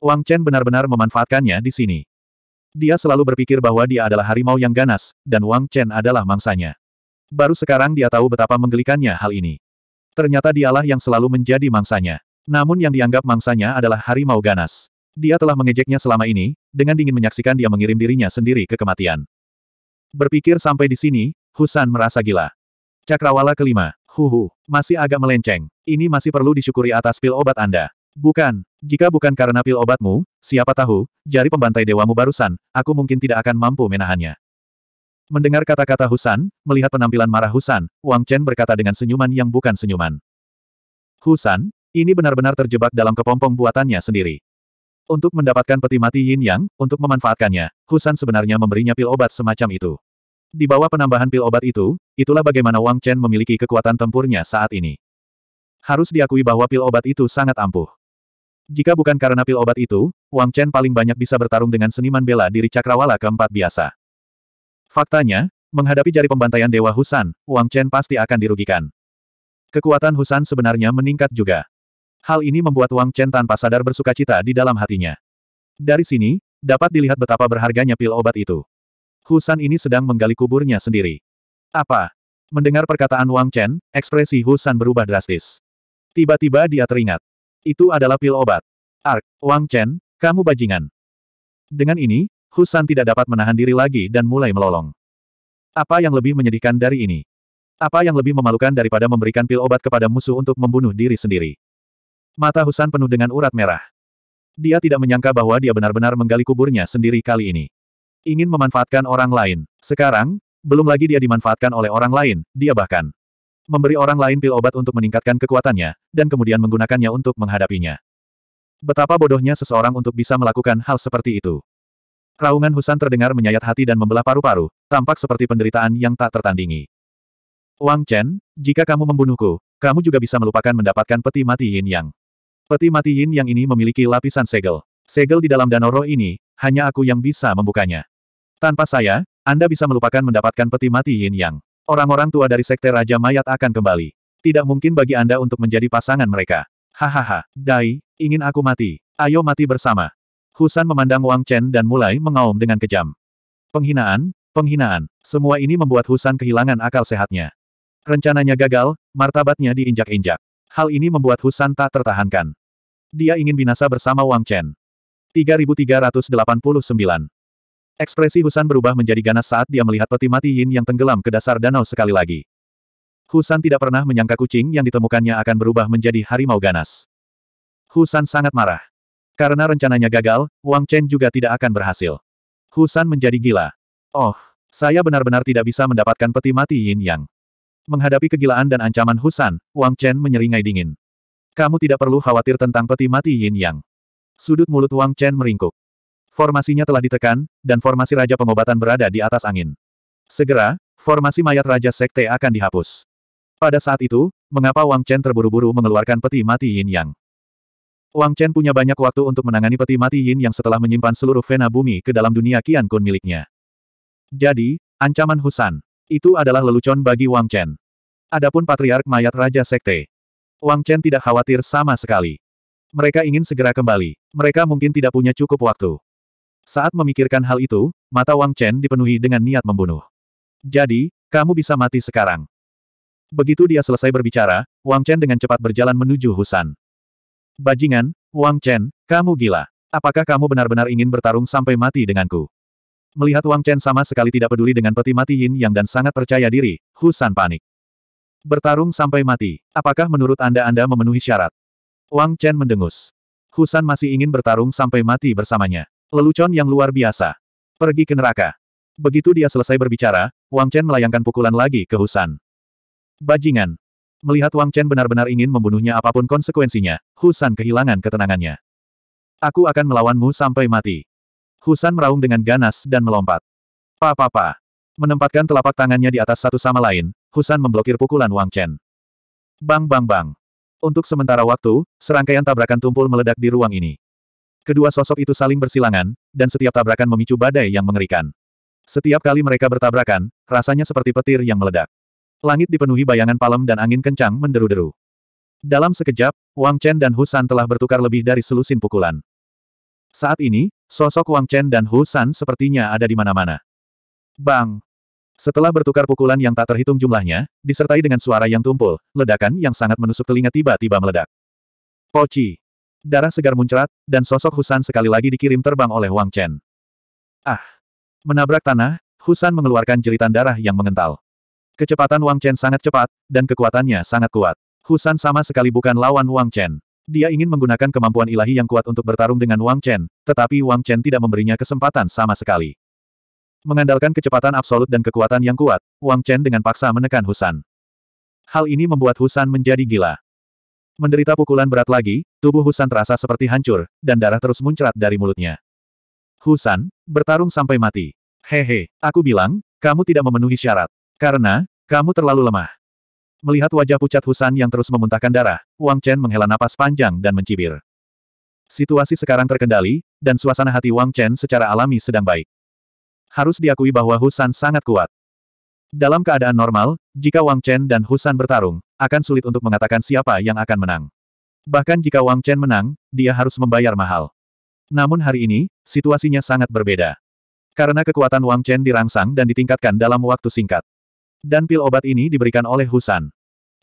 Wang Chen benar-benar memanfaatkannya di sini. Dia selalu berpikir bahwa dia adalah harimau yang ganas, dan Wang Chen adalah mangsanya. Baru sekarang dia tahu betapa menggelikannya hal ini. Ternyata dialah yang selalu menjadi mangsanya. Namun yang dianggap mangsanya adalah harimau ganas. Dia telah mengejeknya selama ini, dengan dingin menyaksikan dia mengirim dirinya sendiri ke kematian. Berpikir sampai di sini, Husan merasa gila. Cakrawala kelima, huhu, masih agak melenceng. Ini masih perlu disyukuri atas pil obat Anda. Bukan, jika bukan karena pil obatmu, siapa tahu, jari pembantai dewamu barusan, aku mungkin tidak akan mampu menahannya. Mendengar kata-kata Husan, melihat penampilan marah Husan, Wang Chen berkata dengan senyuman yang bukan senyuman. Husan, ini benar-benar terjebak dalam kepompong buatannya sendiri. Untuk mendapatkan peti mati Yin Yang, untuk memanfaatkannya, Husan sebenarnya memberinya pil obat semacam itu. Di bawah penambahan pil obat itu, itulah bagaimana Wang Chen memiliki kekuatan tempurnya saat ini. Harus diakui bahwa pil obat itu sangat ampuh. Jika bukan karena pil obat itu, Wang Chen paling banyak bisa bertarung dengan seniman bela diri cakrawala keempat biasa. Faktanya, menghadapi jari pembantaian Dewa Husan, Wang Chen pasti akan dirugikan. Kekuatan Husan sebenarnya meningkat juga. Hal ini membuat Wang Chen tanpa sadar bersuka cita di dalam hatinya. Dari sini, dapat dilihat betapa berharganya pil obat itu. Husan ini sedang menggali kuburnya sendiri. Apa? Mendengar perkataan Wang Chen, ekspresi Husan berubah drastis. Tiba-tiba dia teringat. Itu adalah pil obat. Ark, Wang Chen, kamu bajingan. Dengan ini, Husan tidak dapat menahan diri lagi dan mulai melolong. Apa yang lebih menyedihkan dari ini? Apa yang lebih memalukan daripada memberikan pil obat kepada musuh untuk membunuh diri sendiri? Mata Husan penuh dengan urat merah. Dia tidak menyangka bahwa dia benar-benar menggali kuburnya sendiri kali ini. Ingin memanfaatkan orang lain. Sekarang, belum lagi dia dimanfaatkan oleh orang lain, dia bahkan memberi orang lain pil obat untuk meningkatkan kekuatannya, dan kemudian menggunakannya untuk menghadapinya. Betapa bodohnya seseorang untuk bisa melakukan hal seperti itu. Raungan Husan terdengar menyayat hati dan membelah paru-paru, tampak seperti penderitaan yang tak tertandingi. Wang Chen, jika kamu membunuhku, kamu juga bisa melupakan mendapatkan peti mati Yin Yang. Peti mati Yin yang ini memiliki lapisan segel. Segel di dalam danau roh ini, hanya aku yang bisa membukanya. Tanpa saya, Anda bisa melupakan mendapatkan peti mati Yin yang. Orang-orang tua dari Sekte Raja Mayat akan kembali. Tidak mungkin bagi Anda untuk menjadi pasangan mereka. Hahaha, Dai, ingin aku mati. Ayo mati bersama. Husan memandang Wang Chen dan mulai mengaum dengan kejam. Penghinaan, penghinaan, semua ini membuat Husan kehilangan akal sehatnya. Rencananya gagal, martabatnya diinjak-injak. Hal ini membuat Husan tak tertahankan. Dia ingin binasa bersama Wang Chen. 3389. Ekspresi Husan berubah menjadi ganas saat dia melihat peti mati Yin yang tenggelam ke dasar danau sekali lagi. Husan tidak pernah menyangka kucing yang ditemukannya akan berubah menjadi harimau ganas. Husan sangat marah. Karena rencananya gagal, Wang Chen juga tidak akan berhasil. Husan menjadi gila. Oh, saya benar-benar tidak bisa mendapatkan peti mati Yin Yang. Menghadapi kegilaan dan ancaman Husan, Wang Chen menyeringai dingin. Kamu tidak perlu khawatir tentang peti mati Yin Yang. Sudut mulut Wang Chen meringkuk. Formasinya telah ditekan, dan formasi Raja Pengobatan berada di atas angin. Segera, formasi mayat Raja Sekte akan dihapus. Pada saat itu, mengapa Wang Chen terburu-buru mengeluarkan peti mati Yin Yang? Wang Chen punya banyak waktu untuk menangani peti mati Yin Yang setelah menyimpan seluruh vena bumi ke dalam dunia Qian Kun miliknya. Jadi, ancaman Husan. Itu adalah lelucon bagi Wang Chen. Adapun Patriark Mayat Raja Sekte. Wang Chen tidak khawatir sama sekali. Mereka ingin segera kembali. Mereka mungkin tidak punya cukup waktu. Saat memikirkan hal itu, mata Wang Chen dipenuhi dengan niat membunuh. Jadi, kamu bisa mati sekarang. Begitu dia selesai berbicara, Wang Chen dengan cepat berjalan menuju Husan. Bajingan, Wang Chen, kamu gila. Apakah kamu benar-benar ingin bertarung sampai mati denganku? Melihat Wang Chen sama sekali tidak peduli dengan peti mati Yin Yang dan sangat percaya diri, Husan panik. Bertarung sampai mati. Apakah menurut Anda Anda memenuhi syarat? Wang Chen mendengus. Husan masih ingin bertarung sampai mati bersamanya. Lelucon yang luar biasa. Pergi ke neraka. Begitu dia selesai berbicara, Wang Chen melayangkan pukulan lagi ke Husan. Bajingan. Melihat Wang Chen benar-benar ingin membunuhnya apapun konsekuensinya, Husan kehilangan ketenangannya. Aku akan melawanmu sampai mati. Husan meraung dengan ganas dan melompat. Pa-pa-pa. Menempatkan telapak tangannya di atas satu sama lain, Husan memblokir pukulan Wang Chen. Bang bang bang. Untuk sementara waktu, serangkaian tabrakan tumpul meledak di ruang ini. Kedua sosok itu saling bersilangan, dan setiap tabrakan memicu badai yang mengerikan. Setiap kali mereka bertabrakan, rasanya seperti petir yang meledak. Langit dipenuhi bayangan palem dan angin kencang menderu-deru. Dalam sekejap, Wang Chen dan Husan telah bertukar lebih dari selusin pukulan. Saat ini, sosok Wang Chen dan Husan sepertinya ada di mana-mana. Bang! Setelah bertukar pukulan yang tak terhitung jumlahnya, disertai dengan suara yang tumpul, ledakan yang sangat menusuk telinga tiba-tiba meledak. Poci. Darah segar muncrat, dan sosok Husan sekali lagi dikirim terbang oleh Wang Chen. Ah! Menabrak tanah, Husan mengeluarkan jeritan darah yang mengental. Kecepatan Wang Chen sangat cepat, dan kekuatannya sangat kuat. Husan sama sekali bukan lawan Wang Chen. Dia ingin menggunakan kemampuan ilahi yang kuat untuk bertarung dengan Wang Chen, tetapi Wang Chen tidak memberinya kesempatan sama sekali. Mengandalkan kecepatan absolut dan kekuatan yang kuat, Wang Chen dengan paksa menekan Husan. Hal ini membuat Husan menjadi gila. Menderita pukulan berat lagi, tubuh Husan terasa seperti hancur, dan darah terus muncrat dari mulutnya. Husan, bertarung sampai mati. Hehe, aku bilang, kamu tidak memenuhi syarat. Karena, kamu terlalu lemah. Melihat wajah pucat Husan yang terus memuntahkan darah, Wang Chen menghela napas panjang dan mencibir. Situasi sekarang terkendali, dan suasana hati Wang Chen secara alami sedang baik. Harus diakui bahwa Husan sangat kuat. Dalam keadaan normal, jika Wang Chen dan Husan bertarung, akan sulit untuk mengatakan siapa yang akan menang. Bahkan jika Wang Chen menang, dia harus membayar mahal. Namun hari ini, situasinya sangat berbeda. Karena kekuatan Wang Chen dirangsang dan ditingkatkan dalam waktu singkat. Dan pil obat ini diberikan oleh Husan.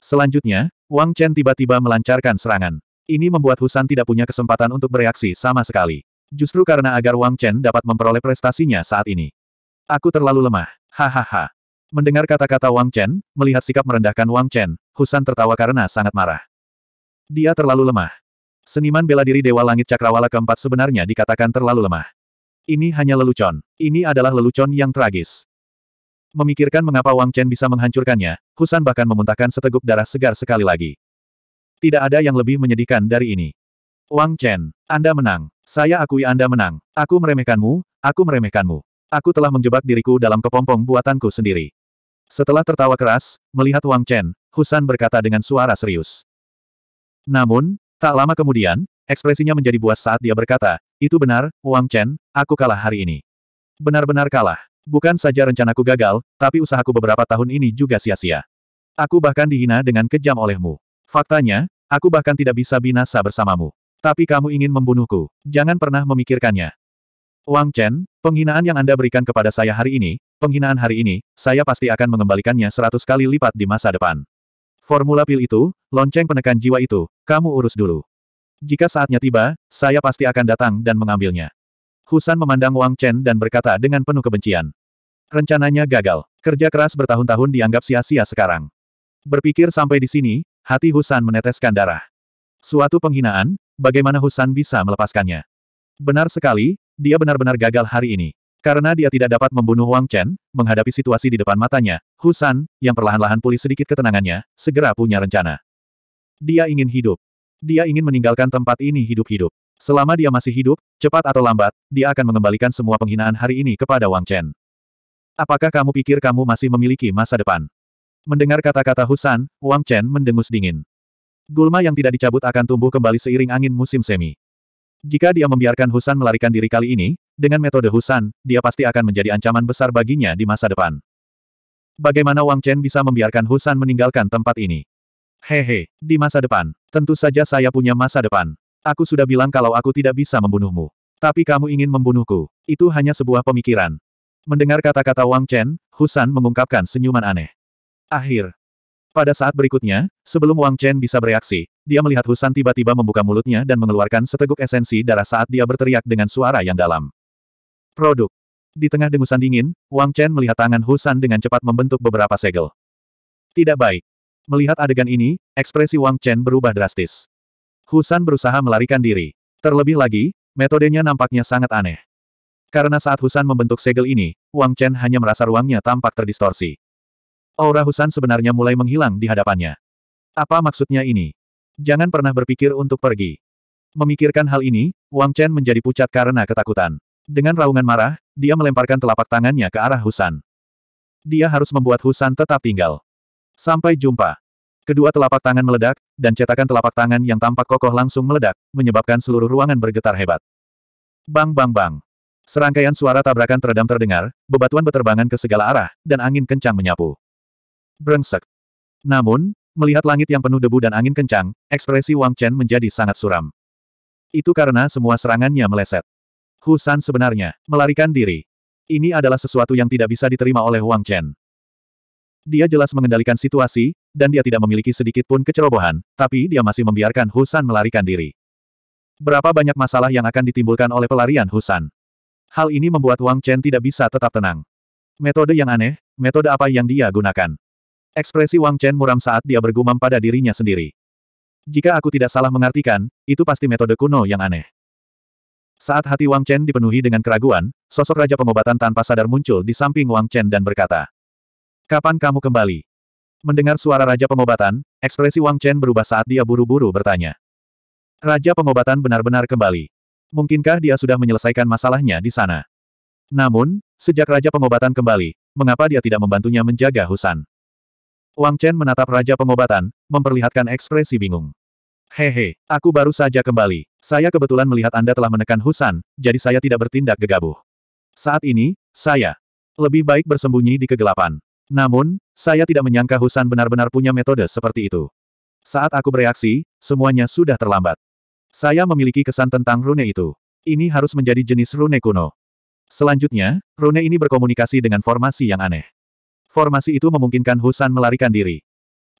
Selanjutnya, Wang Chen tiba-tiba melancarkan serangan. Ini membuat Husan tidak punya kesempatan untuk bereaksi sama sekali. Justru karena agar Wang Chen dapat memperoleh prestasinya saat ini. Aku terlalu lemah. Hahaha. Mendengar kata-kata Wang Chen, melihat sikap merendahkan Wang Chen, Husan tertawa karena sangat marah. Dia terlalu lemah. Seniman bela diri Dewa Langit Cakrawala keempat sebenarnya dikatakan terlalu lemah. Ini hanya lelucon. Ini adalah lelucon yang tragis. Memikirkan mengapa Wang Chen bisa menghancurkannya, Husan bahkan memuntahkan seteguk darah segar sekali lagi. Tidak ada yang lebih menyedihkan dari ini. Wang Chen, Anda menang. Saya akui Anda menang. Aku meremehkanmu, aku meremehkanmu. Aku telah menjebak diriku dalam kepompong buatanku sendiri. Setelah tertawa keras, melihat Wang Chen, Husan berkata dengan suara serius. Namun, tak lama kemudian, ekspresinya menjadi buas saat dia berkata, itu benar, Wang Chen, aku kalah hari ini. Benar-benar kalah. Bukan saja rencanaku gagal, tapi usahaku beberapa tahun ini juga sia-sia. Aku bahkan dihina dengan kejam olehmu. Faktanya, aku bahkan tidak bisa binasa bersamamu. Tapi kamu ingin membunuhku. Jangan pernah memikirkannya. Wang Chen, penghinaan yang Anda berikan kepada saya hari ini, penghinaan hari ini, saya pasti akan mengembalikannya seratus kali lipat di masa depan. Formula pil itu, lonceng penekan jiwa itu, kamu urus dulu. Jika saatnya tiba, saya pasti akan datang dan mengambilnya. Husan memandang Wang Chen dan berkata dengan penuh kebencian. Rencananya gagal. Kerja keras bertahun-tahun dianggap sia-sia sekarang. Berpikir sampai di sini, hati Husan meneteskan darah. Suatu penghinaan, bagaimana Husan bisa melepaskannya? Benar sekali, dia benar-benar gagal hari ini. Karena dia tidak dapat membunuh Wang Chen, menghadapi situasi di depan matanya, Husan, yang perlahan-lahan pulih sedikit ketenangannya, segera punya rencana. Dia ingin hidup. Dia ingin meninggalkan tempat ini hidup-hidup. Selama dia masih hidup, cepat atau lambat, dia akan mengembalikan semua penghinaan hari ini kepada Wang Chen. Apakah kamu pikir kamu masih memiliki masa depan? Mendengar kata-kata Husan, Wang Chen mendengus dingin. Gulma yang tidak dicabut akan tumbuh kembali seiring angin musim semi. Jika dia membiarkan Husan melarikan diri kali ini, dengan metode Husan, dia pasti akan menjadi ancaman besar baginya di masa depan. Bagaimana Wang Chen bisa membiarkan Husan meninggalkan tempat ini? Hehe, di masa depan, tentu saja saya punya masa depan. Aku sudah bilang kalau aku tidak bisa membunuhmu. Tapi kamu ingin membunuhku. Itu hanya sebuah pemikiran. Mendengar kata-kata Wang Chen, Husan mengungkapkan senyuman aneh. Akhir, pada saat berikutnya, sebelum Wang Chen bisa bereaksi, dia melihat Husan tiba-tiba membuka mulutnya dan mengeluarkan seteguk esensi darah saat dia berteriak dengan suara yang dalam. Produk. Di tengah dengusan dingin, Wang Chen melihat tangan Husan dengan cepat membentuk beberapa segel. Tidak baik. Melihat adegan ini, ekspresi Wang Chen berubah drastis. Husan berusaha melarikan diri. Terlebih lagi, metodenya nampaknya sangat aneh. Karena saat Husan membentuk segel ini, Wang Chen hanya merasa ruangnya tampak terdistorsi. Aura Husan sebenarnya mulai menghilang di hadapannya. Apa maksudnya ini? Jangan pernah berpikir untuk pergi. Memikirkan hal ini, Wang Chen menjadi pucat karena ketakutan. Dengan raungan marah, dia melemparkan telapak tangannya ke arah Husan. Dia harus membuat Husan tetap tinggal. Sampai jumpa. Kedua telapak tangan meledak, dan cetakan telapak tangan yang tampak kokoh langsung meledak, menyebabkan seluruh ruangan bergetar hebat. Bang bang bang. Serangkaian suara tabrakan teredam terdengar, bebatuan beterbangan ke segala arah, dan angin kencang menyapu. Brengsek. Namun, melihat langit yang penuh debu dan angin kencang, ekspresi Wang Chen menjadi sangat suram. Itu karena semua serangannya meleset. Husan sebenarnya melarikan diri. Ini adalah sesuatu yang tidak bisa diterima oleh Wang Chen. Dia jelas mengendalikan situasi, dan dia tidak memiliki sedikit pun kecerobohan, tapi dia masih membiarkan Husan melarikan diri. Berapa banyak masalah yang akan ditimbulkan oleh pelarian Husan? Hal ini membuat Wang Chen tidak bisa tetap tenang. Metode yang aneh, metode apa yang dia gunakan? Ekspresi Wang Chen muram saat dia bergumam pada dirinya sendiri. Jika aku tidak salah mengartikan, itu pasti metode kuno yang aneh. Saat hati Wang Chen dipenuhi dengan keraguan, sosok Raja Pengobatan tanpa sadar muncul di samping Wang Chen dan berkata, Kapan kamu kembali? Mendengar suara Raja Pengobatan, ekspresi Wang Chen berubah saat dia buru-buru bertanya. Raja Pengobatan benar-benar kembali. Mungkinkah dia sudah menyelesaikan masalahnya di sana? Namun, sejak Raja Pengobatan kembali, mengapa dia tidak membantunya menjaga Husan? Wang Chen menatap Raja Pengobatan, memperlihatkan ekspresi bingung. Hehe, aku baru saja kembali. Saya kebetulan melihat Anda telah menekan Husan, jadi saya tidak bertindak gegabah. Saat ini, saya lebih baik bersembunyi di kegelapan. Namun, saya tidak menyangka Husan benar-benar punya metode seperti itu. Saat aku bereaksi, semuanya sudah terlambat. Saya memiliki kesan tentang rune itu. Ini harus menjadi jenis rune kuno. Selanjutnya, rune ini berkomunikasi dengan formasi yang aneh. Formasi itu memungkinkan Husan melarikan diri.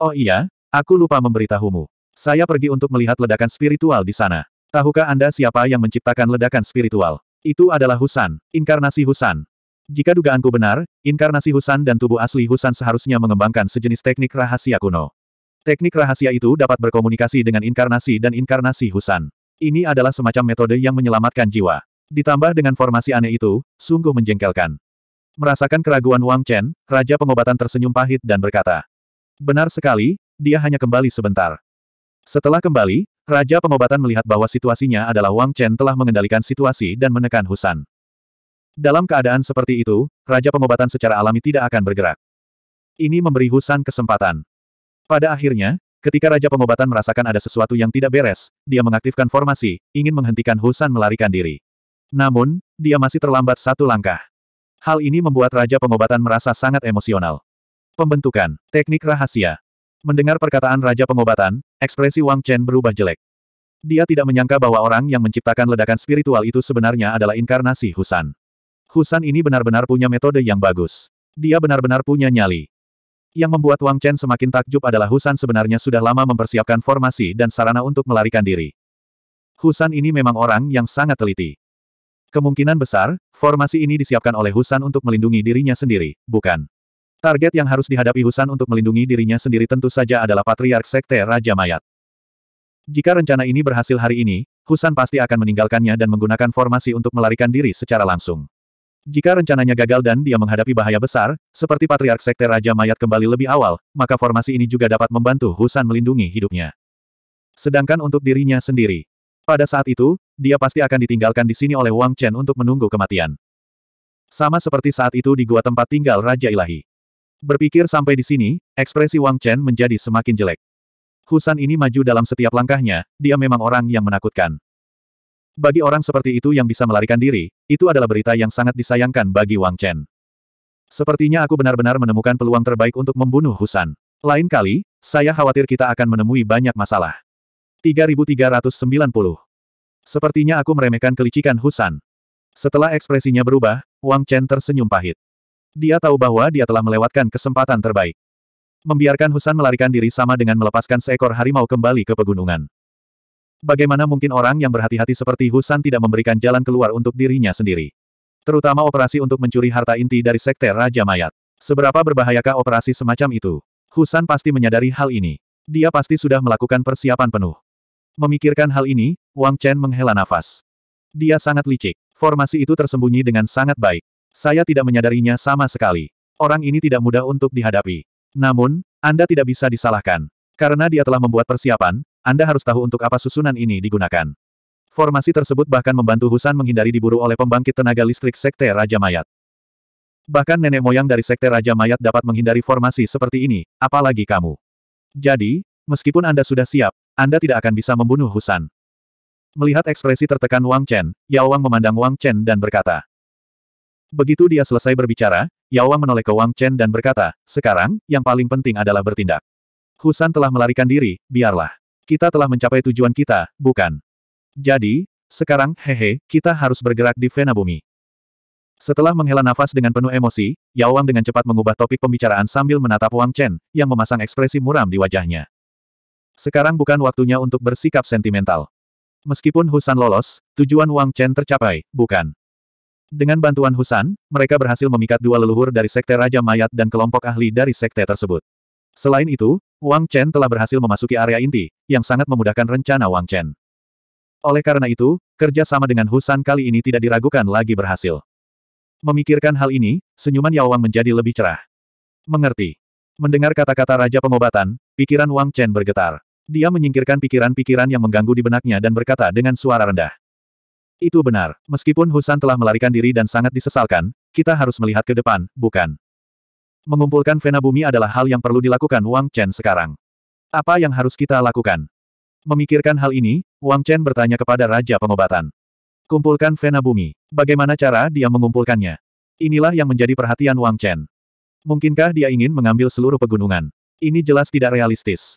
Oh iya, aku lupa memberitahumu. Saya pergi untuk melihat ledakan spiritual di sana. Tahukah Anda siapa yang menciptakan ledakan spiritual? Itu adalah Husan, inkarnasi Husan. Jika dugaanku benar, inkarnasi Husan dan tubuh asli Husan seharusnya mengembangkan sejenis teknik rahasia kuno. Teknik rahasia itu dapat berkomunikasi dengan inkarnasi dan inkarnasi Husan. Ini adalah semacam metode yang menyelamatkan jiwa. Ditambah dengan formasi aneh itu, sungguh menjengkelkan. Merasakan keraguan Wang Chen, Raja Pengobatan tersenyum pahit dan berkata. Benar sekali, dia hanya kembali sebentar. Setelah kembali, Raja Pengobatan melihat bahwa situasinya adalah Wang Chen telah mengendalikan situasi dan menekan Husan. Dalam keadaan seperti itu, Raja Pengobatan secara alami tidak akan bergerak. Ini memberi Husan kesempatan. Pada akhirnya, ketika Raja Pengobatan merasakan ada sesuatu yang tidak beres, dia mengaktifkan formasi, ingin menghentikan Husan melarikan diri. Namun, dia masih terlambat satu langkah. Hal ini membuat Raja Pengobatan merasa sangat emosional. Pembentukan, teknik rahasia. Mendengar perkataan Raja Pengobatan, ekspresi Wang Chen berubah jelek. Dia tidak menyangka bahwa orang yang menciptakan ledakan spiritual itu sebenarnya adalah inkarnasi Husan. Husan ini benar-benar punya metode yang bagus. Dia benar-benar punya nyali. Yang membuat Wang Chen semakin takjub adalah Husan sebenarnya sudah lama mempersiapkan formasi dan sarana untuk melarikan diri. Husan ini memang orang yang sangat teliti. Kemungkinan besar, formasi ini disiapkan oleh Husan untuk melindungi dirinya sendiri, bukan. Target yang harus dihadapi Husan untuk melindungi dirinya sendiri tentu saja adalah Patriark Sekte Raja Mayat. Jika rencana ini berhasil hari ini, Husan pasti akan meninggalkannya dan menggunakan formasi untuk melarikan diri secara langsung. Jika rencananya gagal dan dia menghadapi bahaya besar, seperti Patriark Sekte Raja Mayat kembali lebih awal, maka formasi ini juga dapat membantu Husan melindungi hidupnya. Sedangkan untuk dirinya sendiri, pada saat itu, dia pasti akan ditinggalkan di sini oleh Wang Chen untuk menunggu kematian. Sama seperti saat itu di gua tempat tinggal Raja Ilahi. Berpikir sampai di sini, ekspresi Wang Chen menjadi semakin jelek. Husan ini maju dalam setiap langkahnya, dia memang orang yang menakutkan. Bagi orang seperti itu yang bisa melarikan diri, itu adalah berita yang sangat disayangkan bagi Wang Chen. Sepertinya aku benar-benar menemukan peluang terbaik untuk membunuh Husan. Lain kali, saya khawatir kita akan menemui banyak masalah. 3390. Sepertinya aku meremehkan kelicikan Husan. Setelah ekspresinya berubah, Wang Chen tersenyum pahit. Dia tahu bahwa dia telah melewatkan kesempatan terbaik. Membiarkan Husan melarikan diri sama dengan melepaskan seekor harimau kembali ke pegunungan. Bagaimana mungkin orang yang berhati-hati seperti Husan tidak memberikan jalan keluar untuk dirinya sendiri? Terutama operasi untuk mencuri harta inti dari Sekte Raja Mayat. Seberapa berbahayakah operasi semacam itu? Husan pasti menyadari hal ini. Dia pasti sudah melakukan persiapan penuh. Memikirkan hal ini, Wang Chen menghela nafas. Dia sangat licik. Formasi itu tersembunyi dengan sangat baik. Saya tidak menyadarinya sama sekali. Orang ini tidak mudah untuk dihadapi. Namun, Anda tidak bisa disalahkan. Karena dia telah membuat persiapan, Anda harus tahu untuk apa susunan ini digunakan. Formasi tersebut bahkan membantu Husan menghindari diburu oleh pembangkit tenaga listrik Sekte Raja Mayat. Bahkan nenek moyang dari Sekte Raja Mayat dapat menghindari formasi seperti ini, apalagi kamu. Jadi, meskipun Anda sudah siap, anda tidak akan bisa membunuh Husan. Melihat ekspresi tertekan Wang Chen, Yao Wang memandang Wang Chen dan berkata. Begitu dia selesai berbicara, Yao Wang menoleh ke Wang Chen dan berkata, sekarang, yang paling penting adalah bertindak. Husan telah melarikan diri, biarlah. Kita telah mencapai tujuan kita, bukan? Jadi, sekarang, hehe, kita harus bergerak di Vena Bumi. Setelah menghela nafas dengan penuh emosi, Yao Wang dengan cepat mengubah topik pembicaraan sambil menatap Wang Chen, yang memasang ekspresi muram di wajahnya. Sekarang bukan waktunya untuk bersikap sentimental. Meskipun Husan lolos, tujuan Wang Chen tercapai, bukan. Dengan bantuan Husan, mereka berhasil memikat dua leluhur dari Sekte Raja Mayat dan kelompok ahli dari Sekte tersebut. Selain itu, Wang Chen telah berhasil memasuki area inti, yang sangat memudahkan rencana Wang Chen. Oleh karena itu, kerja sama dengan Husan kali ini tidak diragukan lagi berhasil. Memikirkan hal ini, senyuman Yao Wang menjadi lebih cerah. Mengerti. Mendengar kata-kata Raja Pengobatan, pikiran Wang Chen bergetar. Dia menyingkirkan pikiran-pikiran yang mengganggu di benaknya dan berkata dengan suara rendah. Itu benar, meskipun Husan telah melarikan diri dan sangat disesalkan, kita harus melihat ke depan, bukan? Mengumpulkan Vena Bumi adalah hal yang perlu dilakukan Wang Chen sekarang. Apa yang harus kita lakukan? Memikirkan hal ini, Wang Chen bertanya kepada Raja Pengobatan. Kumpulkan Vena Bumi. Bagaimana cara dia mengumpulkannya? Inilah yang menjadi perhatian Wang Chen. Mungkinkah dia ingin mengambil seluruh pegunungan? Ini jelas tidak realistis.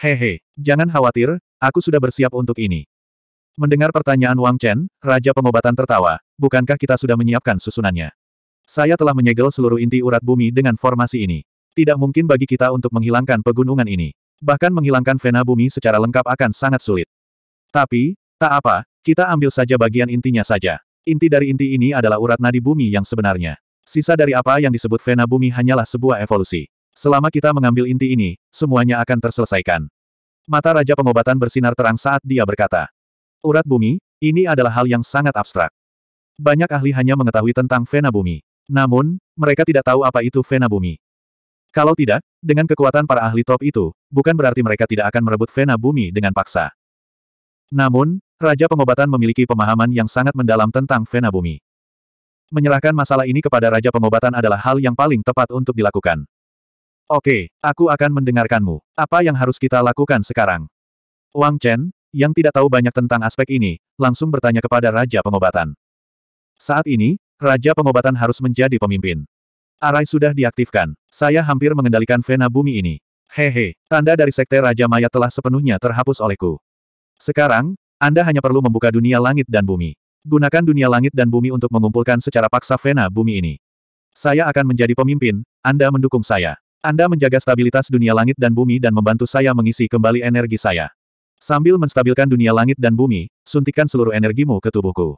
Hehe, jangan khawatir, aku sudah bersiap untuk ini. Mendengar pertanyaan Wang Chen, Raja Pengobatan tertawa, bukankah kita sudah menyiapkan susunannya? Saya telah menyegel seluruh inti urat bumi dengan formasi ini. Tidak mungkin bagi kita untuk menghilangkan pegunungan ini. Bahkan menghilangkan vena bumi secara lengkap akan sangat sulit. Tapi, tak apa, kita ambil saja bagian intinya saja. Inti dari inti ini adalah urat nadi bumi yang sebenarnya. Sisa dari apa yang disebut vena bumi hanyalah sebuah evolusi. Selama kita mengambil inti ini, semuanya akan terselesaikan. Mata Raja Pengobatan bersinar terang saat dia berkata. Urat bumi, ini adalah hal yang sangat abstrak. Banyak ahli hanya mengetahui tentang Vena Bumi. Namun, mereka tidak tahu apa itu Vena Bumi. Kalau tidak, dengan kekuatan para ahli top itu, bukan berarti mereka tidak akan merebut Vena Bumi dengan paksa. Namun, Raja Pengobatan memiliki pemahaman yang sangat mendalam tentang Vena Bumi. Menyerahkan masalah ini kepada Raja Pengobatan adalah hal yang paling tepat untuk dilakukan. Oke, aku akan mendengarkanmu. Apa yang harus kita lakukan sekarang? Wang Chen, yang tidak tahu banyak tentang aspek ini, langsung bertanya kepada Raja Pengobatan. Saat ini, Raja Pengobatan harus menjadi pemimpin. Arai sudah diaktifkan. Saya hampir mengendalikan vena bumi ini. Hehe, tanda dari Sekte Raja Maya telah sepenuhnya terhapus olehku. Sekarang, Anda hanya perlu membuka dunia langit dan bumi. Gunakan dunia langit dan bumi untuk mengumpulkan secara paksa vena bumi ini. Saya akan menjadi pemimpin, Anda mendukung saya. Anda menjaga stabilitas dunia langit dan bumi dan membantu saya mengisi kembali energi saya. Sambil menstabilkan dunia langit dan bumi, suntikan seluruh energimu ke tubuhku.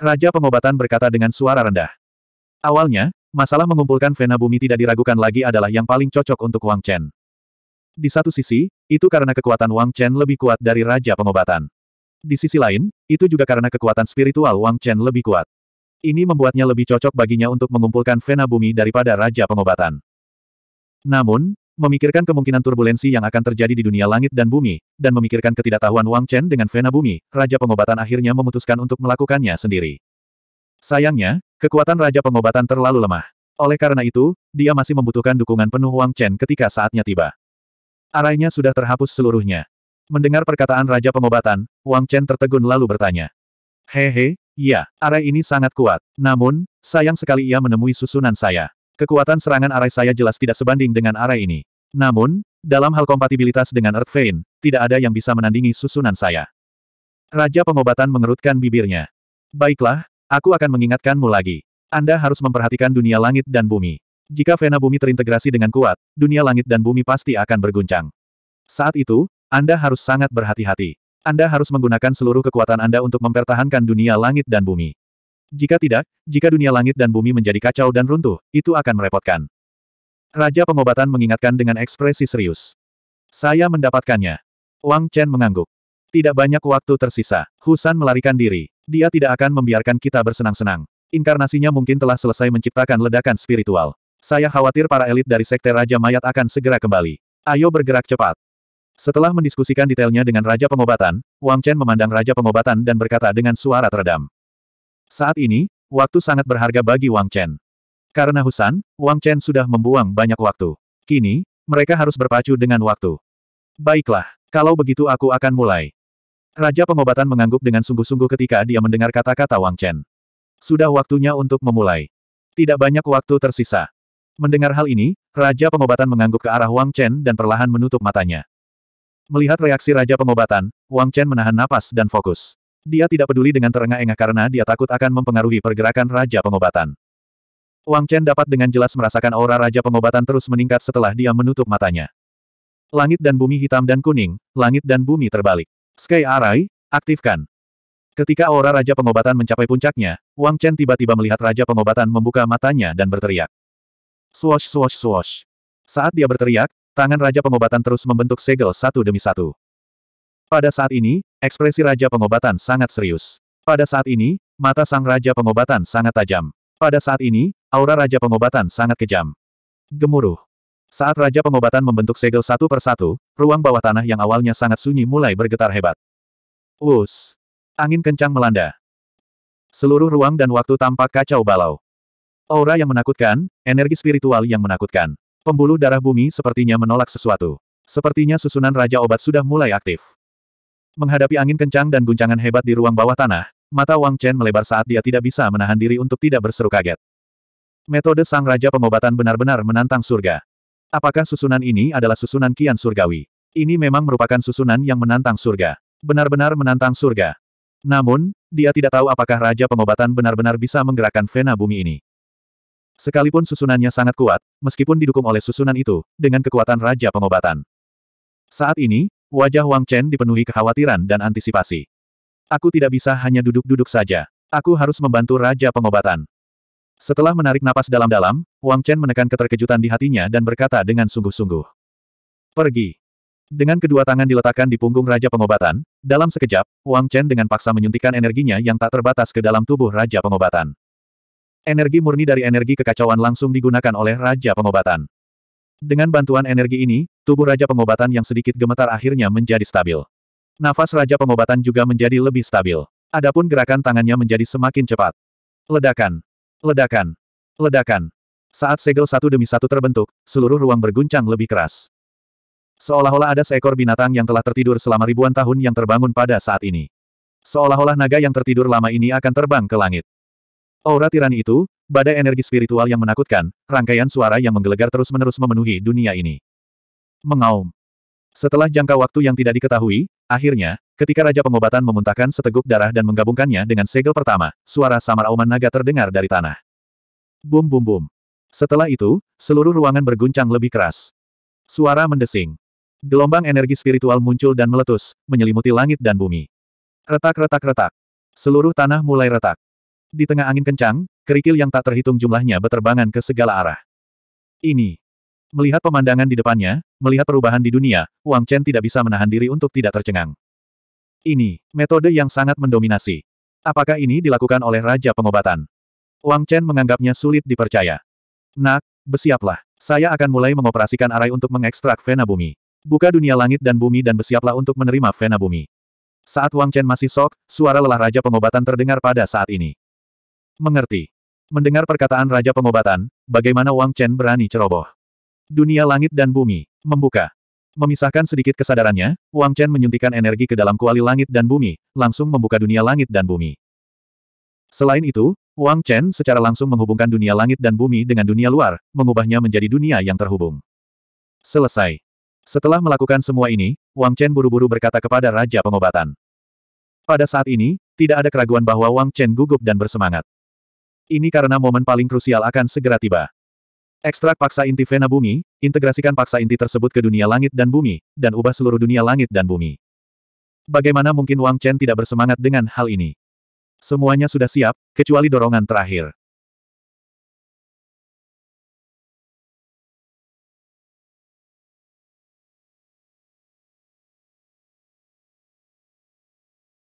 Raja pengobatan berkata dengan suara rendah. Awalnya, masalah mengumpulkan vena bumi tidak diragukan lagi adalah yang paling cocok untuk Wang Chen. Di satu sisi, itu karena kekuatan Wang Chen lebih kuat dari Raja Pengobatan. Di sisi lain, itu juga karena kekuatan spiritual Wang Chen lebih kuat. Ini membuatnya lebih cocok baginya untuk mengumpulkan vena bumi daripada Raja Pengobatan. Namun, memikirkan kemungkinan turbulensi yang akan terjadi di dunia langit dan bumi, dan memikirkan ketidaktahuan Wang Chen dengan Vena Bumi, Raja Pengobatan akhirnya memutuskan untuk melakukannya sendiri. Sayangnya, kekuatan Raja Pengobatan terlalu lemah. Oleh karena itu, dia masih membutuhkan dukungan penuh Wang Chen ketika saatnya tiba. Arainya sudah terhapus seluruhnya. Mendengar perkataan Raja Pengobatan, Wang Chen tertegun lalu bertanya. Hehe, ya, arai ini sangat kuat. Namun, sayang sekali ia menemui susunan saya. Kekuatan serangan arai saya jelas tidak sebanding dengan arai ini. Namun, dalam hal kompatibilitas dengan Earth Vein, tidak ada yang bisa menandingi susunan saya. Raja pengobatan mengerutkan bibirnya. Baiklah, aku akan mengingatkanmu lagi. Anda harus memperhatikan dunia langit dan bumi. Jika Vena Bumi terintegrasi dengan kuat, dunia langit dan bumi pasti akan berguncang. Saat itu, Anda harus sangat berhati-hati. Anda harus menggunakan seluruh kekuatan Anda untuk mempertahankan dunia langit dan bumi. Jika tidak, jika dunia langit dan bumi menjadi kacau dan runtuh, itu akan merepotkan. Raja pengobatan mengingatkan dengan ekspresi serius. Saya mendapatkannya. Wang Chen mengangguk. Tidak banyak waktu tersisa. Husan melarikan diri. Dia tidak akan membiarkan kita bersenang-senang. Inkarnasinya mungkin telah selesai menciptakan ledakan spiritual. Saya khawatir para elit dari sekte Raja Mayat akan segera kembali. Ayo bergerak cepat. Setelah mendiskusikan detailnya dengan Raja Pengobatan, Wang Chen memandang Raja Pengobatan dan berkata dengan suara teredam. Saat ini, waktu sangat berharga bagi Wang Chen. Karena Husan, Wang Chen sudah membuang banyak waktu. Kini, mereka harus berpacu dengan waktu. Baiklah, kalau begitu aku akan mulai. Raja pengobatan mengangguk dengan sungguh-sungguh ketika dia mendengar kata-kata Wang Chen. Sudah waktunya untuk memulai. Tidak banyak waktu tersisa. Mendengar hal ini, Raja pengobatan mengangguk ke arah Wang Chen dan perlahan menutup matanya. Melihat reaksi Raja pengobatan, Wang Chen menahan napas dan fokus. Dia tidak peduli dengan terengah-engah karena dia takut akan mempengaruhi pergerakan Raja Pengobatan. Wang Chen dapat dengan jelas merasakan aura Raja Pengobatan terus meningkat setelah dia menutup matanya. Langit dan bumi hitam dan kuning, langit dan bumi terbalik. Sky Arai, aktifkan. Ketika aura Raja Pengobatan mencapai puncaknya, Wang Chen tiba-tiba melihat Raja Pengobatan membuka matanya dan berteriak. Swash swash swash. Saat dia berteriak, tangan Raja Pengobatan terus membentuk segel satu demi satu. Pada saat ini, ekspresi Raja Pengobatan sangat serius. Pada saat ini, mata sang Raja Pengobatan sangat tajam. Pada saat ini, aura Raja Pengobatan sangat kejam. Gemuruh. Saat Raja Pengobatan membentuk segel satu persatu, ruang bawah tanah yang awalnya sangat sunyi mulai bergetar hebat. Wus. Angin kencang melanda. Seluruh ruang dan waktu tampak kacau balau. Aura yang menakutkan, energi spiritual yang menakutkan. Pembuluh darah bumi sepertinya menolak sesuatu. Sepertinya susunan Raja Obat sudah mulai aktif. Menghadapi angin kencang dan guncangan hebat di ruang bawah tanah, mata Wang Chen melebar saat dia tidak bisa menahan diri untuk tidak berseru kaget. Metode Sang Raja Pengobatan benar-benar menantang surga. Apakah susunan ini adalah susunan kian surgawi? Ini memang merupakan susunan yang menantang surga. Benar-benar menantang surga. Namun, dia tidak tahu apakah Raja Pengobatan benar-benar bisa menggerakkan vena bumi ini. Sekalipun susunannya sangat kuat, meskipun didukung oleh susunan itu, dengan kekuatan Raja Pengobatan. Saat ini, Wajah Wang Chen dipenuhi kekhawatiran dan antisipasi. Aku tidak bisa hanya duduk-duduk saja. Aku harus membantu Raja Pengobatan. Setelah menarik napas dalam-dalam, Wang Chen menekan keterkejutan di hatinya dan berkata dengan sungguh-sungguh. Pergi. Dengan kedua tangan diletakkan di punggung Raja Pengobatan, dalam sekejap, Wang Chen dengan paksa menyuntikkan energinya yang tak terbatas ke dalam tubuh Raja Pengobatan. Energi murni dari energi kekacauan langsung digunakan oleh Raja Pengobatan. Dengan bantuan energi ini, tubuh Raja Pengobatan yang sedikit gemetar akhirnya menjadi stabil. Nafas Raja Pengobatan juga menjadi lebih stabil. Adapun gerakan tangannya menjadi semakin cepat. Ledakan. Ledakan. Ledakan. Saat segel satu demi satu terbentuk, seluruh ruang berguncang lebih keras. Seolah-olah ada seekor binatang yang telah tertidur selama ribuan tahun yang terbangun pada saat ini. Seolah-olah naga yang tertidur lama ini akan terbang ke langit. Aura tirani itu, Badai energi spiritual yang menakutkan, rangkaian suara yang menggelegar terus-menerus memenuhi dunia ini. Mengaum. Setelah jangka waktu yang tidak diketahui, akhirnya, ketika Raja Pengobatan memuntahkan seteguk darah dan menggabungkannya dengan segel pertama, suara samar auman naga terdengar dari tanah. Bum bum bum. Setelah itu, seluruh ruangan berguncang lebih keras. Suara mendesing. Gelombang energi spiritual muncul dan meletus, menyelimuti langit dan bumi. Retak-retak-retak. Seluruh tanah mulai retak. Di tengah angin kencang, kerikil yang tak terhitung jumlahnya beterbangan ke segala arah. Ini. Melihat pemandangan di depannya, melihat perubahan di dunia, Wang Chen tidak bisa menahan diri untuk tidak tercengang. Ini, metode yang sangat mendominasi. Apakah ini dilakukan oleh Raja Pengobatan? Wang Chen menganggapnya sulit dipercaya. Nak, bersiaplah. Saya akan mulai mengoperasikan arai untuk mengekstrak vena bumi. Buka dunia langit dan bumi dan bersiaplah untuk menerima vena bumi. Saat Wang Chen masih sok, suara lelah Raja Pengobatan terdengar pada saat ini. Mengerti. Mendengar perkataan Raja Pengobatan, bagaimana Wang Chen berani ceroboh. Dunia langit dan bumi, membuka. Memisahkan sedikit kesadarannya, Wang Chen menyuntikan energi ke dalam kuali langit dan bumi, langsung membuka dunia langit dan bumi. Selain itu, Wang Chen secara langsung menghubungkan dunia langit dan bumi dengan dunia luar, mengubahnya menjadi dunia yang terhubung. Selesai. Setelah melakukan semua ini, Wang Chen buru-buru berkata kepada Raja Pengobatan. Pada saat ini, tidak ada keraguan bahwa Wang Chen gugup dan bersemangat. Ini karena momen paling krusial akan segera tiba. Ekstrak paksa inti vena bumi, integrasikan paksa inti tersebut ke dunia langit dan bumi, dan ubah seluruh dunia langit dan bumi. Bagaimana mungkin Wang Chen tidak bersemangat dengan hal ini? Semuanya sudah siap, kecuali dorongan terakhir.